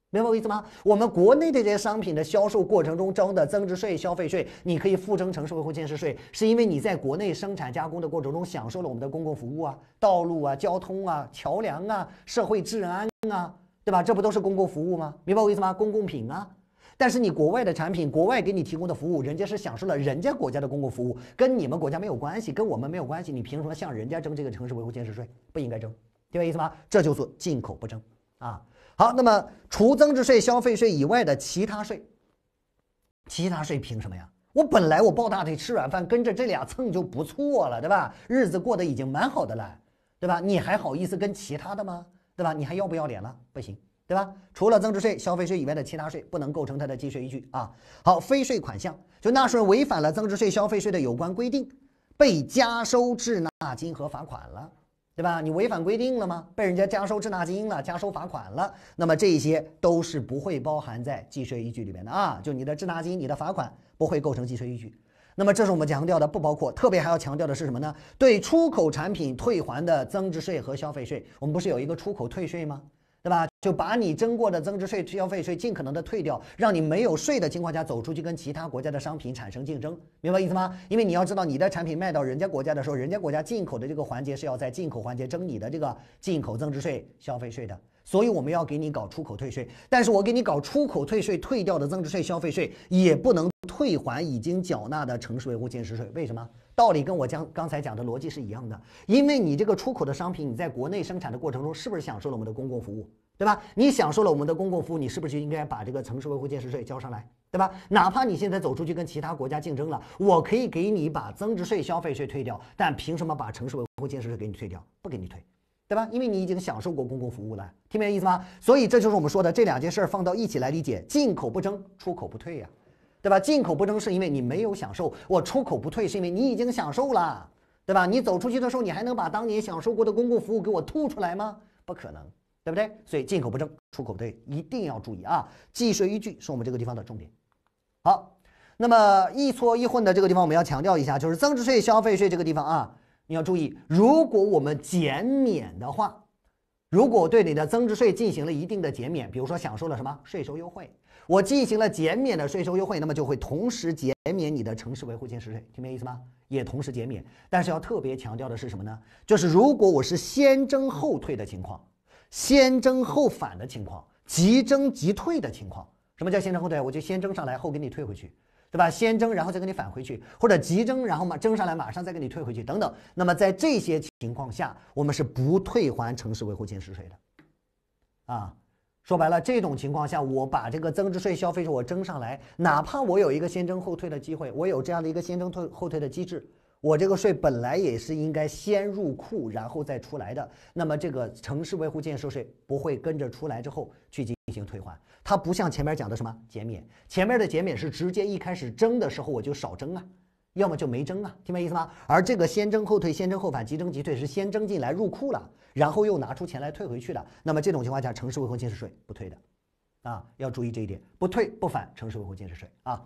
明白我意思吗？我们国内这些商品的销售过程中征的增值税、消费税，你可以复征城市维护建设税，是因为你在国内生产加工的过程中享受了我们的公共服务啊，道路啊、交通啊、桥梁啊、社会治安啊。对吧？这不都是公共服务吗？明白我意思吗？公共品啊！但是你国外的产品，国外给你提供的服务，人家是享受了人家国家的公共服务，跟你们国家没有关系，跟我们没有关系，你凭什么向人家征这个城市维护建设税？不应该征，明白意思吗？这就是进口不征啊！好，那么除增值税、消费税以外的其他税，其他税凭什么呀？我本来我抱大腿吃软饭，跟着这俩蹭就不错了，对吧？日子过得已经蛮好的了，对吧？你还好意思跟其他的吗？对吧？你还要不要脸了？不行，对吧？除了增值税、消费税以外的其他税不能构成它的计税依据啊。好，非税款项就纳税人违反了增值税、消费税的有关规定，被加收滞纳金和罚款了，对吧？你违反规定了吗？被人家加收滞纳金了，加收罚款了，那么这些都是不会包含在计税依据里面的啊。就你的滞纳金、你的罚款不会构成计税依据。那么这是我们强调的，不包括。特别还要强调的是什么呢？对出口产品退还的增值税和消费税，我们不是有一个出口退税吗？对吧？就把你征过的增值税、消费税尽可能的退掉，让你没有税的情况下走出去，跟其他国家的商品产生竞争，明白意思吗？因为你要知道，你的产品卖到人家国家的时候，人家国家进口的这个环节是要在进口环节征你的这个进口增值税、消费税的。所以我们要给你搞出口退税，但是我给你搞出口退税，退掉的增值税、消费税也不能退还已经缴纳的城市维护建设税。为什么？道理跟我将刚才讲的逻辑是一样的。因为你这个出口的商品，你在国内生产的过程中，是不是享受了我们的公共服务？对吧？你享受了我们的公共服务，你是不是就应该把这个城市维护建设税交上来？对吧？哪怕你现在走出去跟其他国家竞争了，我可以给你把增值税、消费税退掉，但凭什么把城市维护建设税给你退掉？不给你退。对吧？因为你已经享受过公共服务了，听明白意思吗？所以这就是我们说的这两件事儿放到一起来理解：进口不征，出口不退呀，对吧？进口不征是因为你没有享受，我出口不退是因为你已经享受了，对吧？你走出去的时候，你还能把当年享受过的公共服务给我吐出来吗？不可能，对不对？所以进口不征，出口不退，一定要注意啊！计税依据是我们这个地方的重点。好，那么易错易混的这个地方，我们要强调一下，就是增值税、消费税这个地方啊。你要注意，如果我们减免的话，如果对你的增值税进行了一定的减免，比如说享受了什么税收优惠，我进行了减免的税收优惠，那么就会同时减免你的城市维护建设税，听明白意思吗？也同时减免，但是要特别强调的是什么呢？就是如果我是先征后退的情况，先征后返的情况，即征即退的情况，什么叫先征后退？我就先征上来，后给你退回去。对吧？先征然后再给你返回去，或者急征然后马征上来马上再给你退回去等等。那么在这些情况下，我们是不退还城市维护建设税的。啊，说白了，这种情况下我把这个增值税消费税我征上来，哪怕我有一个先征后退的机会，我有这样的一个先征退后退的机制。我这个税本来也是应该先入库，然后再出来的。那么这个城市维护建设税不会跟着出来之后去进行退还，它不像前面讲的什么减免。前面的减免是直接一开始征的时候我就少征啊，要么就没征啊，听明白意思吗？而这个先征后退、先征后返、即征即退是先征进来入库了，然后又拿出钱来退回去了。那么这种情况下，城市维护建设税不退的，啊，要注意这一点，不退不返城市维护建设税啊。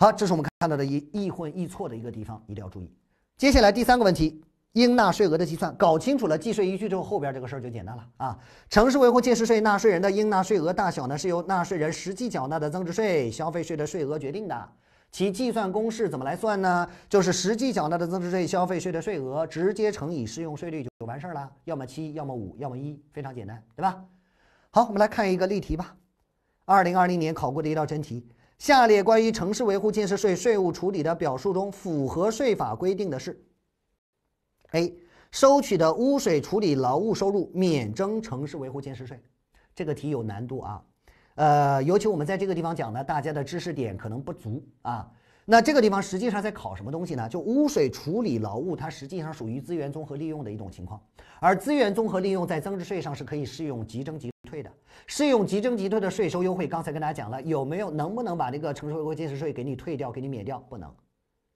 好，这是我们看到的易易混易错的一个地方，一定要注意。接下来第三个问题，应纳税额的计算，搞清楚了计税依据之后，后边这个事儿就简单了啊。城市维护建设税纳税人的应纳税额大小呢，是由纳税人实际缴纳的增值税、消费税的税额决定的。其计算公式怎么来算呢？就是实际缴纳的增值税、消费税的税额直接乘以适用税率就完事儿了，要么七，要么五，要么一，非常简单，对吧？好，我们来看一个例题吧。二零二零年考过的一道真题。下列关于城市维护建设税税务处理的表述中，符合税法规定的是。A. 收取的污水处理劳务收入免征城市维护建设税。这个题有难度啊，呃，尤其我们在这个地方讲呢，大家的知识点可能不足啊。那这个地方实际上在考什么东西呢？就污水处理劳务，它实际上属于资源综合利用的一种情况，而资源综合利用在增值税上是可以适用即征即退的，适用即征即退的税收优惠。刚才跟大家讲了，有没有能不能把这个城市维护建设税给你退掉，给你免掉？不能，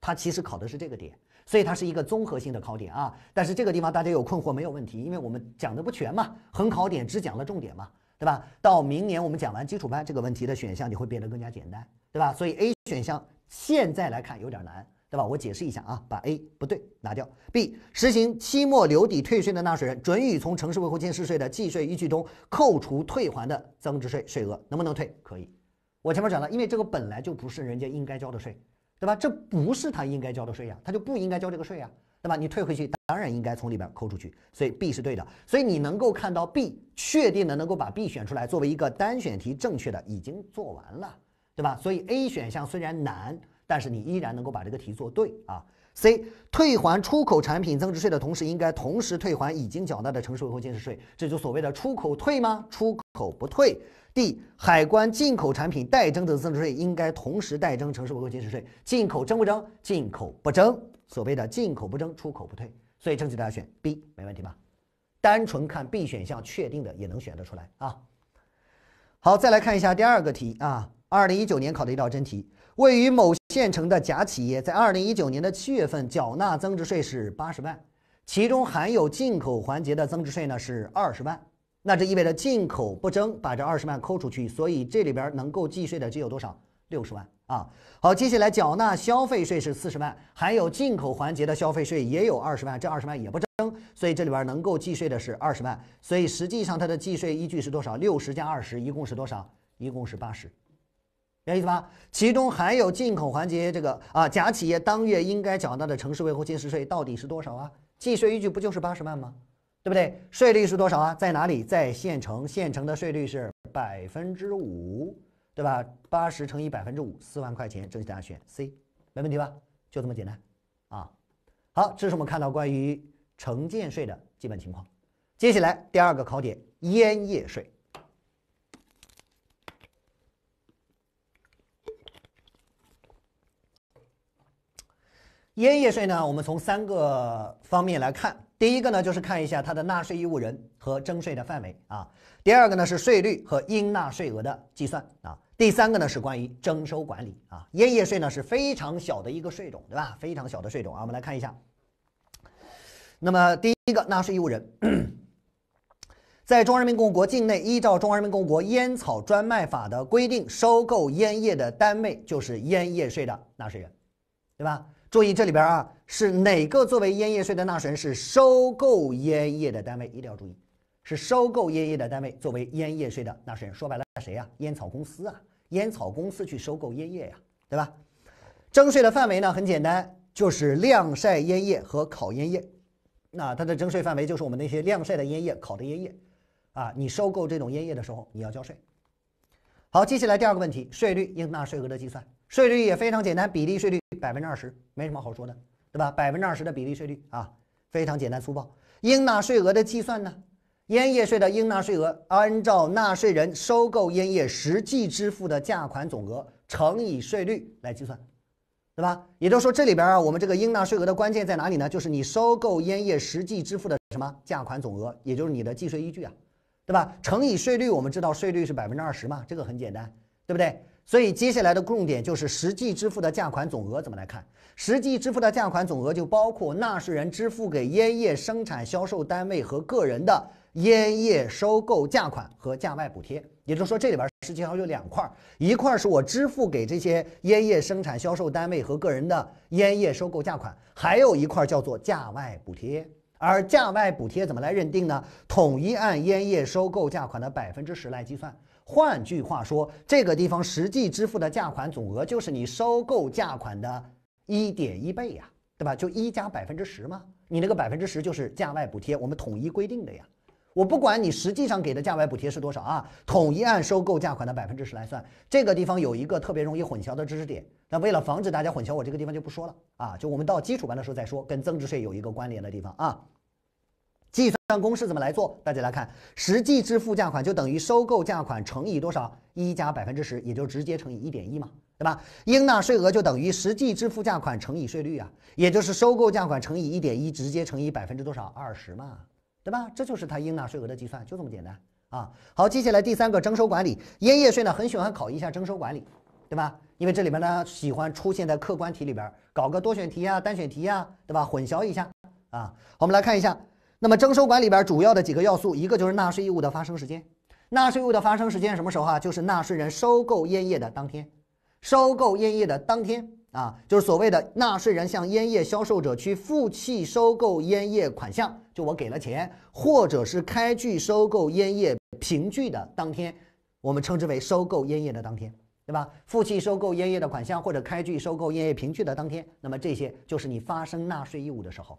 它其实考的是这个点，所以它是一个综合性的考点啊。但是这个地方大家有困惑没有问题，因为我们讲的不全嘛，横考点只讲了重点嘛，对吧？到明年我们讲完基础班，这个问题的选项你会变得更加简单，对吧？所以 A 选项。现在来看有点难，对吧？我解释一下啊，把 A 不对拿掉。B 实行期末留抵退税的纳税人，准予从城市维护建设税的计税依据中扣除退还的增值税税额，能不能退？可以。我前面讲了，因为这个本来就不是人家应该交的税，对吧？这不是他应该交的税呀，他就不应该交这个税呀，对吧？你退回去，当然应该从里边扣出去。所以 B 是对的。所以你能够看到 B，确定的能够把 B 选出来作为一个单选题正确的，已经做完了。对吧？所以 A 选项虽然难，但是你依然能够把这个题做对啊。C 退还出口产品增值税的同时，应该同时退还已经缴纳的城市维护建设税，这就所谓的出口退吗？出口不退。D 海关进口产品代征的增值税，应该同时代征城市维护建设税。进口征不征？进口不征。所谓的进口不征，出口不退。所以正确，答案选 B 没问题吧？单纯看 B 选项确定的也能选得出来啊。好，再来看一下第二个题啊。二零一九年考的一道真题，位于某县城的甲企业，在二零一九年的七月份缴纳增值税是八十万，其中含有进口环节的增值税呢是二十万，那这意味着进口不征，把这二十万扣出去，所以这里边能够计税的只有多少？六十万啊。好，接下来缴纳消费税是四十万，含有进口环节的消费税也有二十万，这二十万也不征，所以这里边能够计税的是二十万，所以实际上它的计税依据是多少？六十加二十，一共是多少？一共是八十。明白意思吧？其中还有进口环节这个啊，甲企业当月应该缴纳的城市维护建设税到底是多少啊？计税依据不就是八十万吗？对不对？税率是多少啊？在哪里？在县城，县城的税率是百分之五，对吧？八十乘以百分之五，四万块钱。正确答案选 C，没问题吧？就这么简单，啊。好，这是我们看到关于城建税的基本情况。接下来第二个考点，烟叶税。烟叶税呢，我们从三个方面来看。第一个呢，就是看一下它的纳税义务人和征税的范围啊。第二个呢，是税率和应纳税额的计算啊。第三个呢，是关于征收管理啊。烟叶税呢是非常小的一个税种，对吧？非常小的税种啊。我们来看一下。那么第一个，纳税义务人，在中华人民共和国境内依照《中华人民共和国烟草专卖法》的规定收购烟叶的单位，就是烟叶税的纳税人，对吧？注意这里边啊，是哪个作为烟叶税的纳税人？是收购烟叶的单位，一定要注意，是收购烟叶的单位作为烟叶税的纳税人。说白了，谁呀？烟草公司啊，烟草公司去收购烟叶呀，对吧？征税的范围呢，很简单，就是晾晒烟叶和烤烟叶。那它的征税范围就是我们那些晾晒的烟叶、烤的烟叶啊。你收购这种烟叶的时候，你要交税。好，接下来第二个问题，税率应纳税额的计算。税率也非常简单，比例税率百分之二十，没什么好说的，对吧？百分之二十的比例税率啊，非常简单粗暴。应纳税额的计算呢，烟叶税的应纳税额按照纳税人收购烟叶实际支付的价款总额乘以税率来计算，对吧？也就是说，这里边啊，我们这个应纳税额的关键在哪里呢？就是你收购烟叶实际支付的什么价款总额，也就是你的计税依据啊，对吧？乘以税率，我们知道税率是百分之二十嘛，这个很简单，对不对？所以接下来的重点就是实际支付的价款总额怎么来看？实际支付的价款总额就包括纳税人支付给烟叶生产销售单位和个人的烟叶收购价款和价外补贴。也就是说，这里边实际上有两块儿，一块儿是我支付给这些烟叶生产销售单位和个人的烟叶收购价款，还有一块儿叫做价外补贴。而价外补贴怎么来认定呢？统一按烟叶收购价款的百分之十来计算。换句话说，这个地方实际支付的价款总额就是你收购价款的一点一倍呀，对吧？就一加百分之十嘛。你那个百分之十就是价外补贴，我们统一规定的呀。我不管你实际上给的价外补贴是多少啊，统一按收购价款的百分之十来算。这个地方有一个特别容易混淆的知识点，那为了防止大家混淆，我这个地方就不说了啊。就我们到基础班的时候再说，跟增值税有一个关联的地方啊。计算公式怎么来做？大家来看，实际支付价款就等于收购价款乘以多少？一加百分之十，也就直接乘以一点一嘛，对吧？应纳税额就等于实际支付价款乘以税率啊，也就是收购价款乘以一点一，直接乘以百分之多少？二十嘛，对吧？这就是它应纳税额的计算，就这么简单啊。好，接下来第三个征收管理，烟叶税呢很喜欢考一下征收管理，对吧？因为这里边呢喜欢出现在客观题里边，搞个多选题啊、单选题啊，对吧？混淆一下啊，我们来看一下。那么，征收管理边主要的几个要素，一个就是纳税义务的发生时间。纳税义务的发生时间什么时候啊？就是纳税人收购烟叶的当天，收购烟叶的当天啊，就是所谓的纳税人向烟叶销售者去付契收购烟叶款项，就我给了钱，或者是开具收购烟叶凭据的当天，我们称之为收购烟叶的当天，对吧？付契收购烟叶的款项或者开具收购烟叶凭据的当天，那么这些就是你发生纳税义务的时候。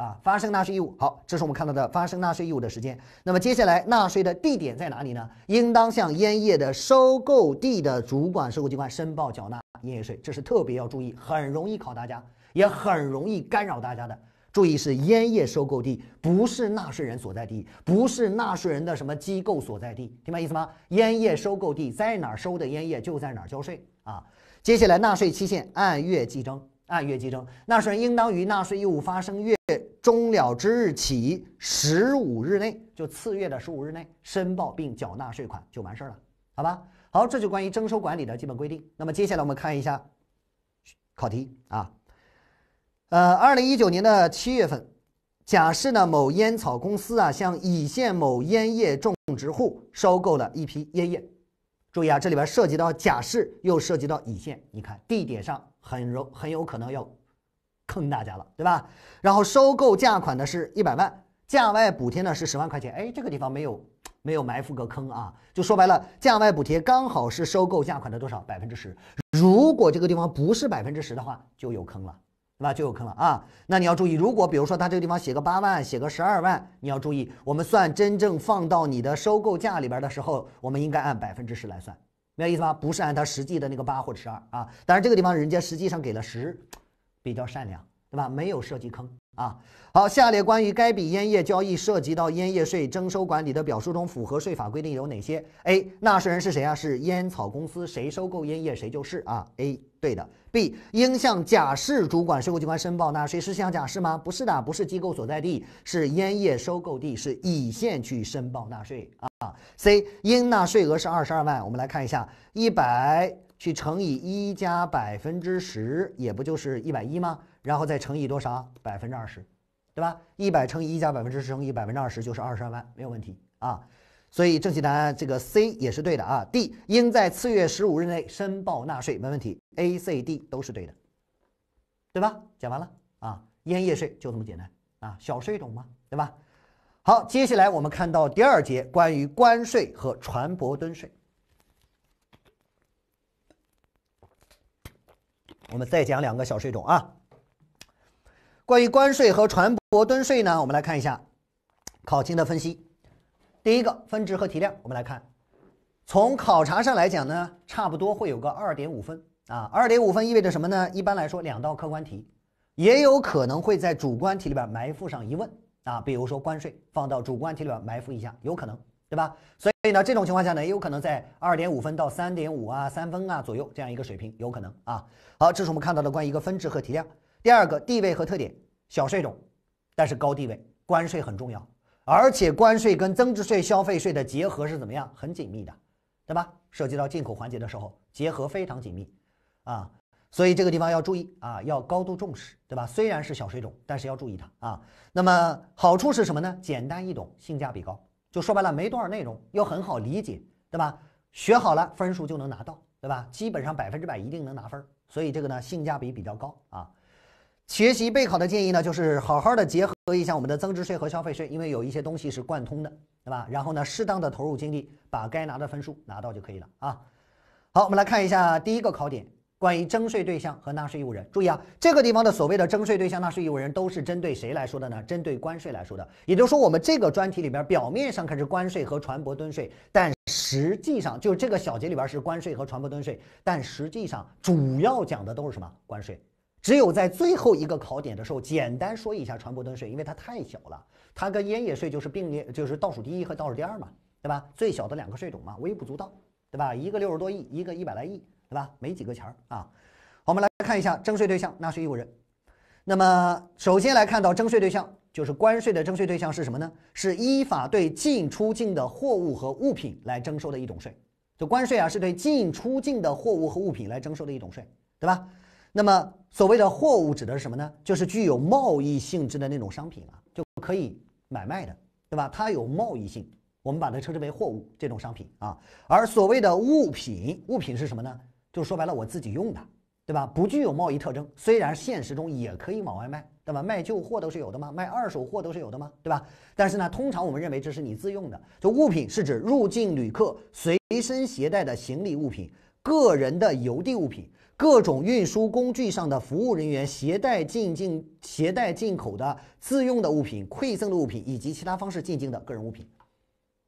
啊，发生纳税义务好，这是我们看到的发生纳税义务的时间。那么接下来，纳税的地点在哪里呢？应当向烟叶的收购地的主管收购机关申报缴纳烟叶税，这是特别要注意，很容易考大家，也很容易干扰大家的。注意是烟叶收购地，不是纳税人所在地，不是纳税人的什么机构所在地，听明白意思吗？烟叶收购地在哪儿收的烟叶，就在哪儿交税啊。接下来，纳税期限按月计征。按月计征，纳税人应当于纳税义务发生月终了之日起十五日内，就次月的十五日内申报并缴纳税款就完事儿了，好吧？好，这就关于征收管理的基本规定。那么接下来我们看一下考题啊，呃，二零一九年的七月份，甲市呢某烟草公司啊，向乙县某烟叶种植户收购了一批烟叶。注意啊，这里边涉及到甲市，又涉及到乙县，你看地点上。很容很有可能要坑大家了，对吧？然后收购价款呢是一百万，价外补贴呢是十万块钱。哎，这个地方没有没有埋伏个坑啊？就说白了，价外补贴刚好是收购价款的多少？百分之十。如果这个地方不是百分之十的话，就有坑了，对吧？就有坑了啊！那你要注意，如果比如说他这个地方写个八万，写个十二万，你要注意，我们算真正放到你的收购价里边的时候，我们应该按百分之十来算。明白意思吧？不是按他实际的那个八或者十二啊，但是这个地方人家实际上给了十，比较善良，对吧？没有设计坑啊。好，下列关于该笔烟叶交易涉及到烟叶税征收管理的表述中，符合税法规定有哪些？A，纳税人是谁啊？是烟草公司，谁收购烟叶谁就是啊。A。对的，B 应向甲市主管税务机关申报纳税，是向甲市吗？不是的，不是机构所在地，是烟叶收购地，是乙县去申报纳税啊。C 应纳税额是二十二万，我们来看一下，一百去乘以一加百分之十，也不就是一百一吗？然后再乘以多少？百分之二十，对吧？一百乘以一加百分之十乘以百分之二十就是二十二万，没有问题啊。所以正确答案这个 C 也是对的啊。D 应在次月十五日内申报纳税，没问题。A、C、D 都是对的，对吧？讲完了啊，烟叶税就这么简单啊，小税种嘛，对吧？好，接下来我们看到第二节关于关税和船舶吨税，我们再讲两个小税种啊。关于关税和船舶吨税呢，我们来看一下考情的分析。第一个分值和题量，我们来看，从考察上来讲呢，差不多会有个二点五分啊，二点五分意味着什么呢？一般来说，两道客观题，也有可能会在主观题里边埋伏上疑问啊，比如说关税放到主观题里边埋伏一下，有可能，对吧？所以呢，这种情况下呢，也有可能在二点五分到三点五啊、三分啊左右这样一个水平，有可能啊。好，这是我们看到的关于一个分值和题量。第二个地位和特点，小税种，但是高地位，关税很重要。而且关税跟增值税、消费税的结合是怎么样？很紧密的，对吧？涉及到进口环节的时候，结合非常紧密，啊，所以这个地方要注意啊，要高度重视，对吧？虽然是小税种，但是要注意它啊。那么好处是什么呢？简单易懂，性价比高。就说白了，没多少内容，又很好理解，对吧？学好了，分数就能拿到，对吧？基本上百分之百一定能拿分，所以这个呢，性价比比较高啊。学习备考的建议呢，就是好好的结合一下我们的增值税和消费税，因为有一些东西是贯通的，对吧？然后呢，适当的投入精力，把该拿的分数拿到就可以了啊。好，我们来看一下第一个考点，关于征税对象和纳税义务人。注意啊，这个地方的所谓的征税对象、纳税义务人都是针对谁来说的呢？针对关税来说的。也就是说，我们这个专题里边表面上看是关税和船舶吨税，但实际上就这个小节里边是关税和船舶吨税，但实际上主要讲的都是什么关税？只有在最后一个考点的时候，简单说一下船舶吨税，因为它太小了，它跟烟叶税就是并列，就是倒数第一和倒数第二嘛，对吧？最小的两个税种嘛，微不足道，对吧？一个六十多亿，一个一百来亿，对吧？没几个钱儿啊。我们来看一下征税对象、纳税义务人。那么首先来看到征税对象，就是关税的征税对象是什么呢？是依法对进出境的货物和物品来征收的一种税。就关税啊，是对进出境的货物和物品来征收的一种税，对吧？那么所谓的货物指的是什么呢？就是具有贸易性质的那种商品啊，就可以买卖的，对吧？它有贸易性，我们把它称之为货物这种商品啊。而所谓的物品，物品是什么呢？就说白了，我自己用的，对吧？不具有贸易特征，虽然现实中也可以往外卖，对吧？卖旧货都是有的吗？卖二手货都是有的吗？对吧？但是呢，通常我们认为这是你自用的。就物品是指入境旅客随身携带的行李物品，个人的邮递物品。各种运输工具上的服务人员携带进境、携带进口的自用的物品、馈赠的物品以及其他方式进境的个人物品，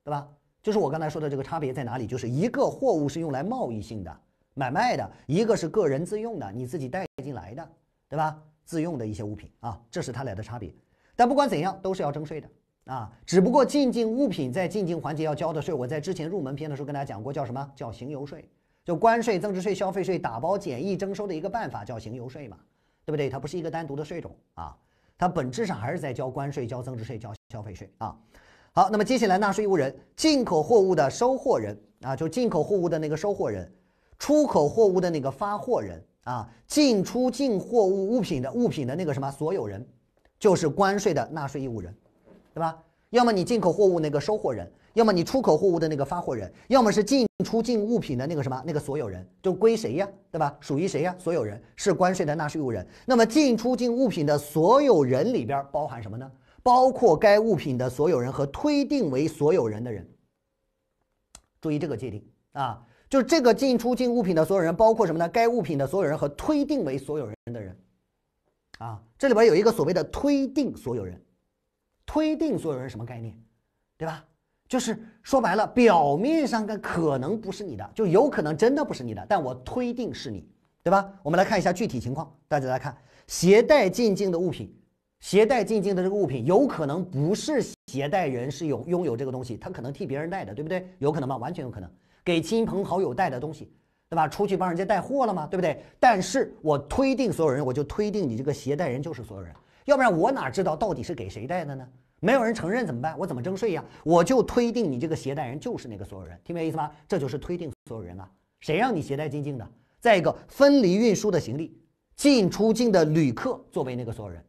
对吧？就是我刚才说的这个差别在哪里？就是一个货物是用来贸易性的买卖的，一个是个人自用的，你自己带进来的，对吧？自用的一些物品啊，这是它俩的差别。但不管怎样，都是要征税的啊。只不过进境物品在进境环节要交的税，我在之前入门篇的时候跟大家讲过，叫什么叫行邮税。就关税、增值税、消费税打包简易征收的一个办法叫行邮税嘛，对不对？它不是一个单独的税种啊，它本质上还是在交关税、交增值税、交消费税啊。好，那么接下来，纳税义务人，进口货物的收货人啊，就进口货物的那个收货人，出口货物的那个发货人啊，进出境货物物品的物品的那个什么所有人，就是关税的纳税义务人，对吧？要么你进口货物那个收货人。要么你出口货物的那个发货人，要么是进出境物品的那个什么那个所有人，就归谁呀，对吧？属于谁呀？所有人是关税的纳税人。那么进出境物品的所有人里边包含什么呢？包括该物品的所有人和推定为所有人的人。注意这个界定啊，就是这个进出境物品的所有人包括什么呢？该物品的所有人和推定为所有人的人。啊，这里边有一个所谓的推定所有人，推定所有人什么概念，对吧？就是说白了，表面上看可能不是你的，就有可能真的不是你的，但我推定是你，对吧？我们来看一下具体情况。大家来看，携带进境的物品，携带进境的这个物品有可能不是携带人是有拥有这个东西，他可能替别人带的，对不对？有可能吗？完全有可能，给亲朋好友带的东西，对吧？出去帮人家带货了吗？对不对？但是我推定所有人，我就推定你这个携带人就是所有人，要不然我哪知道到底是给谁带的呢？没有人承认怎么办？我怎么征税呀？我就推定你这个携带人就是那个所有人，听明白意思吧？这就是推定所有人啊。谁让你携带进境的？再一个，分离运输的行李、进出境的旅客作为那个所有人，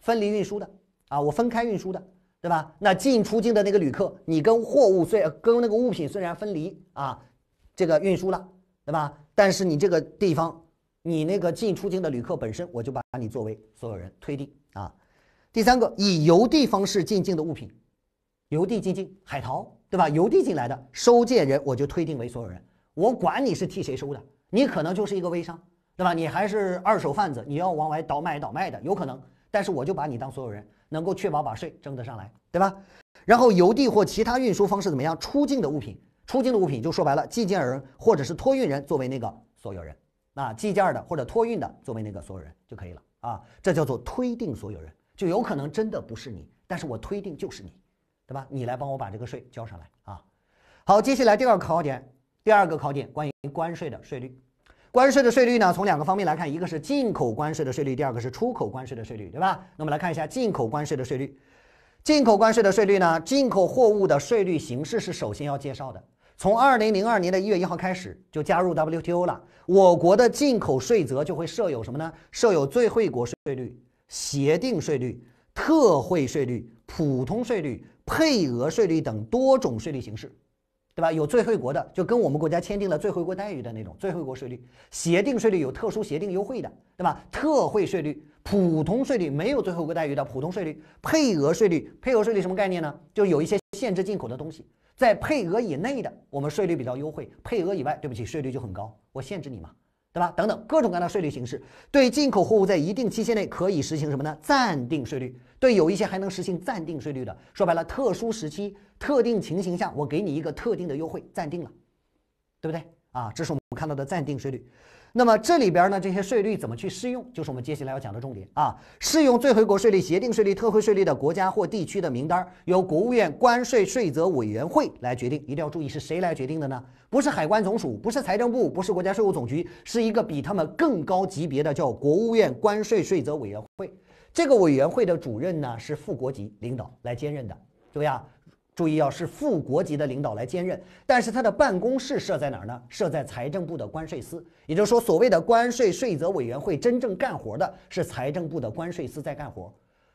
分离运输的啊，我分开运输的，对吧？那进出境的那个旅客，你跟货物虽跟那个物品虽然分离啊，这个运输了，对吧？但是你这个地方，你那个进出境的旅客本身，我就把你作为所有人推定。第三个，以邮递方式进境的物品，邮递进境，海淘，对吧？邮递进来的收件人，我就推定为所有人，我管你是替谁收的，你可能就是一个微商，对吧？你还是二手贩子，你要往外倒买倒卖的，有可能。但是我就把你当所有人，能够确保把税征得上来，对吧？然后邮递或其他运输方式怎么样？出境的物品，出境的物品就说白了，寄件人或者是托运人作为那个所有人，那寄件的或者托运的作为那个所有人就可以了啊，这叫做推定所有人。就有可能真的不是你，但是我推定就是你，对吧？你来帮我把这个税交上来啊！好，接下来第二个考点，第二个考点关于关税的税率。关税的税率呢，从两个方面来看，一个是进口关税的税率，第二个是出口关税的税率，对吧？那么来看一下进口关税的税率。进口关税的税率呢，进口货物的税率形式是首先要介绍的。从二零零二年的一月一号开始就加入 WTO 了，我国的进口税则就会设有什么呢？设有最惠国税率。协定税率、特惠税率、普通税率、配额税率等多种税率形式，对吧？有最惠国的，就跟我们国家签订了最惠国待遇的那种最惠国税率；协定税率有特殊协定优惠的，对吧？特惠税率、普通税率没有最惠国待遇的普通税率；配额税率，配额税率什么概念呢？就有一些限制进口的东西，在配额以内的，我们税率比较优惠；配额以外，对不起，税率就很高。我限制你嘛。对吧？等等，各种各样的税率形式，对进口货物在一定期限内可以实行什么呢？暂定税率。对，有一些还能实行暂定税率的，说白了，特殊时期、特定情形下，我给你一个特定的优惠，暂定了，对不对？啊，这是我们看到的暂定税率。那么这里边呢，这些税率怎么去适用，就是我们接下来要讲的重点啊。适用最惠国税率、协定税率、特惠税率的国家或地区的名单，由国务院关税税则委员会来决定。一定要注意是谁来决定的呢？不是海关总署，不是财政部，不是国家税务总局，是一个比他们更高级别的叫国务院关税税则委员会。这个委员会的主任呢，是副国级领导来兼任的，对不对啊？注意啊，是副国级的领导来兼任，但是他的办公室设在哪儿呢？设在财政部的关税司，也就是说，所谓的关税税则委员会真正干活的是财政部的关税司在干活，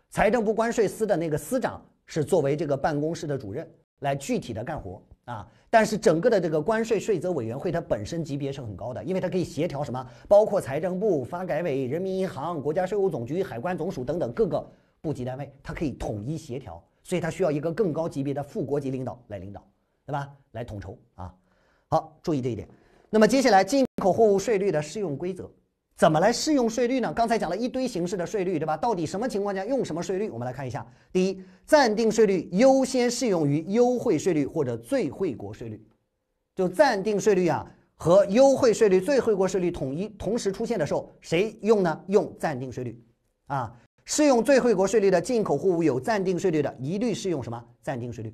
财政部关税司的那个司长是作为这个办公室的主任来具体的干活啊。但是整个的这个关税税则委员会它本身级别是很高的，因为它可以协调什么，包括财政部、发改委、人民银行、国家税务总局、海关总署等等各个部级单位，它可以统一协调。所以它需要一个更高级别的副国级领导来领导，对吧？来统筹啊。好，注意这一点。那么接下来，进口货物税率的适用规则怎么来适用税率呢？刚才讲了一堆形式的税率，对吧？到底什么情况下用什么税率？我们来看一下。第一，暂定税率优先适用于优惠税率或者最惠国税率。就暂定税率啊和优惠税率、最惠国税率统一同时出现的时候，谁用呢？用暂定税率啊。适用最惠国税率的进口货物有暂定税率的，一律适用什么暂定税率？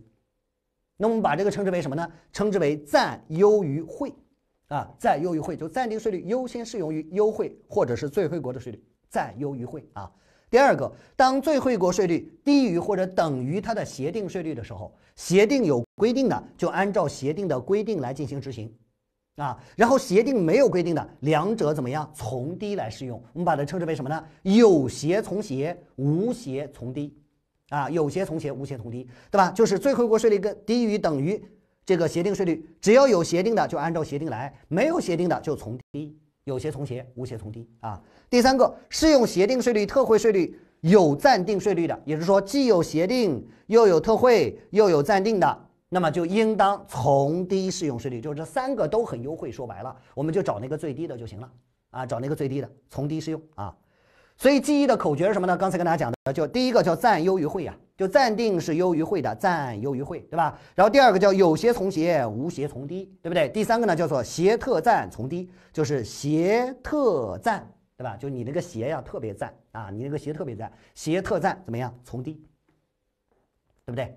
那我们把这个称之为什么呢？称之为暂优于惠，啊，暂优于惠就暂定税率优先适用于优惠或者是最惠国的税率，暂优于惠啊。第二个，当最惠国税率低于或者等于它的协定税率的时候，协定有规定的就按照协定的规定来进行执行。啊，然后协定没有规定的，两者怎么样？从低来适用，我们把它称之为什么呢？有协从协，无协从低，啊，有协从协，无协从低，对吧？就是最惠国税率跟低于等于这个协定税率，只要有协定的就按照协定来，没有协定的就从低，有协从协，无协从低，啊。第三个，适用协定税率、特惠税率、有暂定税率的，也就是说既有协定，又有特惠，又有暂定的。那么就应当从低适用税率，就是这三个都很优惠，说白了，我们就找那个最低的就行了啊，找那个最低的从低适用啊。所以记忆的口诀是什么呢？刚才跟大家讲的，就第一个叫暂优于惠呀，就暂定是优于惠的暂优于惠，对吧？然后第二个叫有协从协，无协从低，对不对？第三个呢叫做协特暂从低，就是协特暂，对吧？就你那个协呀特别赞啊，你那个协特别赞，协特暂怎么样？从低，对不对？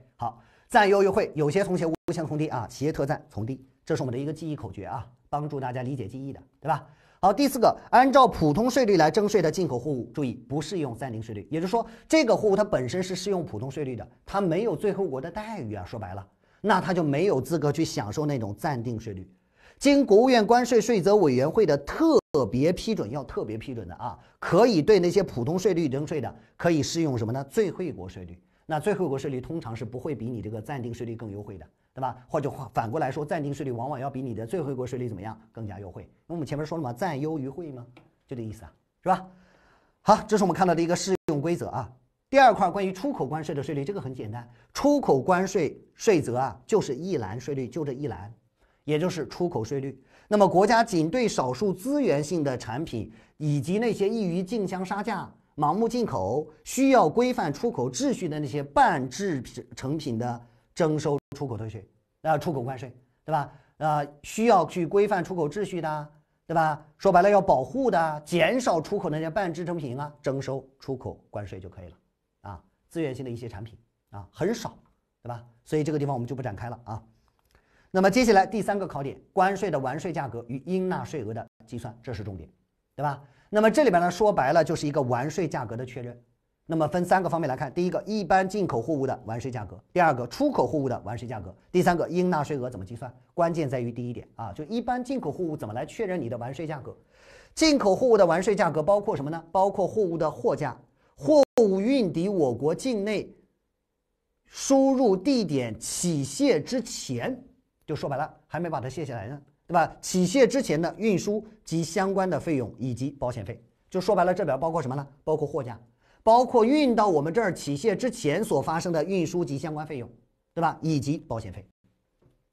暂优优惠，有些同学无限从低啊，企业特赞从低，这是我们的一个记忆口诀啊，帮助大家理解记忆的，对吧？好，第四个，按照普通税率来征税的进口货物，注意不适用三零税率，也就是说，这个货物它本身是适用普通税率的，它没有最后国的待遇啊，说白了，那他就没有资格去享受那种暂定税率。经国务院关税税则委员会的特别批准，要特别批准的啊，可以对那些普通税率征税的，可以适用什么呢？最惠国税率。那最后一国税率通常是不会比你这个暂定税率更优惠的，对吧？或者反过来说，暂定税率往往要比你的最后一国税率怎么样更加优惠？那我们前面说了嘛，暂优于惠吗？就这意思啊，是吧？好，这是我们看到的一个适用规则啊。第二块关于出口关税的税率，这个很简单，出口关税税则啊，就是一栏税率，就这一栏，也就是出口税率。那么国家仅对少数资源性的产品以及那些易于竞相杀价。盲目进口需要规范出口秩序的那些半制成品的征收出口退税啊，出口关税对吧？啊，需要去规范出口秩序的对吧？说白了要保护的，减少出口那些半制成品啊，征收出口关税就可以了啊。资源性的一些产品啊，很少对吧？所以这个地方我们就不展开了啊。那么接下来第三个考点，关税的完税价格与应纳税额的计算，这是重点，对吧？那么这里边呢，说白了就是一个完税价格的确认。那么分三个方面来看：第一个，一般进口货物的完税价格；第二个，出口货物的完税价格；第三个，应纳税额怎么计算？关键在于第一点啊，就一般进口货物怎么来确认你的完税价格？进口货物的完税价格包括什么呢？包括货物的货价，货物运抵我国境内输入地点起卸之前，就说白了，还没把它卸下来呢。对吧？起卸之前的运输及相关的费用以及保险费，就说白了，这表包括什么呢？包括货架，包括运到我们这儿起卸之前所发生的运输及相关费用，对吧？以及保险费。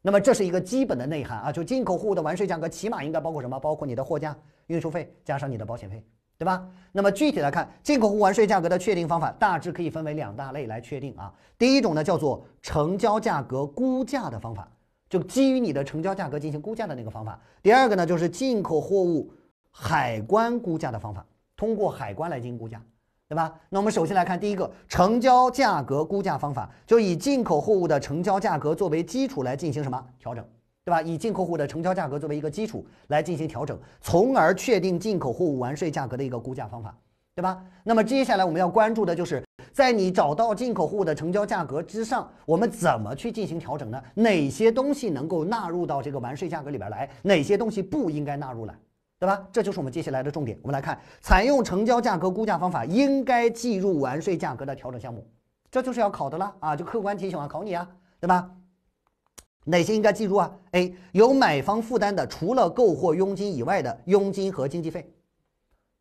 那么这是一个基本的内涵啊，就进口货物的完税价格起码应该包括什么？包括你的货价、运输费加上你的保险费，对吧？那么具体来看，进口货物完税价格的确定方法大致可以分为两大类来确定啊。第一种呢，叫做成交价格估价的方法。就基于你的成交价格进行估价的那个方法。第二个呢，就是进口货物海关估价的方法，通过海关来进行估价，对吧？那我们首先来看第一个成交价格估价方法，就以进口货物的成交价格作为基础来进行什么调整，对吧？以进口货物的成交价格作为一个基础来进行调整，从而确定进口货物完税价格的一个估价方法。对吧？那么接下来我们要关注的就是，在你找到进口货物的成交价格之上，我们怎么去进行调整呢？哪些东西能够纳入到这个完税价格里边来？哪些东西不应该纳入来？对吧？这就是我们接下来的重点。我们来看，采用成交价格估价方法，应该计入完税价格的调整项目，这就是要考的了啊！就客观题型啊，考你啊，对吧？哪些应该计入啊？A. 由买方负担的，除了购货佣金以外的佣金和经纪费，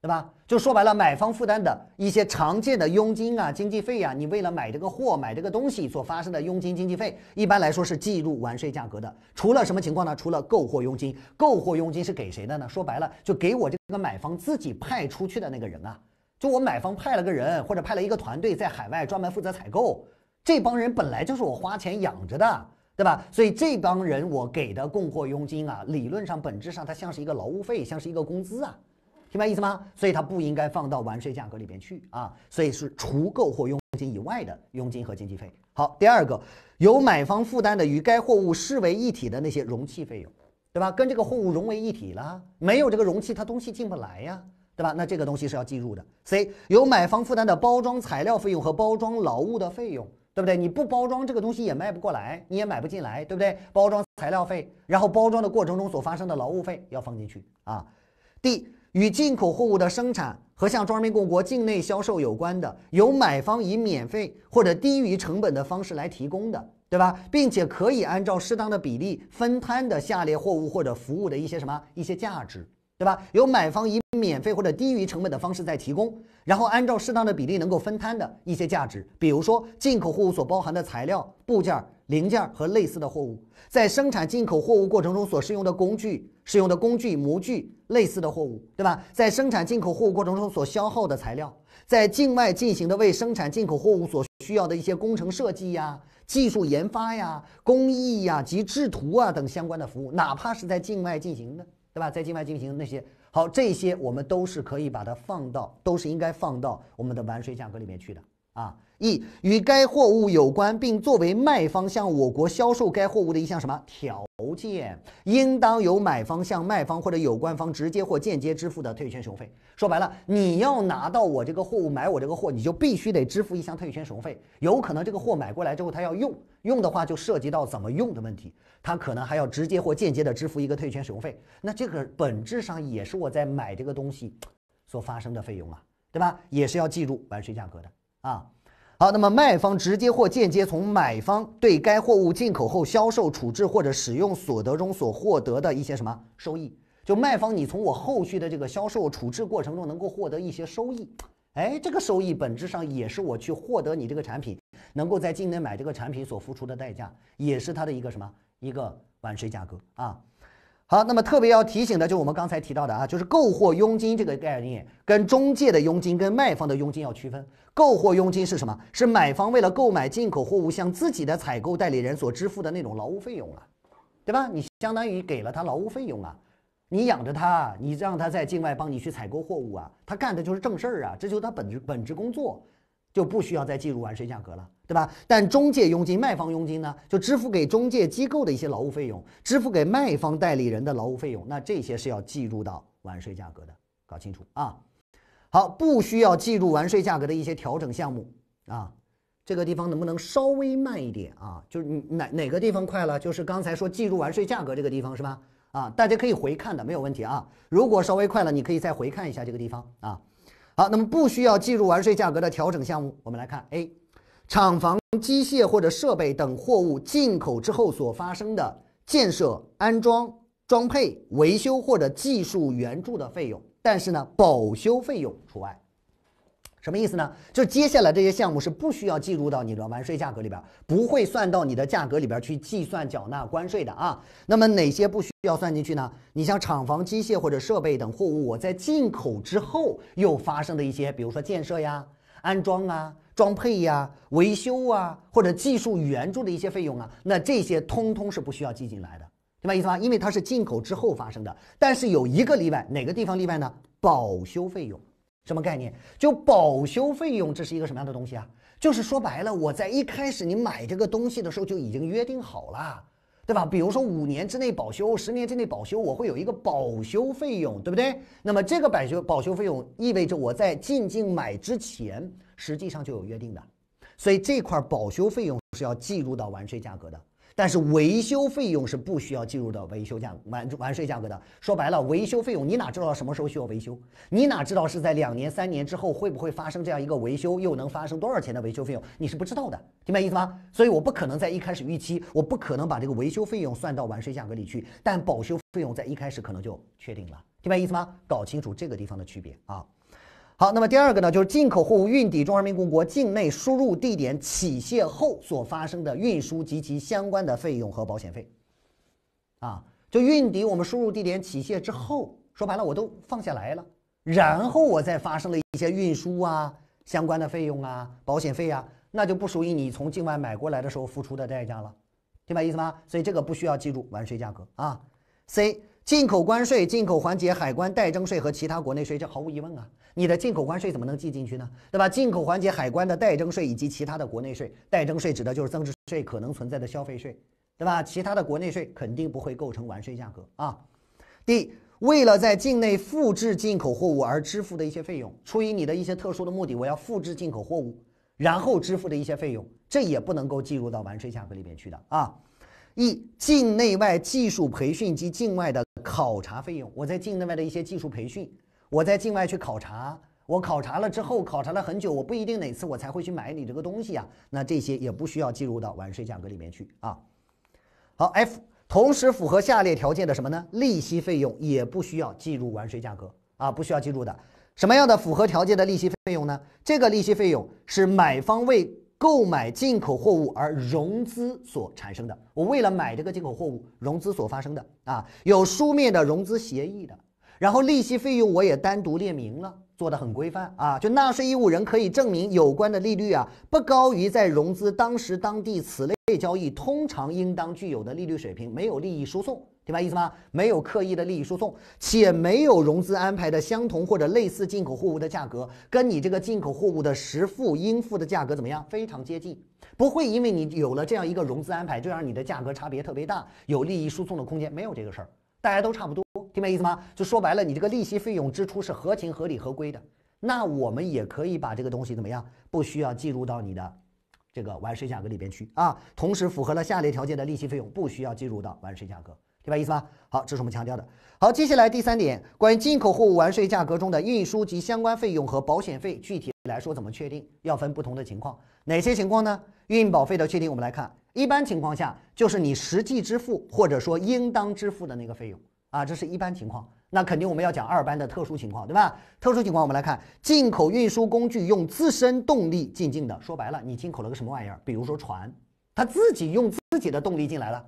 对吧？就说白了，买方负担的一些常见的佣金啊、经济费呀，你为了买这个货、买这个东西所发生的佣金、经济费，一般来说是计入完税价格的。除了什么情况呢？除了购货佣金，购货佣金是给谁的呢？说白了，就给我这个买方自己派出去的那个人啊，就我买方派了个人或者派了一个团队在海外专门负责采购，这帮人本来就是我花钱养着的，对吧？所以这帮人我给的供货佣金啊，理论上、本质上它像是一个劳务费，像是一个工资啊。明白意思吗？所以它不应该放到完税价格里边去啊，所以是除购货佣金以外的佣金和经纪费。好，第二个，由买方负担的与该货物视为一体的那些容器费用，对吧？跟这个货物融为一体了，没有这个容器，它东西进不来呀，对吧？那这个东西是要计入的。C，由买方负担的包装材料费用和包装劳务的费用，对不对？你不包装这个东西也卖不过来，你也买不进来，对不对？包装材料费，然后包装的过程中所发生的劳务费要放进去啊。D。与进口货物的生产和向中华人民共和国境内销售有关的，由买方以免费或者低于成本的方式来提供的，对吧？并且可以按照适当的比例分摊的下列货物或者服务的一些什么一些价值，对吧？由买方以免费或者低于成本的方式在提供，然后按照适当的比例能够分摊的一些价值，比如说进口货物所包含的材料部件。零件和类似的货物，在生产进口货物过程中所使用的工具、使用的工具模具、类似的货物，对吧？在生产进口货物过程中所消耗的材料，在境外进行的为生产进口货物所需要的一些工程设计呀、技术研发呀、工艺呀及制图啊等相关的服务，哪怕是在境外进行的，对吧？在境外进行那些好，这些我们都是可以把它放到，都是应该放到我们的完税价格里面去的啊。一与该货物有关，并作为卖方向我国销售该货物的一项什么条件，应当由买方向卖方或者有关方直接或间接支付的退权使用费。说白了，你要拿到我这个货物买我这个货，你就必须得支付一项退权使用费。有可能这个货买过来之后，他要用，用的话就涉及到怎么用的问题，他可能还要直接或间接的支付一个退权使用费。那这个本质上也是我在买这个东西所发生的费用啊，对吧？也是要计入完税价格的啊。好，那么卖方直接或间接从买方对该货物进口后销售、处置或者使用所得中所获得的一些什么收益，就卖方你从我后续的这个销售、处置过程中能够获得一些收益，哎，这个收益本质上也是我去获得你这个产品，能够在境内买这个产品所付出的代价，也是它的一个什么一个完税价格啊。好，那么特别要提醒的，就是我们刚才提到的啊，就是购货佣金这个概念，跟中介的佣金、跟卖方的佣金要区分。购货佣金是什么？是买方为了购买进口货物，向自己的采购代理人所支付的那种劳务费用啊，对吧？你相当于给了他劳务费用啊，你养着他，你让他在境外帮你去采购货物啊，他干的就是正事儿啊，这就是他本职本职工作，就不需要再计入完税价格了。对吧？但中介佣金、卖方佣金呢？就支付给中介机构的一些劳务费用，支付给卖方代理人的劳务费用，那这些是要计入到完税价格的。搞清楚啊！好，不需要计入完税价格的一些调整项目啊。这个地方能不能稍微慢一点啊？就是哪哪个地方快了？就是刚才说计入完税价格这个地方是吧？啊，大家可以回看的，没有问题啊。如果稍微快了，你可以再回看一下这个地方啊。好，那么不需要计入完税价格的调整项目，我们来看 A。厂房、机械或者设备等货物进口之后所发生的建设、安装、装配、维修或者技术援助的费用，但是呢，保修费用除外。什么意思呢？就接下来这些项目是不需要计入到你的完税价格里边，不会算到你的价格里边去计算缴纳关税的啊。那么哪些不需要算进去呢？你像厂房、机械或者设备等货物，在进口之后又发生的一些，比如说建设呀、安装啊。装配呀、维修啊，或者技术援助的一些费用啊，那这些通通是不需要记进来的，明白意思吗？因为它是进口之后发生的。但是有一个例外，哪个地方例外呢？保修费用，什么概念？就保修费用，这是一个什么样的东西啊？就是说白了，我在一开始你买这个东西的时候就已经约定好了，对吧？比如说五年之内保修，十年之内保修，我会有一个保修费用，对不对？那么这个保修保修费用意味着我在进境买之前。实际上就有约定的，所以这块儿保修费用是要计入到完税价格的，但是维修费用是不需要计入到维修价完完税价格的。说白了，维修费用你哪知道什么时候需要维修？你哪知道是在两年、三年之后会不会发生这样一个维修，又能发生多少钱的维修费用？你是不知道的，明白意思吗？所以我不可能在一开始预期，我不可能把这个维修费用算到完税价格里去，但保修费用在一开始可能就确定了，明白意思吗？搞清楚这个地方的区别啊。好，那么第二个呢，就是进口货物运抵中华人民共和国境内输入地点起卸后所发生的运输及其相关的费用和保险费，啊，就运抵我们输入地点起卸之后，说白了我都放下来了，然后我再发生了一些运输啊、相关的费用啊、保险费啊，那就不属于你从境外买过来的时候付出的代价了，明白意思吗？所以这个不需要记住完税价格啊。C，进口关税、进口环节海关代征税和其他国内税，这毫无疑问啊。你的进口关税怎么能记进去呢？对吧？进口环节海关的代征税以及其他的国内税，代征税指的就是增值税可能存在的消费税，对吧？其他的国内税肯定不会构成完税价格啊。D 为了在境内复制进口货物而支付的一些费用，出于你的一些特殊的目的，我要复制进口货物，然后支付的一些费用，这也不能够计入到完税价格里面去的啊。E 境内外技术培训及境外的考察费用，我在境内外的一些技术培训。我在境外去考察，我考察了之后，考察了很久，我不一定哪次我才会去买你这个东西啊。那这些也不需要计入到完税价格里面去啊。好，F 同时符合下列条件的什么呢？利息费用也不需要计入完税价格啊，不需要计入的。什么样的符合条件的利息费用呢？这个利息费用是买方为购买进口货物而融资所产生的。我为了买这个进口货物融资所发生的啊，有书面的融资协议的。然后利息费用我也单独列明了，做的很规范啊。就纳税义务人可以证明有关的利率啊，不高于在融资当时当地此类交易通常应当具有的利率水平，没有利益输送，明白意思吗？没有刻意的利益输送，且没有融资安排的相同或者类似进口货物的价格，跟你这个进口货物的实付应付的价格怎么样？非常接近，不会因为你有了这样一个融资安排，就让你的价格差别特别大，有利益输送的空间，没有这个事儿。大家都差不多，听明白意思吗？就说白了，你这个利息费用支出是合情合理合规的，那我们也可以把这个东西怎么样，不需要计入到你的这个完税价格里边去啊。同时，符合了下列条件的利息费用不需要计入到完税价格，明白意思吗？好，这是我们强调的。好，接下来第三点，关于进口货物完税价格中的运输及相关费用和保险费，具体来说怎么确定？要分不同的情况，哪些情况呢？运保费的确定，我们来看，一般情况下就是你实际支付或者说应当支付的那个费用啊，这是一般情况。那肯定我们要讲二班的特殊情况，对吧？特殊情况我们来看，进口运输工具用自身动力进境的，说白了，你进口了个什么玩意儿？比如说船，它自己用自己的动力进来了，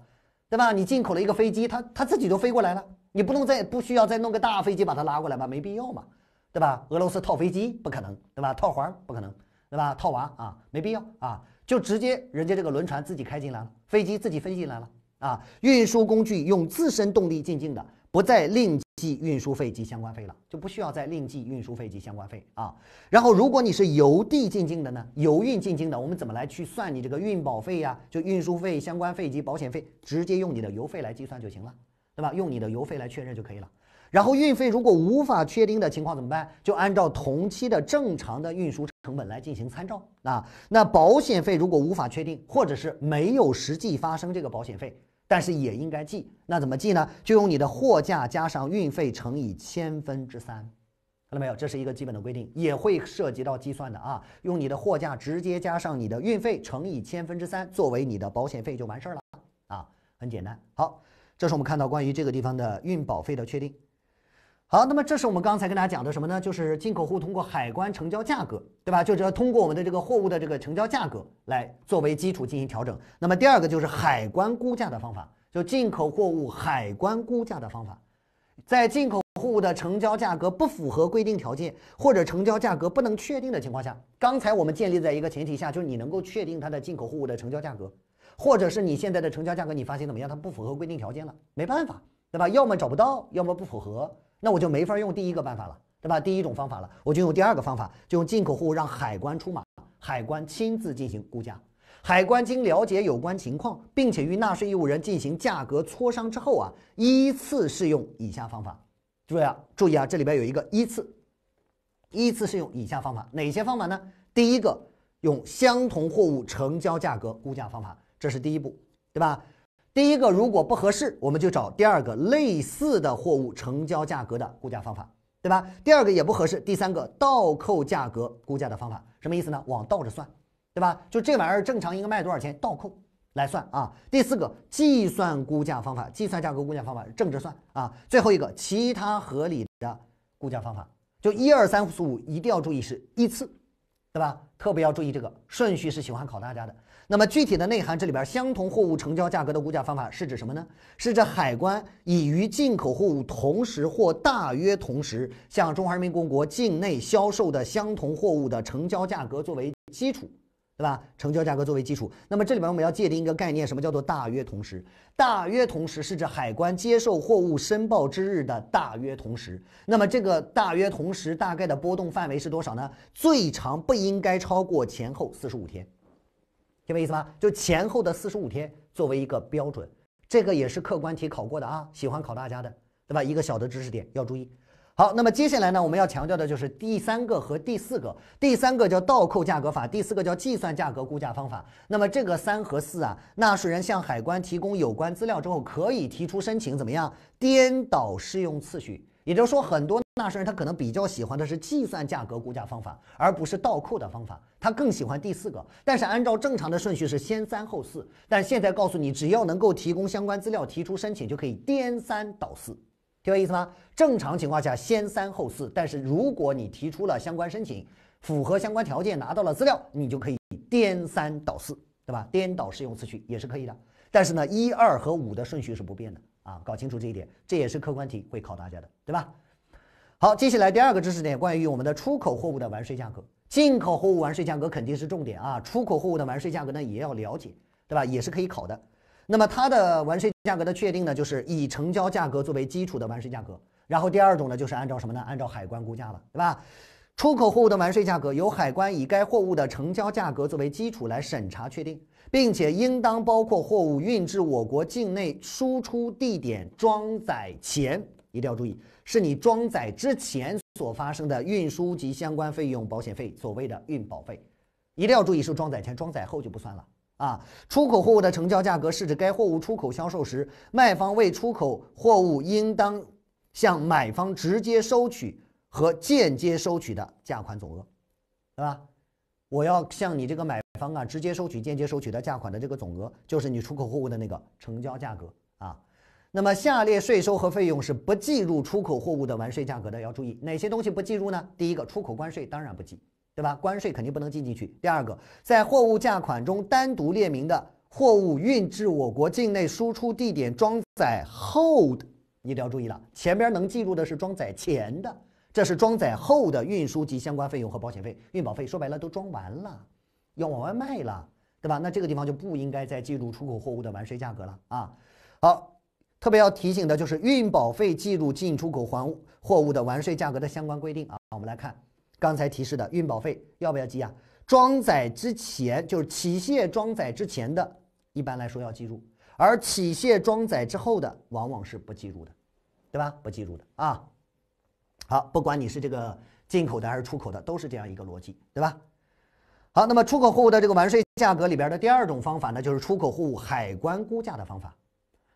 对吧？你进口了一个飞机，它它自己都飞过来了，你不能再不需要再弄个大飞机把它拉过来吗？没必要嘛，对吧？俄罗斯套飞机不可能，对吧？套环不可能，对吧？套娃啊，没必要啊。就直接人家这个轮船自己开进来了，飞机自己飞进来了啊，运输工具用自身动力进境的，不再另计运输费及相关费了，就不需要再另计运输费及相关费啊。然后，如果你是邮递进境的呢，邮运进境的，我们怎么来去算你这个运保费呀？就运输费、相关费及保险费，直接用你的邮费来计算就行了，对吧？用你的邮费来确认就可以了。然后运费如果无法确定的情况怎么办？就按照同期的正常的运输成本来进行参照啊。那保险费如果无法确定，或者是没有实际发生这个保险费，但是也应该记，那怎么记呢？就用你的货价加上运费乘以千分之三，看到没有？这是一个基本的规定，也会涉及到计算的啊。用你的货价直接加上你的运费乘以千分之三作为你的保险费就完事儿了啊，很简单。好，这是我们看到关于这个地方的运保费的确定。好，那么这是我们刚才跟大家讲的什么呢？就是进口户通过海关成交价格，对吧？就是通过我们的这个货物的这个成交价格来作为基础进行调整。那么第二个就是海关估价的方法，就进口货物海关估价的方法，在进口货物的成交价格不符合规定条件或者成交价格不能确定的情况下，刚才我们建立在一个前提下，就是你能够确定它的进口货物的成交价格，或者是你现在的成交价格，你发现怎么样？它不符合规定条件了，没办法，对吧？要么找不到，要么不符合。那我就没法用第一个办法了，对吧？第一种方法了，我就用第二个方法，就用进口货物让海关出马，海关亲自进行估价。海关经了解有关情况，并且与纳税义务人进行价格磋商之后啊，依次适用以下方法。注意啊，注意啊，这里边有一个依次，依次适用以下方法。哪些方法呢？第一个用相同货物成交价格估价方法，这是第一步，对吧？第一个如果不合适，我们就找第二个类似的货物成交价格的估价方法，对吧？第二个也不合适，第三个倒扣价格估价的方法，什么意思呢？往倒着算，对吧？就这玩意儿正常应该卖多少钱，倒扣来算啊。第四个计算估价方法，计算价格估价方法正着算啊。最后一个其他合理的估价方法，就一二三四五，一定要注意是依次，对吧？特别要注意这个顺序是喜欢考大家的。那么具体的内涵，这里边相同货物成交价格的估价方法是指什么呢？是指海关已与进口货物同时或大约同时向中华人民共和国境内销售的相同货物的成交价格作为基础，对吧？成交价格作为基础。那么这里边我们要界定一个概念，什么叫做大约同时？大约同时是指海关接受货物申报之日的大约同时。那么这个大约同时大概的波动范围是多少呢？最长不应该超过前后四十五天。明白意思吧，就前后的四十五天作为一个标准，这个也是客观题考过的啊，喜欢考大家的，对吧？一个小的知识点要注意。好，那么接下来呢，我们要强调的就是第三个和第四个，第三个叫倒扣价格法，第四个叫计算价格估价方法。那么这个三和四啊，纳税人向海关提供有关资料之后，可以提出申请，怎么样颠倒适用次序？也就是说，很多纳税人他可能比较喜欢的是计算价格估价方法，而不是倒扣的方法，他更喜欢第四个。但是按照正常的顺序是先三后四，但现在告诉你，只要能够提供相关资料，提出申请就可以颠三倒四，听我意思吗？正常情况下先三后四，但是如果你提出了相关申请，符合相关条件，拿到了资料，你就可以颠三倒四，对吧？颠倒适用次序也是可以的。但是呢，一二和五的顺序是不变的。啊，搞清楚这一点，这也是客观题会考大家的，对吧？好，接下来第二个知识点，关于我们的出口货物的完税价格，进口货物完税价格肯定是重点啊，出口货物的完税价格呢也要了解，对吧？也是可以考的。那么它的完税价格的确定呢，就是以成交价格作为基础的完税价格，然后第二种呢，就是按照什么呢？按照海关估价了，对吧？出口货物的完税价格由海关以该货物的成交价格作为基础来审查确定。并且应当包括货物运至我国境内输出地点装载前，一定要注意，是你装载之前所发生的运输及相关费用、保险费，所谓的运保费，一定要注意是装载前，装载后就不算了啊。出口货物的成交价格是指该货物出口销售时，卖方为出口货物应当向买方直接收取和间接收取的价款总额，对吧？我要向你这个买。方案直接收取、间接收取的价款的这个总额，就是你出口货物的那个成交价格啊。那么，下列税收和费用是不计入出口货物的完税价格的，要注意哪些东西不计入呢？第一个，出口关税当然不计，对吧？关税肯定不能进进去。第二个，在货物价款中单独列明的货物运至我国境内输出地点装载后的，你得要注意了。前边能计入的是装载前的，这是装载后的运输及相关费用和保险费、运保费。说白了，都装完了。要往外卖了，对吧？那这个地方就不应该再记录出口货物的完税价格了啊。好，特别要提醒的就是运保费记录进出口环货物的完税价格的相关规定啊。我们来看刚才提示的运保费要不要记啊？装载之前就是起卸装载之前的一般来说要记录，而起卸装载之后的往往是不记录的，对吧？不记录的啊。好，不管你是这个进口的还是出口的，都是这样一个逻辑，对吧？好，那么出口货物的这个完税价格里边的第二种方法呢，就是出口货物海关估价的方法。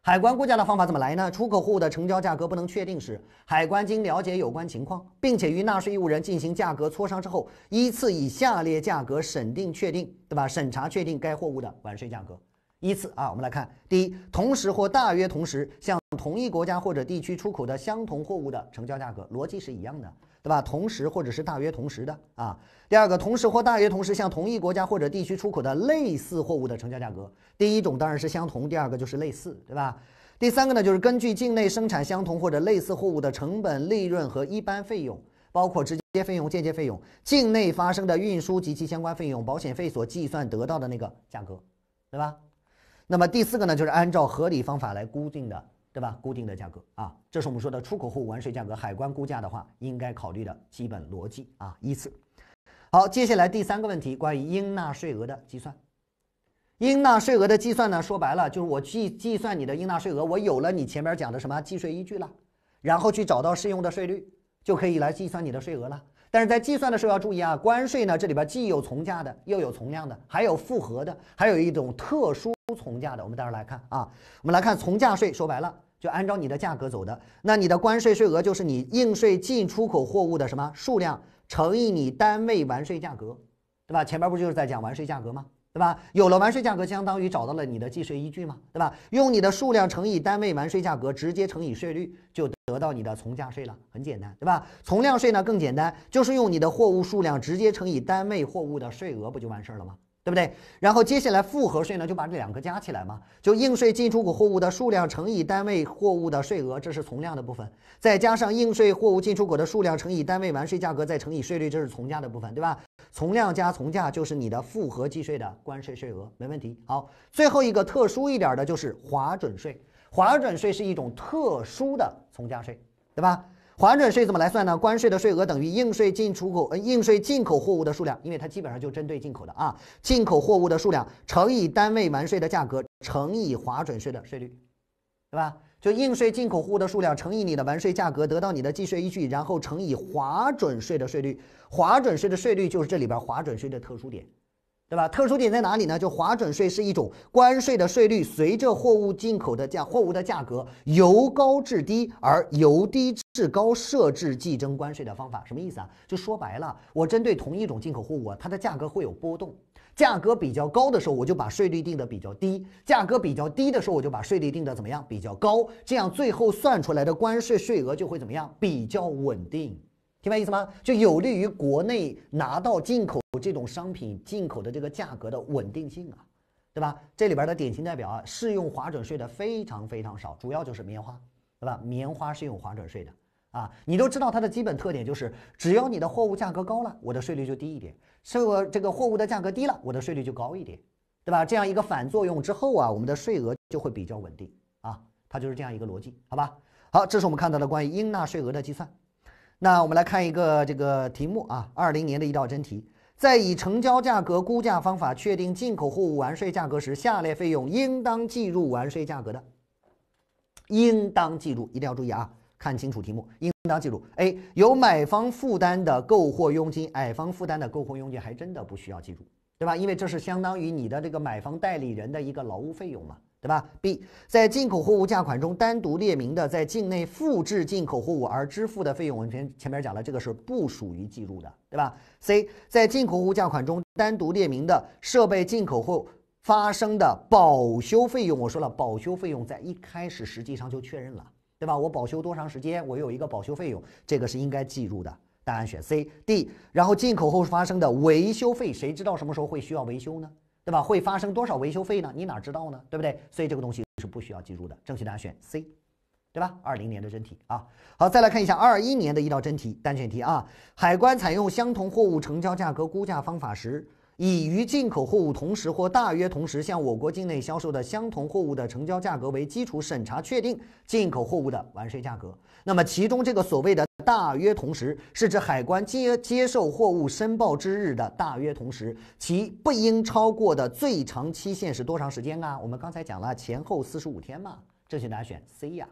海关估价的方法怎么来呢？出口货物的成交价格不能确定时，海关经了解有关情况，并且与纳税义务人进行价格磋商之后，依次以下列价格审定确定，对吧？审查确定该货物的完税价格。依次啊，我们来看，第一，同时或大约同时向同一国家或者地区出口的相同货物的成交价格，逻辑是一样的。对吧？同时或者是大约同时的啊。第二个，同时或大约同时向同一国家或者地区出口的类似货物的成交价格。第一种当然是相同，第二个就是类似，对吧？第三个呢，就是根据境内生产相同或者类似货物的成本、利润和一般费用，包括直接费用、间接费用、境内发生的运输及其相关费用、保险费所计算得到的那个价格，对吧？那么第四个呢，就是按照合理方法来估定的。对吧？固定的价格啊，这是我们说的出口货物完税价格。海关估价的话，应该考虑的基本逻辑啊，依次。好，接下来第三个问题，关于应纳税额的计算。应纳税额的计算呢，说白了就是我计计算你的应纳税额，我有了你前面讲的什么计税依据了，然后去找到适用的税率，就可以来计算你的税额了。但是在计算的时候要注意啊，关税呢，这里边既有从价的，又有从量的，还有复合的，还有一种特殊从价的。我们待会儿来看啊，我们来看从价税，说白了就按照你的价格走的，那你的关税税额就是你应税进出口货物的什么数量乘以你单位完税价格，对吧？前面不就是在讲完税价格吗？对吧？有了完税价格，相当于找到了你的计税依据嘛，对吧？用你的数量乘以单位完税价格，直接乘以税率，就得到你的从价税了，很简单，对吧？从量税呢更简单，就是用你的货物数量直接乘以单位货物的税额，不就完事儿了吗？对不对？然后接下来复合税呢，就把这两个加起来嘛，就应税进出口货物的数量乘以单位货物的税额，这是从量的部分，再加上应税货物进出口的数量乘以单位完税价格再乘以税率，这是从价的部分，对吧？从量加从价就是你的复合计税的关税税额，没问题。好，最后一个特殊一点的就是滑准税，滑准税是一种特殊的从价税，对吧？划准税怎么来算呢？关税的税额等于应税进出口呃应税进口货物的数量，因为它基本上就针对进口的啊，进口货物的数量乘以单位完税的价格乘以划准税的税率，对吧？就应税进口货物的数量乘以你的完税价格，得到你的计税依据，然后乘以划准税的税率，划准税的税率就是这里边划准税的特殊点。对吧？特殊点在哪里呢？就划准税是一种关税的税率，随着货物进口的价货物的价格由高至低，而由低至高设置计征关税的方法。什么意思啊？就说白了，我针对同一种进口货物，它的价格会有波动。价格比较高的时候，我就把税率定的比较低；价格比较低的时候，我就把税率定的怎么样？比较高。这样最后算出来的关税税额就会怎么样？比较稳定。明白意思吗？就有利于国内拿到进口这种商品进口的这个价格的稳定性啊，对吧？这里边的典型代表啊，适用划准税的非常非常少，主要就是棉花，对吧？棉花适用划准税的啊，你都知道它的基本特点就是，只要你的货物价格高了，我的税率就低一点；，是我这个货物的价格低了，我的税率就高一点，对吧？这样一个反作用之后啊，我们的税额就会比较稳定啊，它就是这样一个逻辑，好吧？好，这是我们看到的关于应纳税额的计算。那我们来看一个这个题目啊，二零年的一道真题，在以成交价格估价方法确定进口货物完税价格时，下列费用应当计入完税价格的，应当计入，一定要注意啊，看清楚题目，应当计入。A 由买方负担的购货佣金，买方负担的购货佣金还真的不需要计入，对吧？因为这是相当于你的这个买方代理人的一个劳务费用嘛。对吧？B 在进口货物价款中单独列明的，在境内复制进口货物而支付的费用，我们前前面讲了，这个是不属于计入的，对吧？C 在进口货物价款中单独列明的设备进口后发生的保修费用，我说了，保修费用在一开始实际上就确认了，对吧？我保修多长时间，我有一个保修费用，这个是应该计入的。答案选 C、D。然后进口后发生的维修费，谁知道什么时候会需要维修呢？对吧？会发生多少维修费呢？你哪知道呢？对不对？所以这个东西是不需要记住的。正确答案选 C，对吧？二零年的真题啊。好，再来看一下二一年的一道真题单选题啊。海关采用相同货物成交价格估价方法时，以与进口货物同时或大约同时向我国境内销售的相同货物的成交价格为基础审查确定进口货物的完税价格。那么，其中这个所谓的“大约同时”是指海关接接受货物申报之日的“大约同时”，其不应超过的最长期限是多长时间啊？我们刚才讲了，前后四十五天嘛。正确答案选 C 呀，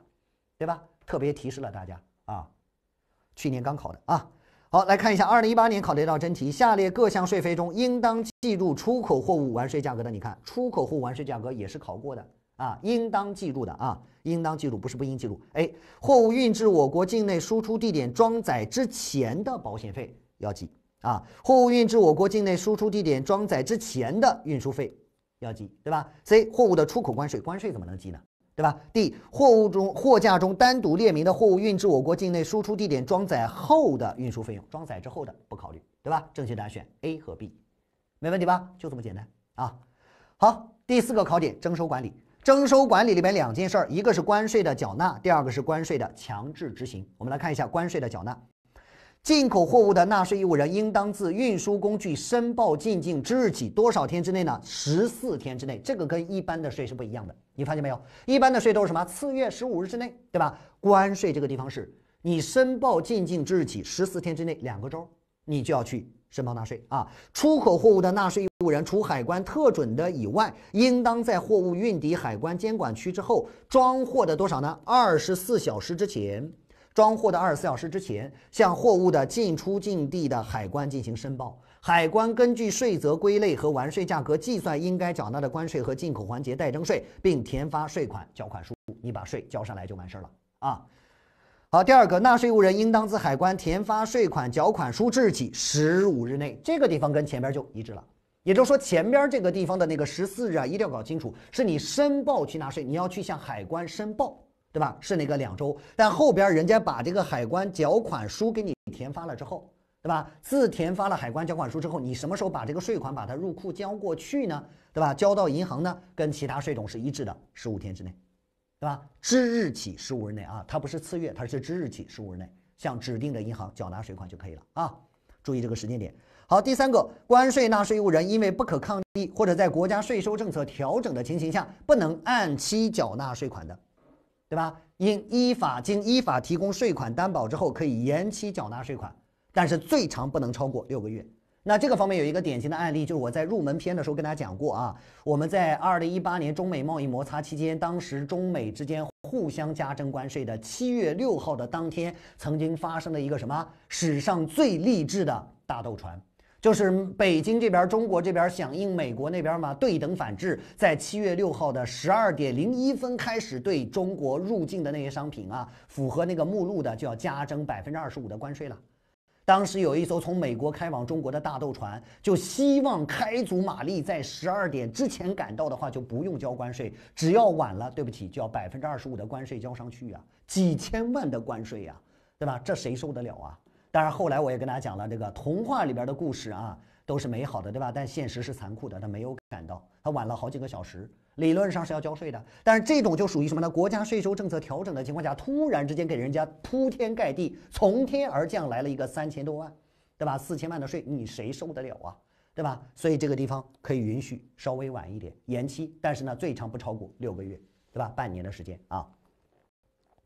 对吧？特别提示了大家啊，去年刚考的啊。好，来看一下二零一八年考的一道真题：下列各项税费中，应当计入出口货物完税价格的，你看，出口货物完税价格也是考过的。啊，应当记录的啊，应当记录，不是不应记录。A. 货物运至我国境内输出地点装载之前的保险费要记啊，货物运至我国境内输出地点装载之前的运输费要记，对吧？C. 货物的出口关税，关税怎么能记呢？对吧？D. 货物中货架中单独列明的货物运至我国境内输出地点装载后的运输费用，装载之后的不考虑，对吧？正确答案选 A 和 B，没问题吧？就这么简单啊。好，第四个考点，征收管理。征收管理里面两件事儿，一个是关税的缴纳，第二个是关税的强制执行。我们来看一下关税的缴纳，进口货物的纳税义务人应当自运输工具申报进境之日起多少天之内呢？十四天之内，这个跟一般的税是不一样的。你发现没有？一般的税都是什么？次月十五日之内，对吧？关税这个地方是你申报进境之日起十四天之内，两个周，你就要去。申报纳税啊，出口货物的纳税义务人，除海关特准的以外，应当在货物运抵海关监管区之后装货的多少呢？二十四小时之前，装货的二十四小时之前，向货物的进出境地的海关进行申报。海关根据税则归类和完税价格计算应该缴纳的关税和进口环节代征税，并填发税款缴款书，你把税交上来就完事儿了啊。好，第二个，纳税义务人应当自海关填发税款缴款书之日起十五日内，这个地方跟前边就一致了。也就是说，前边这个地方的那个十四日啊，一定要搞清楚，是你申报去纳税，你要去向海关申报，对吧？是那个两周，但后边人家把这个海关缴款书给你填发了之后，对吧？自填发了海关缴款书之后，你什么时候把这个税款把它入库交过去呢？对吧？交到银行呢？跟其他税种是一致的，十五天之内。对吧？之日起十五日内啊，它不是次月，它是之日起十五日内，向指定的银行缴纳税款就可以了啊。注意这个时间点。好，第三个，关税纳税义务人因为不可抗力或者在国家税收政策调整的情形下，不能按期缴纳税款的，对吧？应依法经依法提供税款担保之后，可以延期缴纳税款，但是最长不能超过六个月。那这个方面有一个典型的案例，就是我在入门篇的时候跟大家讲过啊。我们在二零一八年中美贸易摩擦期间，当时中美之间互相加征关税的七月六号的当天，曾经发生了一个什么史上最励志的大斗船，就是北京这边中国这边响应美国那边嘛对等反制，在七月六号的十二点零一分开始对中国入境的那些商品啊，符合那个目录的就要加征百分之二十五的关税了。当时有一艘从美国开往中国的大豆船，就希望开足马力在十二点之前赶到的话，就不用交关税；只要晚了，对不起，就要百分之二十五的关税交上去啊，几千万的关税呀，对吧？这谁受得了啊？当然，后来我也跟大家讲了，这个童话里边的故事啊都是美好的，对吧？但现实是残酷的，他没有赶到，他晚了好几个小时。理论上是要交税的，但是这种就属于什么呢？国家税收政策调整的情况下，突然之间给人家铺天盖地、从天而降来了一个三千多万，对吧？四千万的税，你谁受得了啊，对吧？所以这个地方可以允许稍微晚一点延期，但是呢，最长不超过六个月，对吧？半年的时间啊。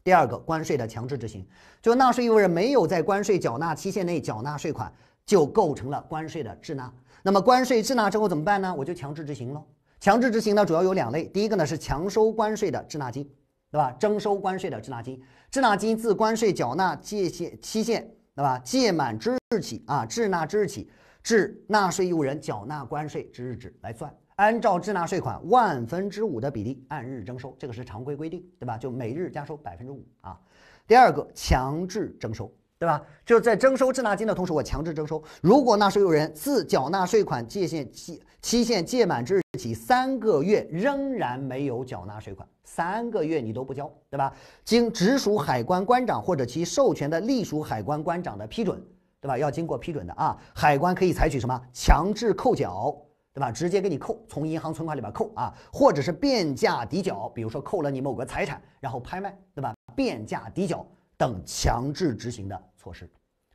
第二个，关税的强制执行，就纳税义务人没有在关税缴纳期限内缴纳税款，就构成了关税的滞纳。那么关税滞纳之后怎么办呢？我就强制执行喽。强制执行呢，主要有两类。第一个呢是强收关税的滞纳金，对吧？征收关税的滞纳金，滞纳金自关税缴纳界限期限，对吧？届满之日起啊，滞纳之日起至纳税义务人缴纳关税之日止来算，按照滞纳税款万分之五的比例按日征收，这个是常规规定，对吧？就每日加收百分之五啊。第二个强制征收。对吧？就是在征收滞纳金的同时，我强制征收。如果纳税人自缴纳税款界限期期限届满之日起三个月仍然没有缴纳税款，三个月你都不交，对吧？经直属海关关长或者其授权的隶属海关关长的批准，对吧？要经过批准的啊，海关可以采取什么？强制扣缴，对吧？直接给你扣，从银行存款里边扣啊，或者是变价抵缴，比如说扣了你某个财产，然后拍卖，对吧？变价抵缴。等强制执行的措施，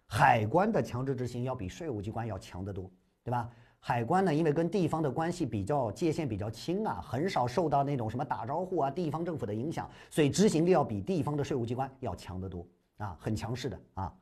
海关的强制执行要比税务机关要强得多，对吧？海关呢，因为跟地方的关系比较界限比较清啊，很少受到那种什么打招呼啊、地方政府的影响，所以执行力要比地方的税务机关要强得多啊，很强势的啊。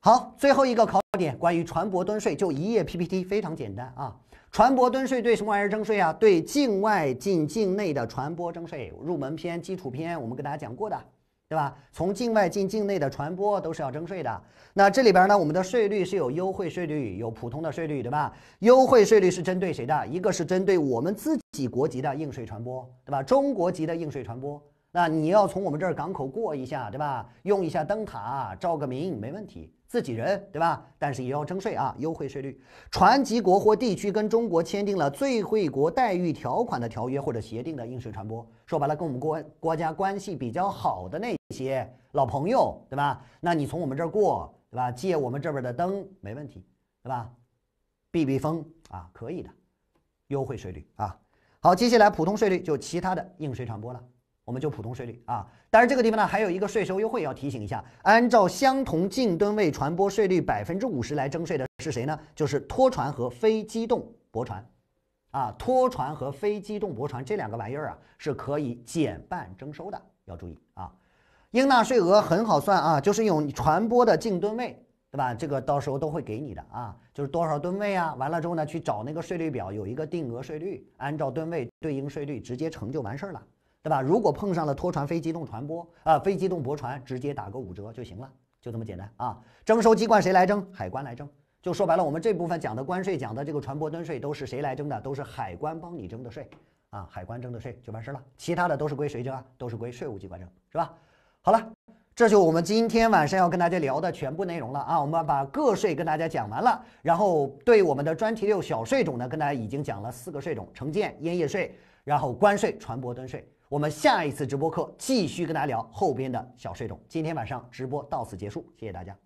好，最后一个考点关于船舶吨税，就一页 PPT，非常简单啊。船舶吨税对什么玩意儿征税啊？对境外进境内的船舶征税。入门篇、基础篇，我们跟大家讲过的。对吧？从境外进境内的传播都是要征税的。那这里边呢，我们的税率是有优惠税率，有普通的税率，对吧？优惠税率是针对谁的？一个是针对我们自己国籍的应税传播，对吧？中国籍的应税传播，那你要从我们这儿港口过一下，对吧？用一下灯塔照个明，没问题。自己人对吧？但是也要征税啊，优惠税率。船籍国或地区跟中国签订了最惠国待遇条款的条约或者协定的应税传播，说白了，跟我们国国家关系比较好的那些老朋友，对吧？那你从我们这儿过，对吧？借我们这边的灯没问题，对吧？避避风啊，可以的，优惠税率啊。好，接下来普通税率就其他的应税传播了。我们就普通税率啊，但是这个地方呢，还有一个税收优惠要提醒一下。按照相同净吨位船舶税率百分之五十来征税的是谁呢？就是拖船和非机动泊船，啊，拖船和非机动泊船这两个玩意儿啊，是可以减半征收的，要注意啊。应纳税额很好算啊，就是用船舶的净吨位，对吧？这个到时候都会给你的啊，就是多少吨位啊，完了之后呢，去找那个税率表，有一个定额税率，按照吨位对应税率直接乘就完事儿了。对吧？如果碰上了拖船非机动船舶啊，非机动驳船，直接打个五折就行了，就这么简单啊。征收机关谁来征？海关来征。就说白了，我们这部分讲的关税，讲的这个船舶吨税，都是谁来征的？都是海关帮你征的税啊。海关征的税就完事了，其他的都是归谁征啊？都是归税务机关征，是吧？好了，这就我们今天晚上要跟大家聊的全部内容了啊。我们把个税跟大家讲完了，然后对我们的专题六小税种呢，跟大家已经讲了四个税种：城建、烟叶税，然后关税、船舶吨税。我们下一次直播课继续跟大家聊后边的小税种。今天晚上直播到此结束，谢谢大家。